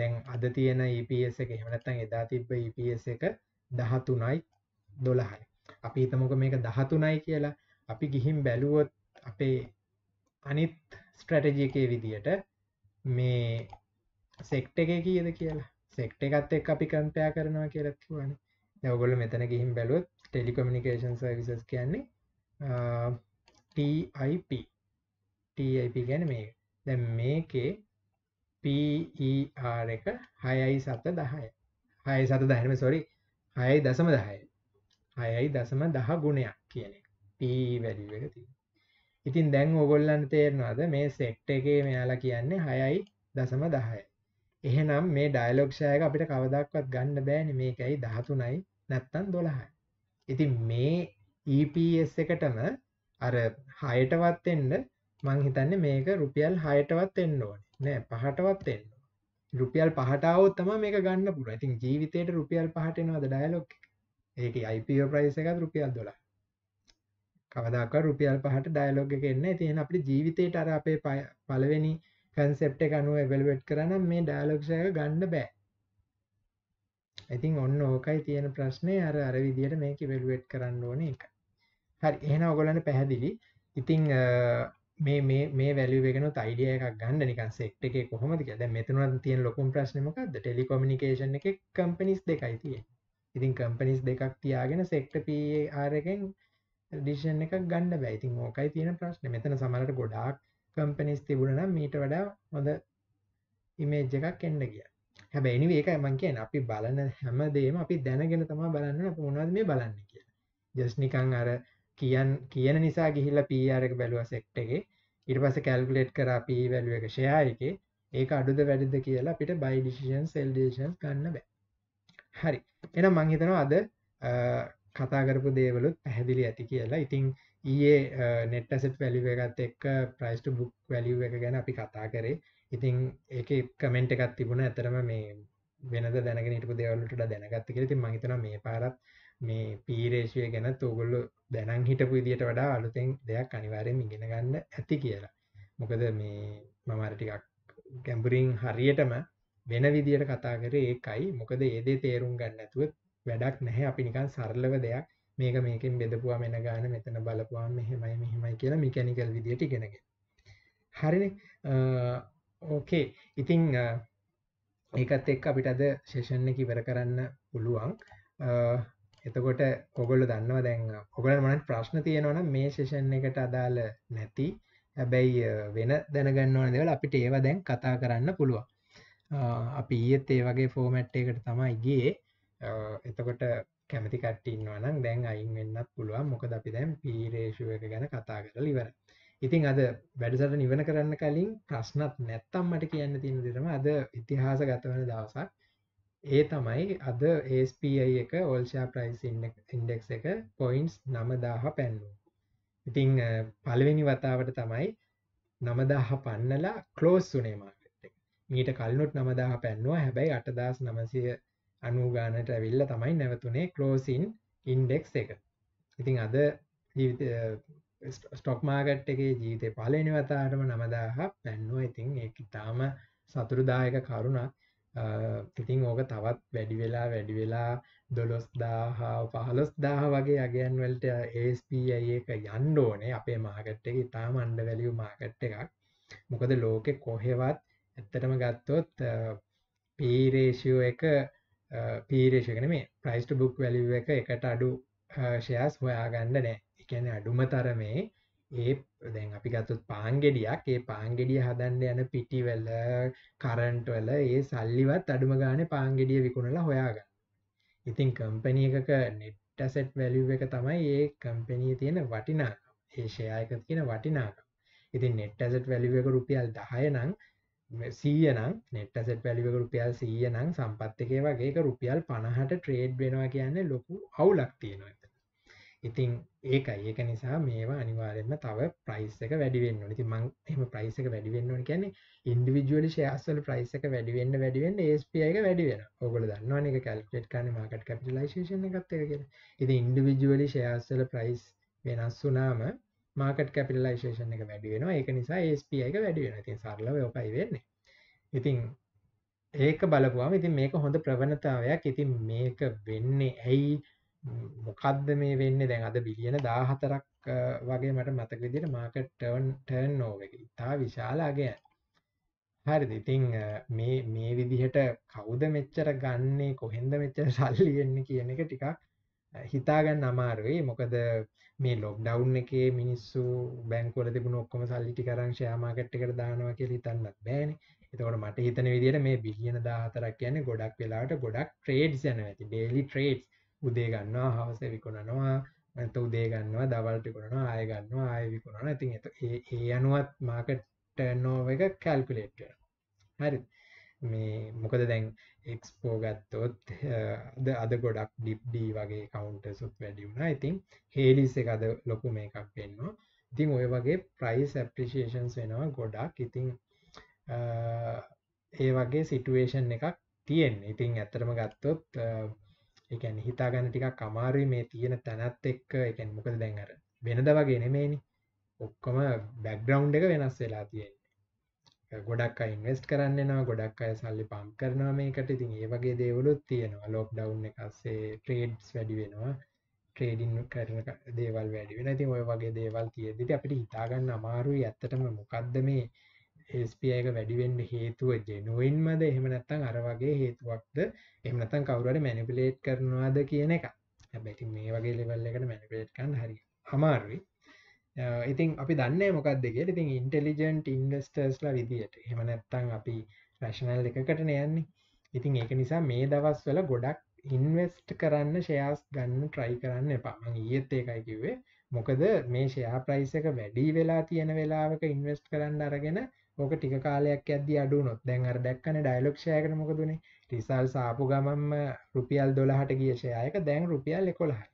දැන් අද තියෙන EPS එක හෙමනත්තන් එදා තිබ්බ EPS එක දහතුනයි දොළහයි අපි හිතමක මේක දහතුනයි කියලා අපි ගිහිම් බැලුවොත් අපේ අනිත් ස්ට්‍රටජිකය විදියට මේ සෙක්ට එක කියද කියලා සෙක්ට එකත් එක් අපි කම්පයා කරනවා කියලක්වන දැවගොල මෙතන ගිහිම් බැලුවොත් ටෙලිකමිනිකේෂන් සර්විසස් කියන්නේ TIP TIP ගැන මේ දැ මේකේ පER එක හයයි සත දහය හය සත දහනම සොරි හයයි දසම දහය හයයි දසම දහ ගුණයක් කියන පවැඩිවක ති ඉතින් දැන් ඔගොල්ලන් තේරනවාද මේ සෙට් එකේ මෙයාලා කියන්නේ හයයි දසම දහය එහෙනම් මේ ඩයිලොක්ෂයක අපිට කවදක්වත් ගන්න බෑන මේකයි දහතුනයි නැත්තන් දොළහයි ඉතින් මේ EPS එකටම අර හයටවත් එන්න මං හිතන්නේ මේක රුපියල් හයටවත් එන්න ඕනේ නෑ පහටවත් එන්න රුපියල් පහටාවත් තම මේක ගන්න පුර ඉතින් ජීවිතයට රුපියල් පහටෙනවද ඩයලොක් ඒක IPO ප්‍රයිස එකත් රුපියල් දොලා කවදක් රුපියල් පහට ඩයලොග් එක එන්න තියෙන අපි ජීවිතයට අර අපේ පලවෙනි කන්සෙප්ට එක අනුව එවල්වෙට් කරන මේ ඩයලොක්ෂය ගන්න බෑ ඉතින් ඔන්න ඕකයි තියෙන ප්‍රශ්නේ අර අර විදියට මේක ඉවැලුවේට් කරන්න ඕනේ එක. හරි එහෙනම් ඔයගොල්ලන්ට පැහැදිලි. ඉතින් මේ මේ මේ වැලියු එකනොත් අයිඩියා එකක් ගන්න නිකන් සෙට් එකේ කොහොමද කියලා. දැන් මෙතන නම් තියෙන ලොකුම ප්‍රශ්නේ මොකද්ද? ටෙලිකොමියුනිකේෂන් එකේ කම්පැනිස් දෙකයි තියෙන්නේ. ඉතින් කම්පැනිස් දෙකක් තියාගෙන සෙක්ටර් PAR එකෙන් ඩිසිෂන් එකක් ගන්න බෑ. ඉතින් ඕකයි තියෙන ප්‍රශ්නේ. මෙතන සමහරට ගොඩාක් කම්පැනිස් තිබුණා නම් මීට වඩා හොඳ ඉමේජ් එකක් එන්න ගියා. හැබැයි එනිවේ ඒකයි මම කියන්නේ අපි බලන හැමදේම අපි දැනගෙන තමයි බලන්න ඕනේ අපි මොනවද මේ බලන්නේ කියලා. just නිකන් අර කියන් කියන නිසා ගිහිල්ලා PR එක බැලුවා සෙට් එකේ. ඊට පස්සේ කැල්කියුලේට් කරා P value එක share එකේ. ඒක අඩුද වැඩිද කියලා අපිට buy decision sell decision ගන්න බෑ. හරි. එහෙනම් මම හිතනවා අද කතා කරපු දේවලුත් පැහැදිලි ඇති කියලා. ඉතින් ඊයේ net asset value එකත් එක්ක price to book value එක ගැන අපි කතා කරේ. ඉතින් එක කමෙන්ට් එකත් තිබුණ ඇතරම මේ වෙනද දැනගෙනටපු දෙවලට දැනගත්ත කෙරති මහිතන මේ පාරත් මේ පීරේශය ගැන තෝගොල්ලු දැනන් හිටපු ඉදිට වඩා අලුතෙන් දෙයක් අනිවාරයෙන් ඉගෙන ගන්න ඇති කියලා මොකද මේ මමරටිකක් ගැම්බරින් හරියටම වෙන විදියට කතා කරේ ඒකයි මොකද ඒදේ තේරුම් ගන්න ඇතුව වැඩක් නැහැ අපිනිකන් සරලව දෙයක් මේක මේකින් බෙදපුවා මෙෙන ගාන මෙතන බලපුවා මෙහෙමයි මෙහෙමයි කියලා මිකැනිකල් විදියට ගෙනගෙන හරින ඕකේ ඉතිං ඒකත් එක් අපිට අද ශේෂණ එක ඉවර කරන්න පුළුවන් එතකොට ඔගොල්ල දන්නවා දැන් ඔගල මනට ප්‍රශ්න තියෙනවන මේ ශේෂණ එකට අදාළ නැති හැබැයි වෙන දැනගන්නවන දෙවල අපිට ඒවා දැන් කතා කරන්න පුළුවන් අපි ඊත් ඒ වගේ ෆෝමැට් එකට තමයි ගිය එතකොට කැමති කට්ටින්නවනම් දැන් අයින් වෙන්නත් පුළුවන් මොකද අපි දැන් පීරේෂුව එක ගැන කතා කරලිවර ඉතින් අද වැඩසට නිවන කරන්න කලින් ප්‍රශ්නත් නැත්තම් මට කියන්න තියෙන දෙරම අද ඉතිහාස ගතවන දවසක් ඒ තමයි අද ASPI එක ඔල්ෂා ප්‍රයිස් ඉන්ඩෙක් එක පොයින්ස් නමදාහ පැන්ලු ඉතිං පළවෙනි වතාවට තමයි නමදාහ පන්නලා කලෝස් සුනේ මාකට් මීට කල්නුත් නමදාහ පැන්නවා හැබැයි අටදස් නමසය අනුගානට ඇවිල්ල තමයි නැවතුනේ කලෝසින් ඉන්ඩෙක් එක ඉතිං අද ස්ටොක් මාගට් එකේ ජීතය පලනි වතාටම නමදාහ පැන්නුව ඉතින් ඒ ඉතාම සතුරුදායක කරුණක් ඉතිං ඕක තවත් වැඩි වෙලා වැඩි වෙලා දොළොස් දාහා පහලොස් දාහ වගේ අගයන් වලට ඒස්පඒක යන්්ඩෝනේ අපේ මාගට් එක ඉතාම අන්ඩ වැලියු මාකට් එකක් මොකද ලෝකෙ කොහෙවත් ඇත්තටම ගත්තොත් පීරේෂියෝ එක පීරේෂකන මේ ප්‍රයිස්ට බුක් වැලිුව එක එකට අඩු ෂයස් හොයාගන්න නෑ එකැන අඩුම තරමේ ඒ දැන් අපි ගත්තුත් පාන්ගෙඩියක් ඒ පාන්ගෙඩිය හදන්න යන පිටිවල්ල කරන්ටවල ඒ සල්ලිවත් අඩුම ගාන පාන්ගෙඩිය විකුණලා හොයාගන්න ඉතින් කම්පැනිය එකක නෙට්ටසෙට් වැලිය එක තමයි ඒ කම්පැනිය තියෙන වටිනාකම් ඒෂයායක තියෙන වටිනාකම් ඉතින් නෙට්ටසෙට් වැලිවක රුපියල් දහය නං සීයනම් නෙට්ටසෙට් වැලිවක රුපියල් සීය නං සම්පත්තකය වගේක රුපියල් පණහට ට්‍රේඩ් වෙනවා කියන්නේ ලොකු අවුලක් තියෙනවා ඉතින් ඒකයි ඒක නිසා මේවා අනිවාර්යෙන්ම තව ප්‍රයිස් එක වැඩි වෙන්න ඕනේ. ඉතින් මම එහෙම ප්‍රයිස් එක වැඩි වෙන්න ඕනේ කියන්නේ ඉන්ඩිවිජුවලි ෂෙයාර්ස් වල ප්‍රයිස් එක වැඩි වෙන්න වැඩි වෙන්න ASP එක වැඩි වෙනවා. ඕගොල්ලෝ දන්නවනේ ඒක කැල්කියුලේට් කරන්නේ මාකට් කැපිටලයිසේෂන් එකත් එක කියලා. ඉතින් ඉන්ඩිවිජුවලි ෂෙයාර්ස් වල ප්‍රයිස් වෙනස් වුණාම මාකට් කැපිටලයිසේෂන් එක වැඩි වෙනවා. ඒක නිසා ASP එක වැඩි වෙනවා. ඉතින් සරලව ඔපයි වෙන්නේ. ඉතින් ඒක බලපුවාම ඉතින් මේක හොඳ ප්‍රවණතාවයක්. ඉතින් මේක වෙන්නේ ඇයි මොකක්ද මේ වෙන්න දැන් අද බිලියන දාහතරක් වගේ මට මතක විදිට මාකට ටර්න් ටර්න් නෝ එක ඉතා විශාලාගය හරි ඉතිං මේ මේ විදිහට කවුද මෙච්චර ගන්නේ කොහෙන්ද මෙච්චර සල්ලියෙන්න කියන එක ටිකක් හිතාගන්න අමාරුයි මොකද මේ ලොක් ඩව් එක මිනිස්සු බැංකොල තිබුණ ඔක්කොම සල්ලිටි කරංශ යාමාකට් එකට දානවා කියල හිතන්නත් බෑන එතකොට මට හිතන විදිට මේ බිලියන දාහතරක් කියන්නේ ගොඩක් වෙලාට ගොඩක් ට්‍රේඩ් යන ඇති ඩේලි ට්‍රේඩ්ස් උදේ ගන්නවා හවස විකුණනවා ඇත උදේ ගන්නවා දවල්ටි කරනවා ආය ගන්නවා ආය විකුණන ඉතින් ඒ අනුවත් මාකට් නෝව එක කැල්කුලේට් හරි මේ මොකද දැන් එක්ස්පෝ ගත්තොත් ද අද ගොඩක් ඩිප්ඩී වගේ කවුන්ට සුත් වැඩි වුණා ඉතින් හේලිස් එක අද ලොකු මේ එකක් වෙන්නවා ඉතින් ඔය වගේ ප්‍රයිස් ඇප්‍රිශේෂන්ස් වෙනවා ගොඩක් ඉතිං ඒ වගේ සිටුවේෂන් එකක් තියෙන් ඉතිං ඇතරම ගත්තොත් එකැන හිතාගන්න ටිකක් අමාරුයි මේ තියෙන තැනත් එක්ක එකෙන් මොකද දැන්ර වෙනද වගේ නෙමේනි ඔක්කොම බැක්ග්‍රවන්් එක වෙනස් වෙලා තියෙන්නේ ගොඩක් ඉන්වස්ට කරන්නවා ගොඩක් අය සල්ලි පම් කරනවා මේකට ඉතින් ඒ වගේ දේවලුත් තියෙනවා ලොක් ඩව් එකස්සේ ට්‍රේඩ්ස් වැඩි වෙනවා ට්‍රේඩින් කරන දේවල් වැඩි වෙන ති ඔය වගේ දේවල් තියෙදදි අපිට හිතාගන්න අමාරුයි ඇත්තටම මොකක්ද මේ SPI එක වැඩි වෙන්න හේතුව ජෙනුයින්මද එහෙම නැත්නම් අර වගේ හේතුවක්ද එහෙම නැත්නම් කවුරු හරි මැනිපියුලේට් කරනවාද කියන එක. හැබැයි ඉතින් මේ වගේ ලෙවල් එකට මැනිපියුලේට් කරන්න හරි අමාරුයි. ඉතින් අපි දන්න මොකක්ද කියලා ඉතින් ඉන්ටෙලිජන්ට් ඉන්වස්ටර්ස්ලා විදියට එහෙම නැත්නම් අපි රැෂනල් එකකට යන්නේ. ඉතින් ඒක නිසා මේ දවස්වල ගොඩක් ඉන්වෙස්ට් කරන්න ෂෙයාස් ගන්න try කරන්න එපා. මම ඊයේත් ඒකයි කිව්වේ. මොකද මේ ෂෙයා ප්‍රයිස් එක වැඩි වෙලා තියෙන වෙලාවක ඉන්වෙස්ට් කරන්න අරගෙන ඕක ටික කාලයක් ඇද අඩුනොත් දැන් අර දැක්කන ඩයිලොක්ෂයකට මොකදුනේ රිසල් සාපු ගමම්ම රුපියල් දොළහට ගියශයක දැන් රුපියල් එකොළහ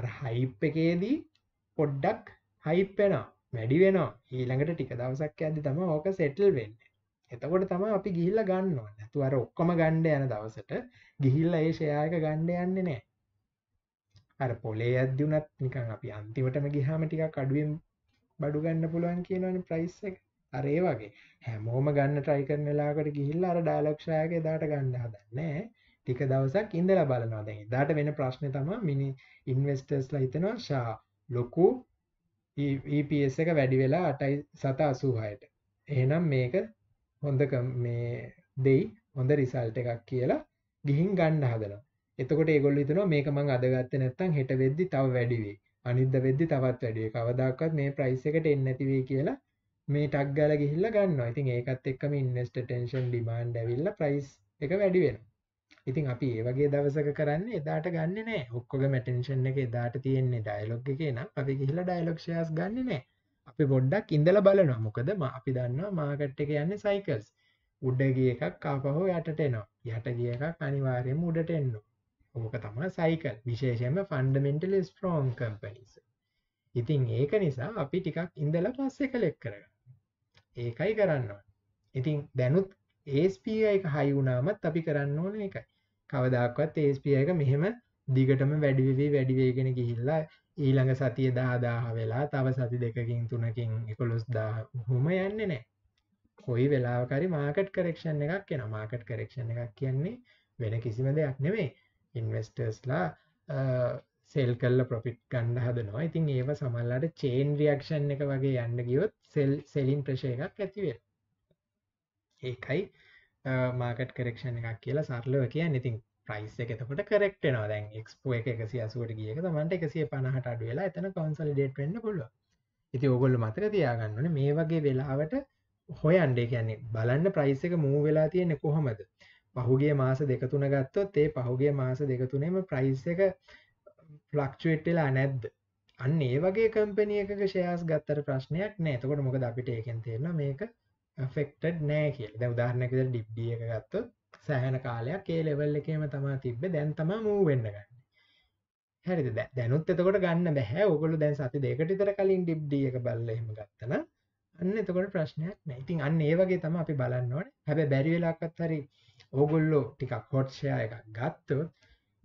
අර හයිප් එකේදී පොඩ්ඩක් හයිප්පෙනවා වැඩි වෙන ඊළඟට ටික දවසක් ඇද තම ඕක සෙටල් වෙන්න එතකොට තම අපි ගිහිල්ල ගන්නවා නැතුවර ඔක්කොම ගණ්ඩ යන දවසට ගිහිල්ල ඒ ශයායක ගණ්ඩ යන්නේ නෑ අර පොලේ අද්‍යනත් නිකන් අපි අන්තිමටම ගිහාම ටිකක් අඩුවෙන් බඩු ගන්න පුළුවන් කියනවන ප්‍රයිස් එක අර ඒ වගේ හැමෝම ගන්න try කරන වෙලාවකට ගිහිල්ලා අර dialogue ශායකය දාට ගන්න හදන්නේ ටික දවසක් ඉඳලා බලනවා දැන් එදාට වෙන ප්‍රශ්නේ තමයි මිනි ඉන්වෙස්ටර්ස්ලා හිතනවා ෂා ලොකු EPS e එක වැඩි වෙලා 8786ට එහෙනම් මේක හොඳ මේ දෙයි හොඳ රිසල්ට් එකක් කියලා ගිහින් ගන්න හදනවා. එතකොට ඒගොල්ලෝ හිතනවා මේක මං අද ගත්තේ නැත්නම් හෙට වෙද්දි තව වැඩි වෙයි. අනිද්දා වෙද්දි තවත් වැඩි වෙයි. කවදාකවත් මේ price එකට එන්නේ නැති වෙයි කියලා මේ ටක් ගල ගිහිල්ල ගන්න ඉතින් ඒකත් එක්කම ඉන්වස්ට ටෙන්ෂන් ඩිමාන්් ඇවිල්ල ප්‍රයිස් එක වැඩිවෙන ඉතින් අපි ඒවගේ දවසක කරන්න එදාට ගන්න නෑ ඔක්කොග මටෙන්ෂන් එක දාට තියෙන්නේ ඩයිලොග් එක නම් අපි ගිහිල ඩයිලොක්ෂයස් ගන්න නෑ අපි බොඩ්ඩක් ඉඳල බලනවා මොකදම අපි දන්නවා මාකට් එක යන්න සයිකල්ස් උඩ්ඩගිය එකක් කාපහෝ යටට එනවා යට ගිය එකක් අනිවාර්යම උඩට එන්න ඕක තම සයිකල් විශේෂයම ෆන්ඩමෙන්ටල ස්ට්‍රෝන් කම්පනිස ඉතින් ඒක නිසා අපි ටිකක් ඉඳල පස්සේ කලෙක් කරග ඒකයි කරන්නවා. ඉතින් දැනුත් ASP එක හයි වුණාමත් අපි කරන්න ඕන එකයි. කවදාක්වත් ASP එක මෙහෙම දිගටම වැඩි වෙවි වැඩි වෙගෙන ගිහිල්ලා ඊළඟ සතිය 10000 වෙලා තව සති දෙකකින් තුනකින් 11000 උහුම යන්නේ නැහැ. කොයි වෙලාවක හරි මාකට් කරෙක්ෂන් එකක් එනවා. මාකට් කරෙක්ෂන් එකක් කියන්නේ වෙන කිසිම දෙයක් නෙමෙයි. ඉන්වෙස්ටර්ස්ලා සෙල් කල්ල ප්‍රොෆිට් ගන්න හදනවා ඉතින් ඒව සමල්ලාට චේන් රියක්ෂන් එක වගේ යන්න ගියොත් සෙල් සෙලින් ප්‍රශය එකක් ඇතිවේ ඒකයි මාකට් කරක්ෂණ එකක් කියලා සරලව කිය ඉතින් ප්‍රයිස් එකතකොට කරෙක්ටනවා දැන් එක්ස්පෝ එක එකසි අසුවට ගියක තමන්ට එකසිය පණහට අඩු වෙලා එතන කොන්සලිඩේට් වෙන්න පුළුව ඉති ඔගොල්ල මතක තියාගන්නන මේ වගේ වෙලාවට හොයන්ඩේ කියන්නේ බලන්න ප්‍රයිස් එක මූ වෙලා තියෙන කොහොමද පහුගේ මාස දෙකතුන ගත්තොත් ඒ පහුගේ මාස දෙකතුනේම ප්‍රයිස් එක ෆලක්ෂුවට්ටලා නැද්ද අන්න ඒ වගේ කම්පනිය එක ශයාස් ගත්තර ප්‍රශ්නයක් නෑතකොට මොකද අපිට ඒකෙන් තියෙන මේක ෆෙක්ටඩ් නෑ කියල ද උදාරනකද ඩිබ්ඩිය එක ගත්ත සෑහන කාලයක් ඒ ලෙවල් එකේම තමා තිබ්බ දැන් තම මූ වෙන්නගන්න හැරි දැනුත් එතකොට ගන්න බැහැ ඔගොලු දැන් සති දෙකට තර කලින් ඩිබ්ඩිය එක බල්ලහෙම ගත්තන අන්න එතකොට ප්‍රශ්නයක් නැතින් අන්න ඒවගේ තම අපි බලන්නවන හැබ බැරිවෙලාකත් හරි ඕගොල්ලෝ ටිකක් හොට්ෂයා එකක් ගත්තොත්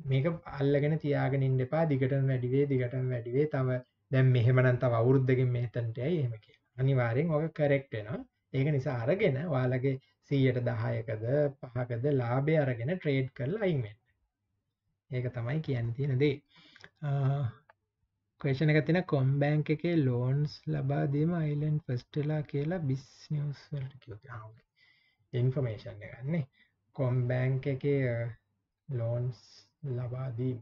මේක අල්ලගෙන තියාගෙන ඉන්න එපා දිගටම වැඩි වේ දිගටම වැඩි වේ තව දැන් මෙහෙමනම් තව අවුරුද්දකින් මෙතනට යයි එහෙම කියලා. අනිවාර්යෙන් ඔක කරෙක්ට් වෙනවා. ඒක නිසා අරගෙන ඔයාලගේ 100%කද 5කද ලාභය අරගෙන ට්‍රේඩ් කරලා අයින් වෙන්න. ඒක තමයි කියන්න තියෙන දේ. ක්වෙස්චන් එකක් තියෙනවා කොම් බැංක් එකේ ලෝන්ස් ලබා දීම අයිලන්ඩ් ෆස්ට් වෙලා කියලා බිස් නිවුස් වලට කිව්වා. ආ ඔකේ. ඉන්ෆර්මේෂන් එකක් නේ. කොම් බැංක් එකේ ලෝන්ස් ලබා දීම.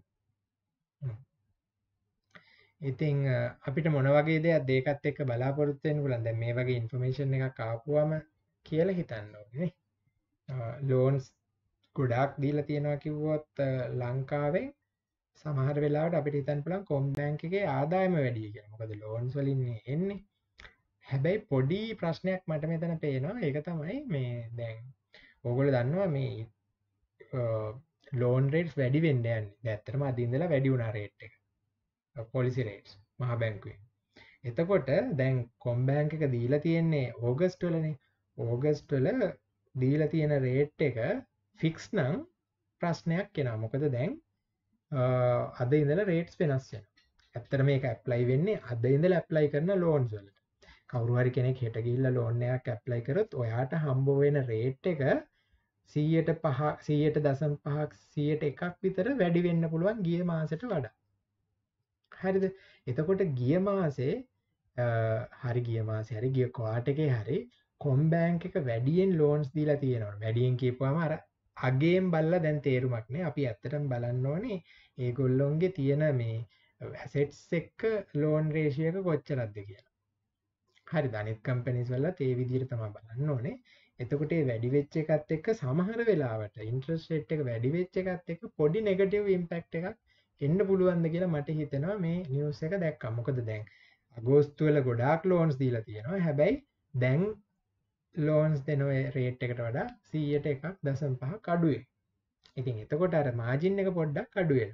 ඉතින් අපිට මොන වගේ දෙයක් දෙකත් එක්ක බලාපොරොත්තු වෙන්න පුළුවන්. දැන් මේ වගේ ইনফরমේෂන් එකක් ආපුවම කියලා හිතන්න ඕනේ. ලෝන්ස් ගොඩාක් දීලා තියෙනවා කිව්වොත් ලංකාවේ සමහර වෙලාවට අපිට හිතන්න පුළුවන් කොම් බැංක් එකේ ආදායම වැඩි කියලා. මොකද ලෝන්ස් වලින් එන්නේ. හැබැයි පොඩි ප්‍රශ්නයක් මට මෙතන පේනවා. ඒක තමයි මේ දැන් ඕගොල්ලෝ දන්නවා මේ ලෝන් රේටස් වැඩි වෙන්ඩයන් ඇත්තරම අදින්දලා වැඩියුනා රේට් එක පොලිසි රේටස් මහ බැංකුවේ එතකොට දැන් කොම්බෑන්ක එක දීලා තියෙන්නේ ඕගස්ටලන ඕගස්ටල දීලා තියෙන රේට් එක ෆික්ස් නම් ප්‍රශ්නයක් කෙනා මොකද දැන් අද ඉඳල රේටස් වෙනස්ය ඇත්තර මේ ඇප්ලයි වෙන්නේ අද ඉඳල ඇප්ලයි කරන ලෝන්ස් වලට කවරුහරි කෙනෙක් හෙටගිල්ල ලෝන්නයක් ඇප්ලයි කරත් ඔයාට හම්බෝවෙන රේට් එක සීයට පහ සීයට දසම් පහක් සීයට එකක් විතර වැඩි වෙන්න පුළුවන් ගිය මාසට වඩා. හරිද? එතකොට ගිය මාසේ හරි ගිය මාසේ හරි ගිය ක්වාටර් එකේ හරි කොම් බෑන්ක් එක වැඩියෙන් ලෝන්ස් දීලා තියෙනවා. වැඩියෙන් කියපුවාම අර අගේම් බල්ලා දැන් තේරුමක් නෑ. අපි ඇත්තටම බලන්න ඕනේ ඒගොල්ලොන්ගේ තියෙන මේ ඇසෙට්ස් එක්ක ලෝන් රේෂියක කොච්චරක්ද කියලා. හරි අනිත් කම්පැනිස් වලත් ඒ විදිහට තමයි බලන්න ඕනේ. එතකොට වැඩිවෙච්ච එකත් එක්ක සමහර වෙලාවට ඉන්ට්‍රස්ට් එක වැඩිවෙච්ච එකත් එක පොඩි නෙගටව ඉම්පෙක්් එකක් එන්න පුළුවන්ද කියලා මට හිතෙනවා මේ නිවස එක දැක්ක මොකද දැන් අගෝස්තුවල ගොඩාක් ලෝන්ස් දීලා තියෙනවා හැබැයි දැන් ලෝන්ස් දෙනොව රේට් එකට වඩා සීයට එකක් දසම් පහ කඩුවේ ඉතින් එතකොට අර මාජින් එක පොඩ්ඩක් අඩුවෙන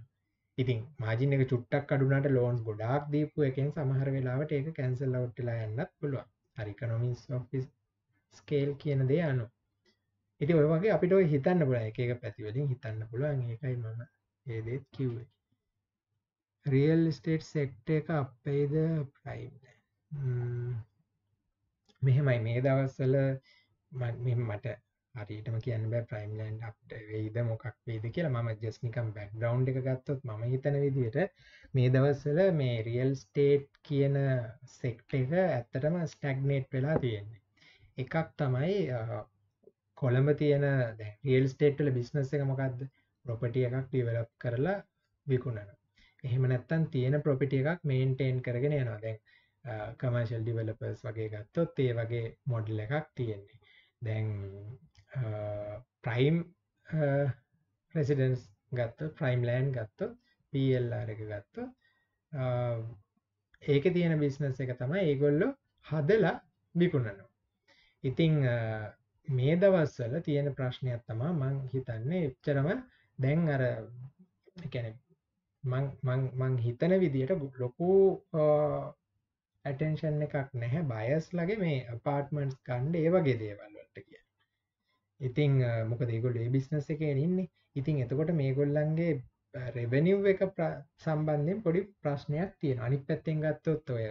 ඉතින් මාජින එක චුට්ටක් අඩුනට ලෝන්ස් ගොඩක් දීපු එකෙන් සමහර වෙලාවට ඒක කැන්සල් අවට්ටලා යන්නත් පුළුවන් හරිකනොමිස් ඔෆිස් ස්කේල් කියන දේ අනු ඉති ඔය වගේ අපිට ඔය හිතන්න පුළ එක පැතිවලින් හිතන්න පුළුවන් ඒකයි මම ඒදත් කිව් රියල් ස්ටේට් සෙක්ට එක අපේද ප්‍රයිම් මෙහෙමයි මේ දවස්සල මට හරිටම කියන්න බෑ ප්‍රයිම්ලන්් අපට වෙයිද මොකක් වේද කියලා ම ජස්නිකම් බැක්්ග්‍රවන්් එක ගත්තොත් ම හිතන විදියට මේ දවස්සල මේ රියල් ස්ටේට් කියන සෙක්ට එක ඇත්තටම ස්ටැක්නේට් වෙලා තියෙන්නේ එකක් තමයි කොළඹ තියෙන රියල් ස්ටේට්ල බිස්නස් එක මොකක්ද ප්‍රොපටිය එකක් ඩිවලප් කරලා විකුණන එහෙම නැත්තන් තියෙන ප්‍රොපිටිය එකක් මේන්ටේන් කරගෙන යනවා දැන් කමර්ශල් ඩිවලපස් වගේ ගත්තොත් ඒ වගේ මොඩල් එකක් තියෙන්නේ දැන් ප්‍රයිම් ප්‍රසිඩන්ස් ගත්ත ප්‍රයිම් ලෑන් ගත්ත පල්ලාර එක ගත්ත ඒක තියෙන බිස්නස් එක තමයි ඒගොල්ලො හදලා විකුණනවා ඉතිං මේ දවස්සල තියෙන ප්‍රශ්නයක් තමා මං හිතන්නේ එච්චරම දැන් අර මං හිතන විදියට ලොකු ඇටෙන්ෂන් එකක් නැහැ බයස් ලගේ මේ අපාර්ට්මන්ට් කණ්ඩ ඒ වගේ දේවල්වට කිය ඉතිං මොක දෙගොල් ඒ බිස්නස එක එනින්නේ ඉතිං එතකොට මේ ගොල්ලන්ගේ රෙවනිව් එක සම්බන්ධයෙන් පොඩි ප්‍රශ්නයක් තියෙන අනි පැත්තෙන් ගත්තොත් ඔය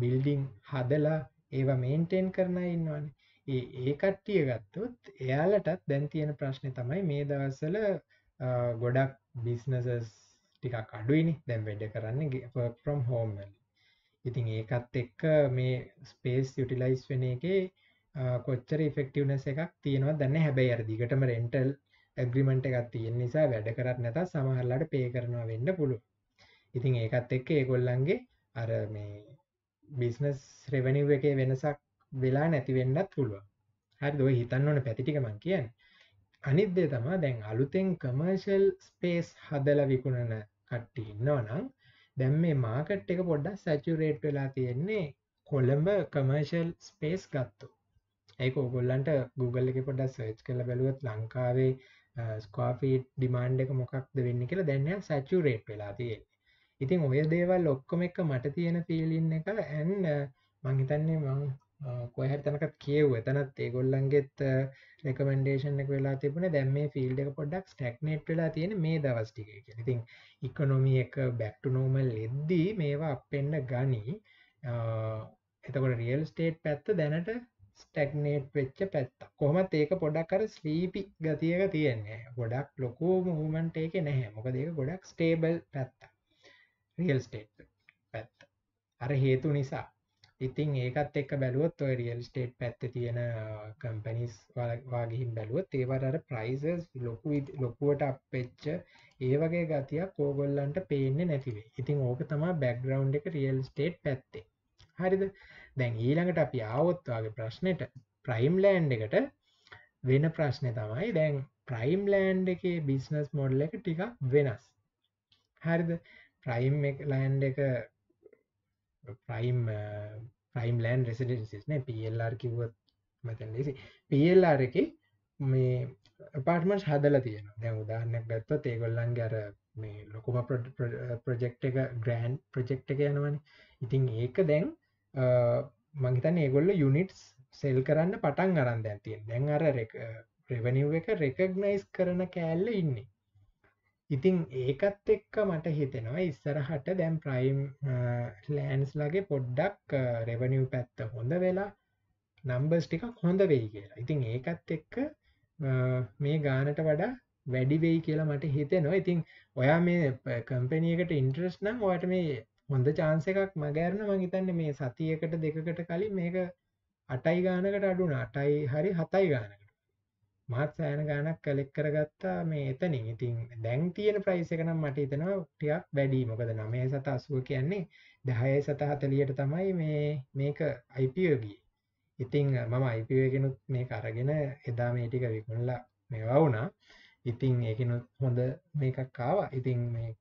බිල්ඩිං හදලා ඒවා මේන්ටෙන් කරන ඉන්නවාන ඒ ඒ කට්ටිය ගත්තුත් එයාලටත් දැන් තියෙන ප්‍රශ්නය තමයි මේ දවස්සල ගොඩක් බිස්නසස් ටිකක් අඩුවනි දැම් වැඩ කරන්න ප්‍රම් හෝම්වල ඉතින් ඒකත් එක්ක මේ ස්පේස් යුටිලයිස් වෙන එක කොච්චර ෆෙක්ටවනස එකක් තියෙනවා දන්න හැබැයි අර දිගටම රෙන්ටල් ඇග්‍රිමෙන්ට් එකත් තියෙන් නිසා වැඩ කරත් නැත සමහරලාට පේ කරනවා වෙන්න පුළු ඉතින් ඒකත් එක්ක ඒගොල්ලන්ගේ අර මේ බිස්නස් රෙවනිව් එක වෙනසක් වෙලා නැති වෙන්නත් පුළුවන්. හරිද? ඔය හිතන්න ඕන පැති ටික මම කියන්නේ. අනිත් දේ තමයි දැන් අලුතෙන් කමර්ෂල් ස්පේස් හදලා විකුණන කට්ටිය ඉන්නවනම් දැන් මේ මාකට් එක පොඩ්ඩක් සැචුරේට් වෙලා තියෙන්නේ කොළඹ කමර්ෂල් ස්පේස් ගත්තෝ. ඒක ඔයගොල්ලන්ට Google එකේ පොඩ්ඩක් සර්ච් කරලා බැලුවොත් ලංකාවේ ස්කෝර් ෆීට් ඩිමාන්ඩ් එක මොකක්ද වෙන්නේ කියලා දැන් යා සැචුරේට් වෙලා තියෙන්නේ. ඉතින් ඔය දේවල් ඔක්කොම එක මට තියෙන ෆීලින් එක ඇන්ඩ් මං හිතන්නේ මං කොහරි තැනකත් කියව් එතනත් ඒගොල්ලන්ගෙත් රෙකමෙන්ඩේෂන් එක වෙලා තිබුණ දැම් මේ ෆිල්ඩ එක පොඩක් ටෙක්නෙට් වෙලා තියෙන මේ දවස්ටික ඉතින් ඉක්කොනොමිය එක බැක්ට නෝමල් එද්දී මේවා අපෙන්න්න ගනී එතකොට රියල් ස්ටේට් පැත්ත දැනට ස්ටෙක්නේට් වෙච්ච පැත්ත කොහමත් ඒක පොඩක් කර ස්ලීපි ගතියක තියන්නේ ගොඩක් ලොකෝ මුහමන්ට එක නැහැ මොක දෙක ගොඩක් ස්ටේබල් පැත්ත රියල් ස්ටේට් පැත්ත අර හේතු නිසා ඉතින් ඒකත් එක්ක බැලුවොත් ඔය රියල් ස්ටේට් පැත්තේ තියෙන කම්පැනිස් වාගිහින් බැලුවොත් ඒවට අර ප්‍රයිසස් ලොකු ලොකුවට අපෙච්ච ඒ වගේ ගතියක් ඕගොල්ලන්ට පේන්නේ නැතිවේ. ඉතින් ඕක තමා බැක්ග්‍රවන්් එක රියල් ස්ටේට් පැත්තේ. හරිද දැන් ඊළඟට අපි ආවොත්වාගේ ප්‍රශ්නයට ප්‍රයිම් ලෑන්් එකට වෙන ප්‍රශ්නය තමයි දැන් ප්‍රයිම් ලෑන්් එකේ බිස්නස් මොඩල් එක ටිකක් වෙනස්. හරිද ප්‍රයිම් ලෑන්් එක ප්‍රයිම් ප්‍රයිම් ලෑන් රෙසිඩන්සිස්න පල්R කිවත් මතන්ලෙසි පල්R එක මේ පාර්ටමස් හදල තියෙන දැ උදාහන්නක් ගත්ව ඒගොල්ලන් ගැර මේ ලොකුම ප්‍රජෙක්් එක ග්‍රෑන්් ප්‍රජෙක්් එක යනවන ඉතින් ඒක දැන් මංහිතන් ඒගොල්ල යුනිටස් සෙල් කරන්න පටන් අරන්ද ඇතිය දැන් අර රෙවනිව් එක රෙකග්නයිස් කරන කෑල්ල ඉන්නේ ඉතිං ඒකත් එක්ක මට හිතෙනවා ඉස්සරහට දැම් ප්‍රයිම් ලෑන්ස් ලගේ පොඩ්ඩක් රෙවනිව් පැත්ත හොඳ වෙලා නම්බස් ටිකක් හොඳ වෙයි කියලා ඉතිං ඒකත් එක්ක මේ ගානට වඩා වැඩිවෙයි කියලා මට හිතෙනවා ඉතිං ඔයා මේ කම්පැනියකට ඉන්ට්‍රස් නම් ඔයට මේ හොඳ චාන්ස එකක් මගෑරන මංහිතන්න මේ සතියකට දෙකකට කලින් මේක අටයි ගානකට අඩුන අටයි හරි හතයි ගානකට මහත් සෑහන ගාණක් කලෙක් කරගත්තා මේ එතනින්. ඉතින් දැන් තියෙන ප්‍රයිස් එක නම් මට හිතෙනවා ටිකක් වැඩි. මොකද 9780 කියන්නේ 10 740ට තමයි මේ මේක IPO ගියේ. ඉතින් මම IPO එකනොත් මේක අරගෙන එදා මේ ටික විකුණලා මේවා වුණා. ඉතින් ඒකනොත් හොඳ මේකක් ආවා. ඉතින් මේ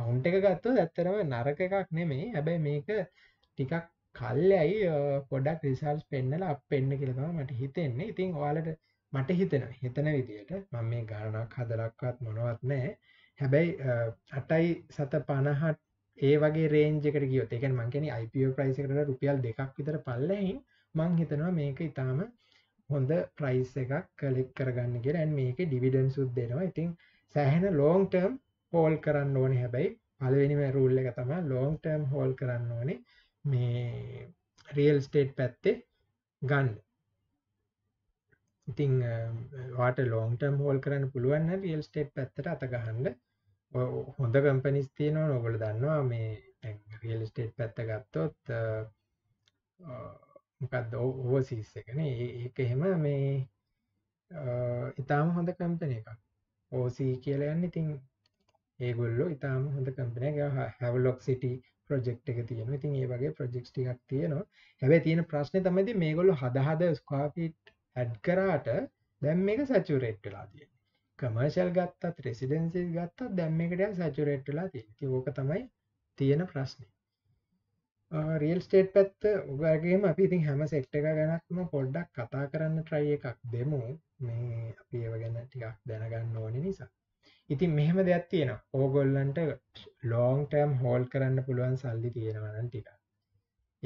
කවුන්ට් එක ගත්තොත් ඇත්තරම නරක එකක් නෙමෙයි. හැබැයි මේක ටිකක් කල්යයි පොඩක් රිසල්ට් පෙන්නලා අප් වෙන්න කියලා තමයි මට හිතෙන්නේ. ඉතින් ඔයාලට මට හිතෙන හිතන විදියට මම මේ ගණනක් හදලක්වත් මොනවත් නෑ හැබැයි අටයි සත පණහට ඒ වගේ රේන්ජකට ගියොත් එකන් මංකෙන IPO ප්‍රයිසිකට රුපියල් දෙකක් විතර පල්ලයින් මං හිතනවා මේක ඉතාම හොඳ ප්‍රයිස් එකක් කලෙක් කරගන්න ගෙරැන් මේක ඩිවිඩන් සුද් දෙෙනවා ඉතින් සෑහෙන ලෝන්ටර්ම් හෝල් කරන්න ඕන හැබැයි පලවෙනිම රුල්ල එක තම ලෝන්ටර්ම් හෝල් කරන්න ඕනේ මේ රියල් ස්ටේට් පැත්තේ ගන්න ඉතිං වාට ලෝන්ටම් හෝල් කරන්න පුළුවන් රියල් ස්ටේට් පැත්තට අතගහන්න හොඳ කම්පනිස් තියනවා නොගොල දන්නවා මේ රියල් ස්ටේට් පැත්ත ගත්තොත් මොකක්ද ඕවසිස් එකන ඒක එහෙම මේ ඉතාම හොඳ කම්පන එකක් ඕසී කියලයන්න ඉතින් ඒගොල්ලො ඉතාම හොඳ කම්පනය හැවලොක් සිටි ප්‍රජෙක්් එක තියෙන ඉතින් ඒ වගේ ප්‍රජෙක්්ටිකක් තියෙනවා හැබැ තියෙන ප්‍රශ්න තමති මේගොල්ලු හදහද ස්කාපිට් හැඩ් කරාට දැම් මේක සැචුරේට් වෙලා තියෙන කමර්ශල් ගත්තත් රෙසිඩන්සි ගත්තත් දැම්මකට සැචුරේට් වෙලා තියෙන ඕක තමයි තියෙන ප්‍රශ්නය රියල් ස්ටේට් පැත්ත උගගේම අපි ඉතින් හැම සෙක්ට එක ගැනක්ම පොඩ්ඩක් කතා කරන්න ට්‍රයි එකක් දෙමු මේ අපි ඒව ගැන ටිකක් දැනගන්න ඕන නිසා ඉතින් මෙහෙම දෙයක් තියෙන ඕගොල්ලන්ට ලෝන් ටෑම් හෝල් කරන්න පුළුවන් සල්ලි තියෙනවනන් ටිට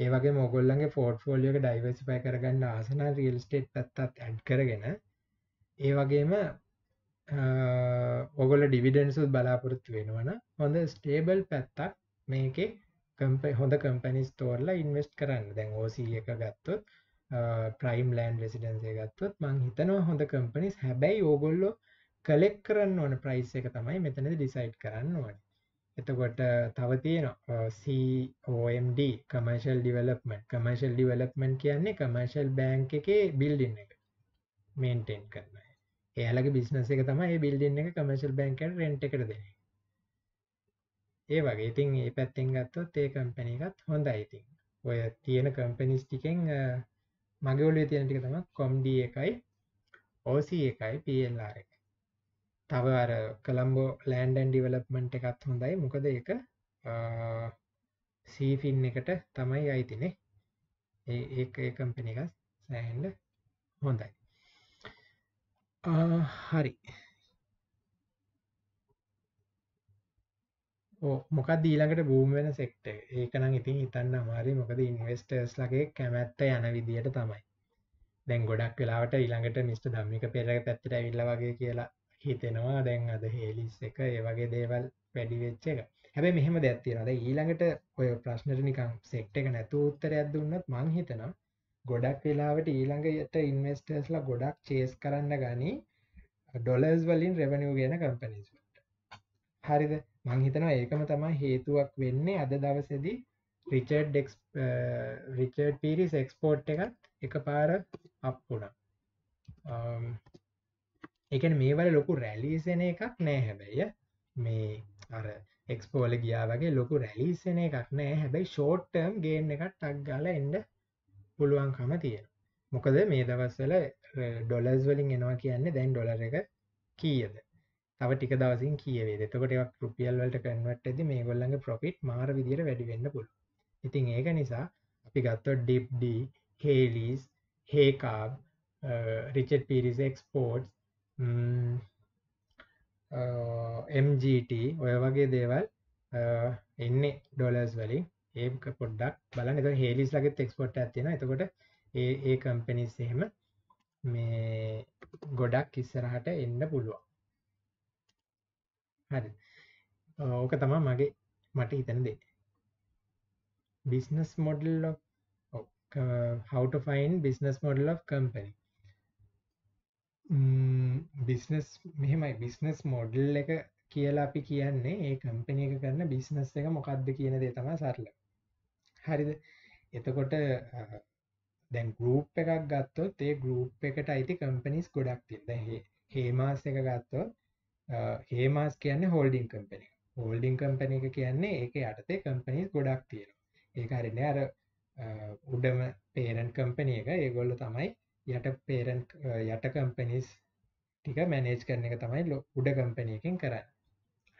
ඒ වගේ මොගොල්ලන්ගේ ෆෝට්ෆෝලියෝ එක ඩයිවර්සිෆයි කරගන්න ආසන රියල් ස්ටේට් පැත්තත් ඇඩ් කරගෙන ඒ වගේම ඔගොල ඩිවිඩන්සුත් බලාපොරොත්තු වෙනවන හොඳ ස්ටේබල් පැත්තක් මේකේ කම්පේ හොඳ කම්පනිස් තෝරලා ඉන්වස්ට කරන්න දැන් ඕසී එක ගත්තොත් ප්‍රයිම් ලෑන්් රෙසිඩන්සේ ගත්තොත් මං හිතනවා හොඳ කම්පනිස් හැබැයි ඕගොල්ලො කලෙක් කරන්න ඕන ප්‍රයිස් එක තමයි මෙතන ඩිසයිට් කරන්න ඕන එතකොට තව තියෙන OMD කමර්ශල් ඩිවලප්මට කමර්ශල් ඩිවලප්මන් කියන්නේ කමර්ශල් බෑංක එකේ බිල්ඩින් එක මේන්ටෙන් කරන එයාලගේ බිස්නස එක තමයි බිල්ඩින් එක කමර්ශල් බැංකන් රෙන්ට් එකට දෙන ඒ වගේ ඉතින් ඒ පැත්තෙන් ගත්තොත් ඒ කම්පැනි එකත් හොඳයි ඉතින් ඔය තියෙන කම්පැනිස් ටිකෙන් මගවලේ තියෙන ටික තම කොම්ඩ එකයි ඕසි එකයි පල්R එක තව අර කළම්බෝ ලෑන්ඩන් ඩිවලප්මට් එකත් හොඳයි මොකද එක සීෆින් එකට තමයි අයිතිනේ ඒ ඒ කම්පිනි එක සෑහන්ඩ හොඳයි හරි මොකක් දීලකට බූම් වෙන සෙක්ට ඒකනම් ඉතින් ඉතන්න අමාරි මොකද ඉන්වස්ටර්ස් ලගේ කැමැත්ත යන විදියට තමයි දැන් ගොඩක් වෙලාවට ඊළඟට මිස්ට දම්මික පෙරක පැත්තට විල්ල වගේ කියලා හිතෙනවා දැන් අද හේලිස් එක ඒ වගේ දේවල් වැඩිවෙච්ච එක හැබැ මෙහම දැත්තිනද ඊළඟට ඔය ප්‍රශ්නට නිකම් සෙක්ට එක නැතු උත්තරයක් දුන්නත් මං හිතනම් ගොඩක් වෙලාවට ඊළඟයට ඉන්වස්ටර්ස්ලා ගොඩක් චේස් කරන්න ගනි ඩොලර්ස් වලින් රෙවනිව ගෙන කම්පනිස්ට හරිද මංහිතනවා ඒකම තමා හේතුවක් වෙන්නේ අද දවසදි රිචඩ් රිචඩ් පිරිස් එක්ස්පෝට් එකත් එක පාර අප්පුුණා එකන මේවල ලොකු රැලිසන එකක් නෑ හැබැය මේ අර එක්ස්පෝල ගියා වගේ ලොකු රැලිසන එකක් නෑ හැබැයි ෂෝට්ටම් ගේන්න එකත් ටක් ගල එන්ඩ පුළුවන්කම තියෙන මොකද මේ දවස්සල ඩොලස් වලින් එනවා කියන්න දැන් ඩොලර එක කියද තව ටික දවසින් කියවේ දෙතකොටක් රුපියල් වලට කන්වට ඇති මේ ගොල්ලඟ ප්‍රොපිට් මාර විදිර වැඩිවෙන්න පුළ ඉතින් ඒක නිසා අපි ගත්ත ඩිප්ඩ හේලිස් හේකාබ් රිචට් පිරිස එක්ස්පෝට්ස් MGT ඔය වගේ දේවල් එන්නේ ඩොලස් වලින් ඒ පොඩ්ඩක් බලන්න එක හේලිස් ලගේ තෙක්ස්පොට් ඇතිෙන එතකොට ඒ ඒ කම්පනිස් එහෙම මේ ගොඩක් ඉස්සරහට එන්න පුළුවන් හරි ඕක තමා මගේ මට හිතන දේ business model of how to find business model of company business මෙහෙමයි බිස්නස් මොඩල් එක කියලා අපි කියන්නේ ඒ කම්පෙන එක කරන්න බිස්නස් එක මොකක්ද කියන දේ තමා සරල හරිද එතකොට දැන් ගරුප් එකක් ගත්තොත් ඒ ගරුප් එකට අයිති කම්පනිස් ගොඩක් තිද හේමාස් එක ගත්තොත් හේමාස් කියන්නේ හෝල්ඩිං කම්පනි හෝල්ඩිං කම්පන එක කියන්නේ ඒක යටතේ කම්පනිස් ගොඩක් තියෙන ඒ හරින අර උඩම පේරන් කම්පනිය එක ඒගොල්ල තමයි යට පේරන් යට කම්පනිස් ටික මැනේජ් කරන එක තමයි උඩ කම්පනයකින් කරන්න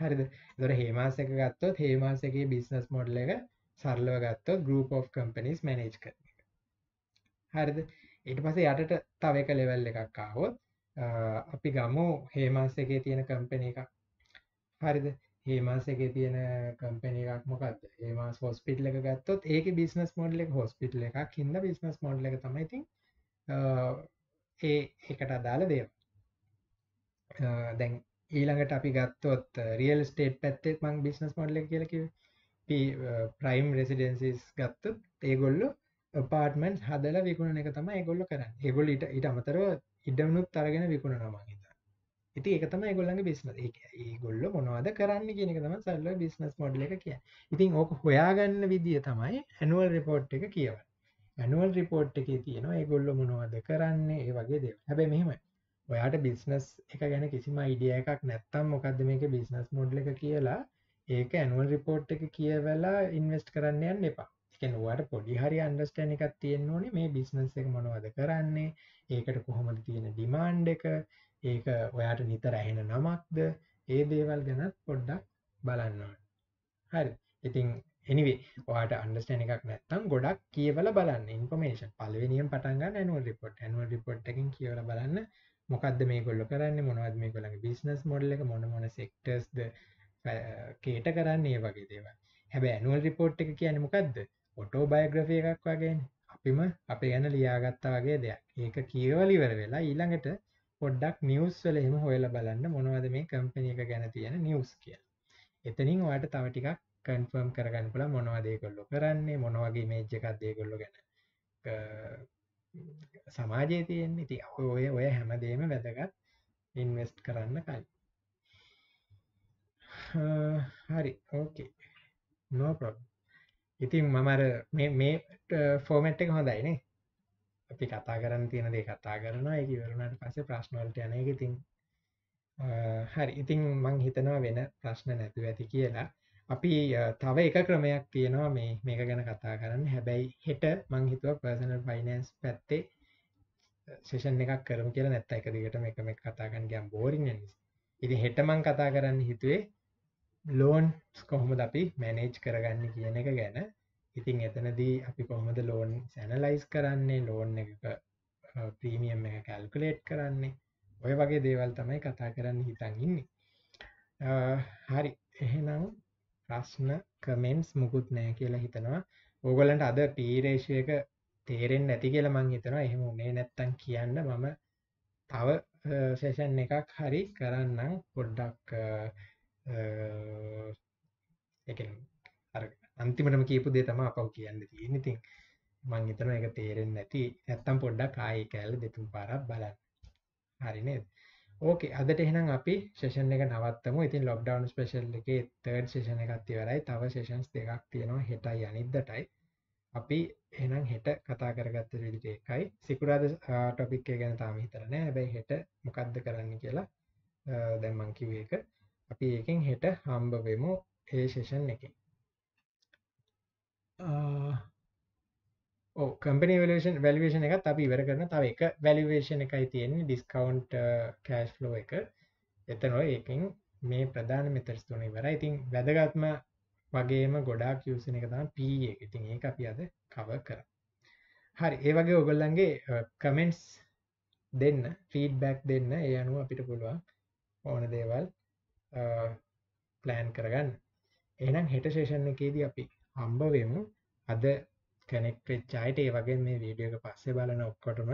හරිද දොර හේමාසක ගත්තොත් හේමාසගේ බිස්නස් මොඩල එක සරලව ගත්ත ගරුප of කම්පනිස් මැනේජ් කරන එක හරිද ඉට පස යටට තව එක ලෙවල් එකක් කාවොත් අපි ගමු හේමාසගේ තියෙන කම්පන එක හරිද හේමාසගේ තියෙන කම්පන එකක් මොකක්ද ඒමස් හොස්පිටල එක ගත්තොත් ඒක බිස්නස් මොඩල එක හොස්පිටල එකක් හිද බිස්නස් මොඩල එක තමයිතින් ඒ එකට අදාළ දේව දැන් ඊළඟට අපි ගත්තොත් රියල් ස්ටේට් පැත්තේ මං බිස්නස් මොඩල කියලක ප්‍රයිම් රෙසිඩන්සිස් ගත්තුත් ඒගොල්ලු පාර්ටමන්් හදල විකුණ එක තම ගොල්ල කරන්න ඒගොල් ඉට ඉට අමතර ඉඩමනුත් තරගෙන විකුණ නමගත ඉති එක තම ගොල්ලගේ බිස්න ඒගොල්ල මොනවද කරන්න කියෙනෙ තම සල්ල බිස්නස් මොඩල එක කිය ඉතින් ඕක හොයාගන්න විදිිය තමයි ඇනුවල් රිපෝට් එක කියව ඇනුවල් රිපෝට් එක තියෙනවා ඒගොල්ල මොනවද කරන්න ඒ වගේ දෙ හැබැ මෙහෙම ඔයාට බිස්නස් එක ගැන කිසිම ඉඩිය එකක් නැත්තම් මොකක්ද මේක බිස්නස් මොඩ්ල එක කියලා ඒක ඇනුවල් රිපෝට් එක කියවෙලා ඉන්වස්ට කරන්න යන්න එපා එකනුවට පොඩි හරි අන්ඩස්ටන එකක් තියෙන් ඕනේ මේ බිස්නස් එක මොනවද කරන්නේ ඒකට කොහොමද තියෙන ඩිමාන්්ඩ එක ඒක ඔයාට නිතර ඇහෙන නමක්ද ඒ දේවල් ගැනත් පොඩ්ඩක් බලන්නවා හරි ඉතිං එනිවේ වාට අන්ඩස්ටන එකක් නැත්තම් ගොඩක් කියවල බලන්න ඉන්පමේෂන් පලවෙනියම් පටන්ගන්න ඇනුව රිපොට් ඇනුව රිපොට්ටකින් කියවල බලන්න මොකක්ද මේ ගොල්ල කරන්න මොනවද මේ ගොලගේ බිස්නස් මොඩල්ල එක මොන මොන සෙක්ටර්ස්ද කේට කරන්න ඒ වගේ දේව හැබ ඇනුවල් රිපෝට් එක කියන මොකක්ද ඔටෝ බයග්‍රෆය එකක් වගේ අපිම අප ගැන ලියාගත්තා වගේ දෙයක් ඒක කියවලිවර වෙලා ඊළඟට පොඩ්ඩක් නිියස් වල එම හොයල බලන්න මොනවද මේ කම්පනය එක ගැන තියෙන නිියස් කිය එතනින් ඔයාට තව ටිකක් කන්ෆර්ම් කරගන්න පුළ මොනවදේකොල්ලො කරන්නේ මොනවගේ මේජ් එකක් දේකොල්ලො ගැන සමාජය තියෙන් ඉති ඔය ඔය හැමදේම වැදගත් ඉන්වස්ට් කරන්න කල් හරි ඕකේ නෝප ඉතින් මමර මේ ෆෝමට් එක හොඳයිනේ අපි කතා කරන්න තියෙන දේ කතා කරනවා එක වරුණට පසේ ප්‍රශ්නෝල්ට යන එක ඉතින් හරි ඉතින් මං හිතනවා වෙන ප්‍රශ්න නැතිව ඇති කියලා අපි තව එක ක්‍රමයක් තියෙනවා මේ මේක ගැන කතා කරන්න හැබැයි හෙට මං හිතුව පර්සනල් ෆයිනන්ස් පැත්තේ සේෂන් එකක් කරම කියලා නැත්ත එක දිගට එක මේ කතාගන්න ගම් බෝරිං ඉති හෙට මං කතා කරන්න හිතුවේ ලෝන් කොහොමද අපි මැනේජ් කරගන්න කියන එක ගැන ඉතින් එතනදී අපි කොහොමද ලෝන් සැනලයිස් කරන්නේ ලෝන් එක ප්‍රීමියම් එක කැල්කුලේට් කරන්නේ ඔය වගේ දේවල් තමයි කතා කරන්න හිතන් ඉන්නේ හරි එහෙනම් ප්‍රශ්න කමෙන්ස් මුකුත් නෑ කියලා හිතනවා ඕගලන්ට අද පීරේශයක තේරෙන් නැති කියලා මං හිතනවා එහෙම උනේ නැත්තන් කියන්න මම තව සේෂන් එකක් හරි කරන්නම් පොඩ්ඩක් එක අන්තිමටම කියපු දේ තම අපව කියන්න තියෙන ඉතින් මං හිතන එක තේරෙන් නැති ඇත්තම් පොඩ්ඩක් ආයි කෑල්ල දෙතුම් පාරක් බලන්න හරි නේද ඕකේ අදට එහෙනම් අපි සෙෂන් එක නවත්තමු. ඉතින් ලොක්ඩවුන් ස්පෙෂල් එකේ 3rd සෙෂන් එකත් ඉවරයි. තව සෙෂන්ස් දෙකක් තියෙනවා හෙටයි අනිද්දාටයි. අපි එහෙනම් හෙට කතා කරගත්ත විදිහට එකයි. සිකුරාද ටොපික් එක ගැන තාම හිතලා නැහැ. හැබැයි හෙට මොකද්ද කරන්න කියලා දැන් මං කිව්ව එක. අපි ඒකෙන් හෙට හම්බ වෙමු ඒ සෙෂන් එකේ. කම්පනි වලේෂන් වැලිවේෂන එකත් අපි ඉවර කරන තව එක වැලිවේෂන එකයි තියෙන්නේ ඩිස්කවන්් කෑශ් ලෝ එක එතනො ඒකින් මේ ප්‍රධාන මෙතරස් තුන ඉවර ඉතින් වැදගත්ම වගේම ගොඩා කිවසන එක තම පී e එක ඉතින් ඒ අපි අද කව කර හරි ඒ වගේ ඔගොල්ලන්ගේ කමෙන්ටස් දෙන්න ෆීඩ්බැක් දෙන්න ඒ අනුව අපිට පුළුවන් ඕන දේවල් ප්ලෑන් කරගන්න එනම් හෙට ශේෂණ එකේදී අපි හම්බවෙමු අද කනෙක්ට් චයිට ඒ වගේ මේ වීඩියක පස්සේ බලන ඔක්කොටම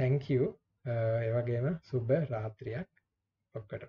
තැංකූ ඒවගේම සුබ රාත්‍රයක් ඔක්කට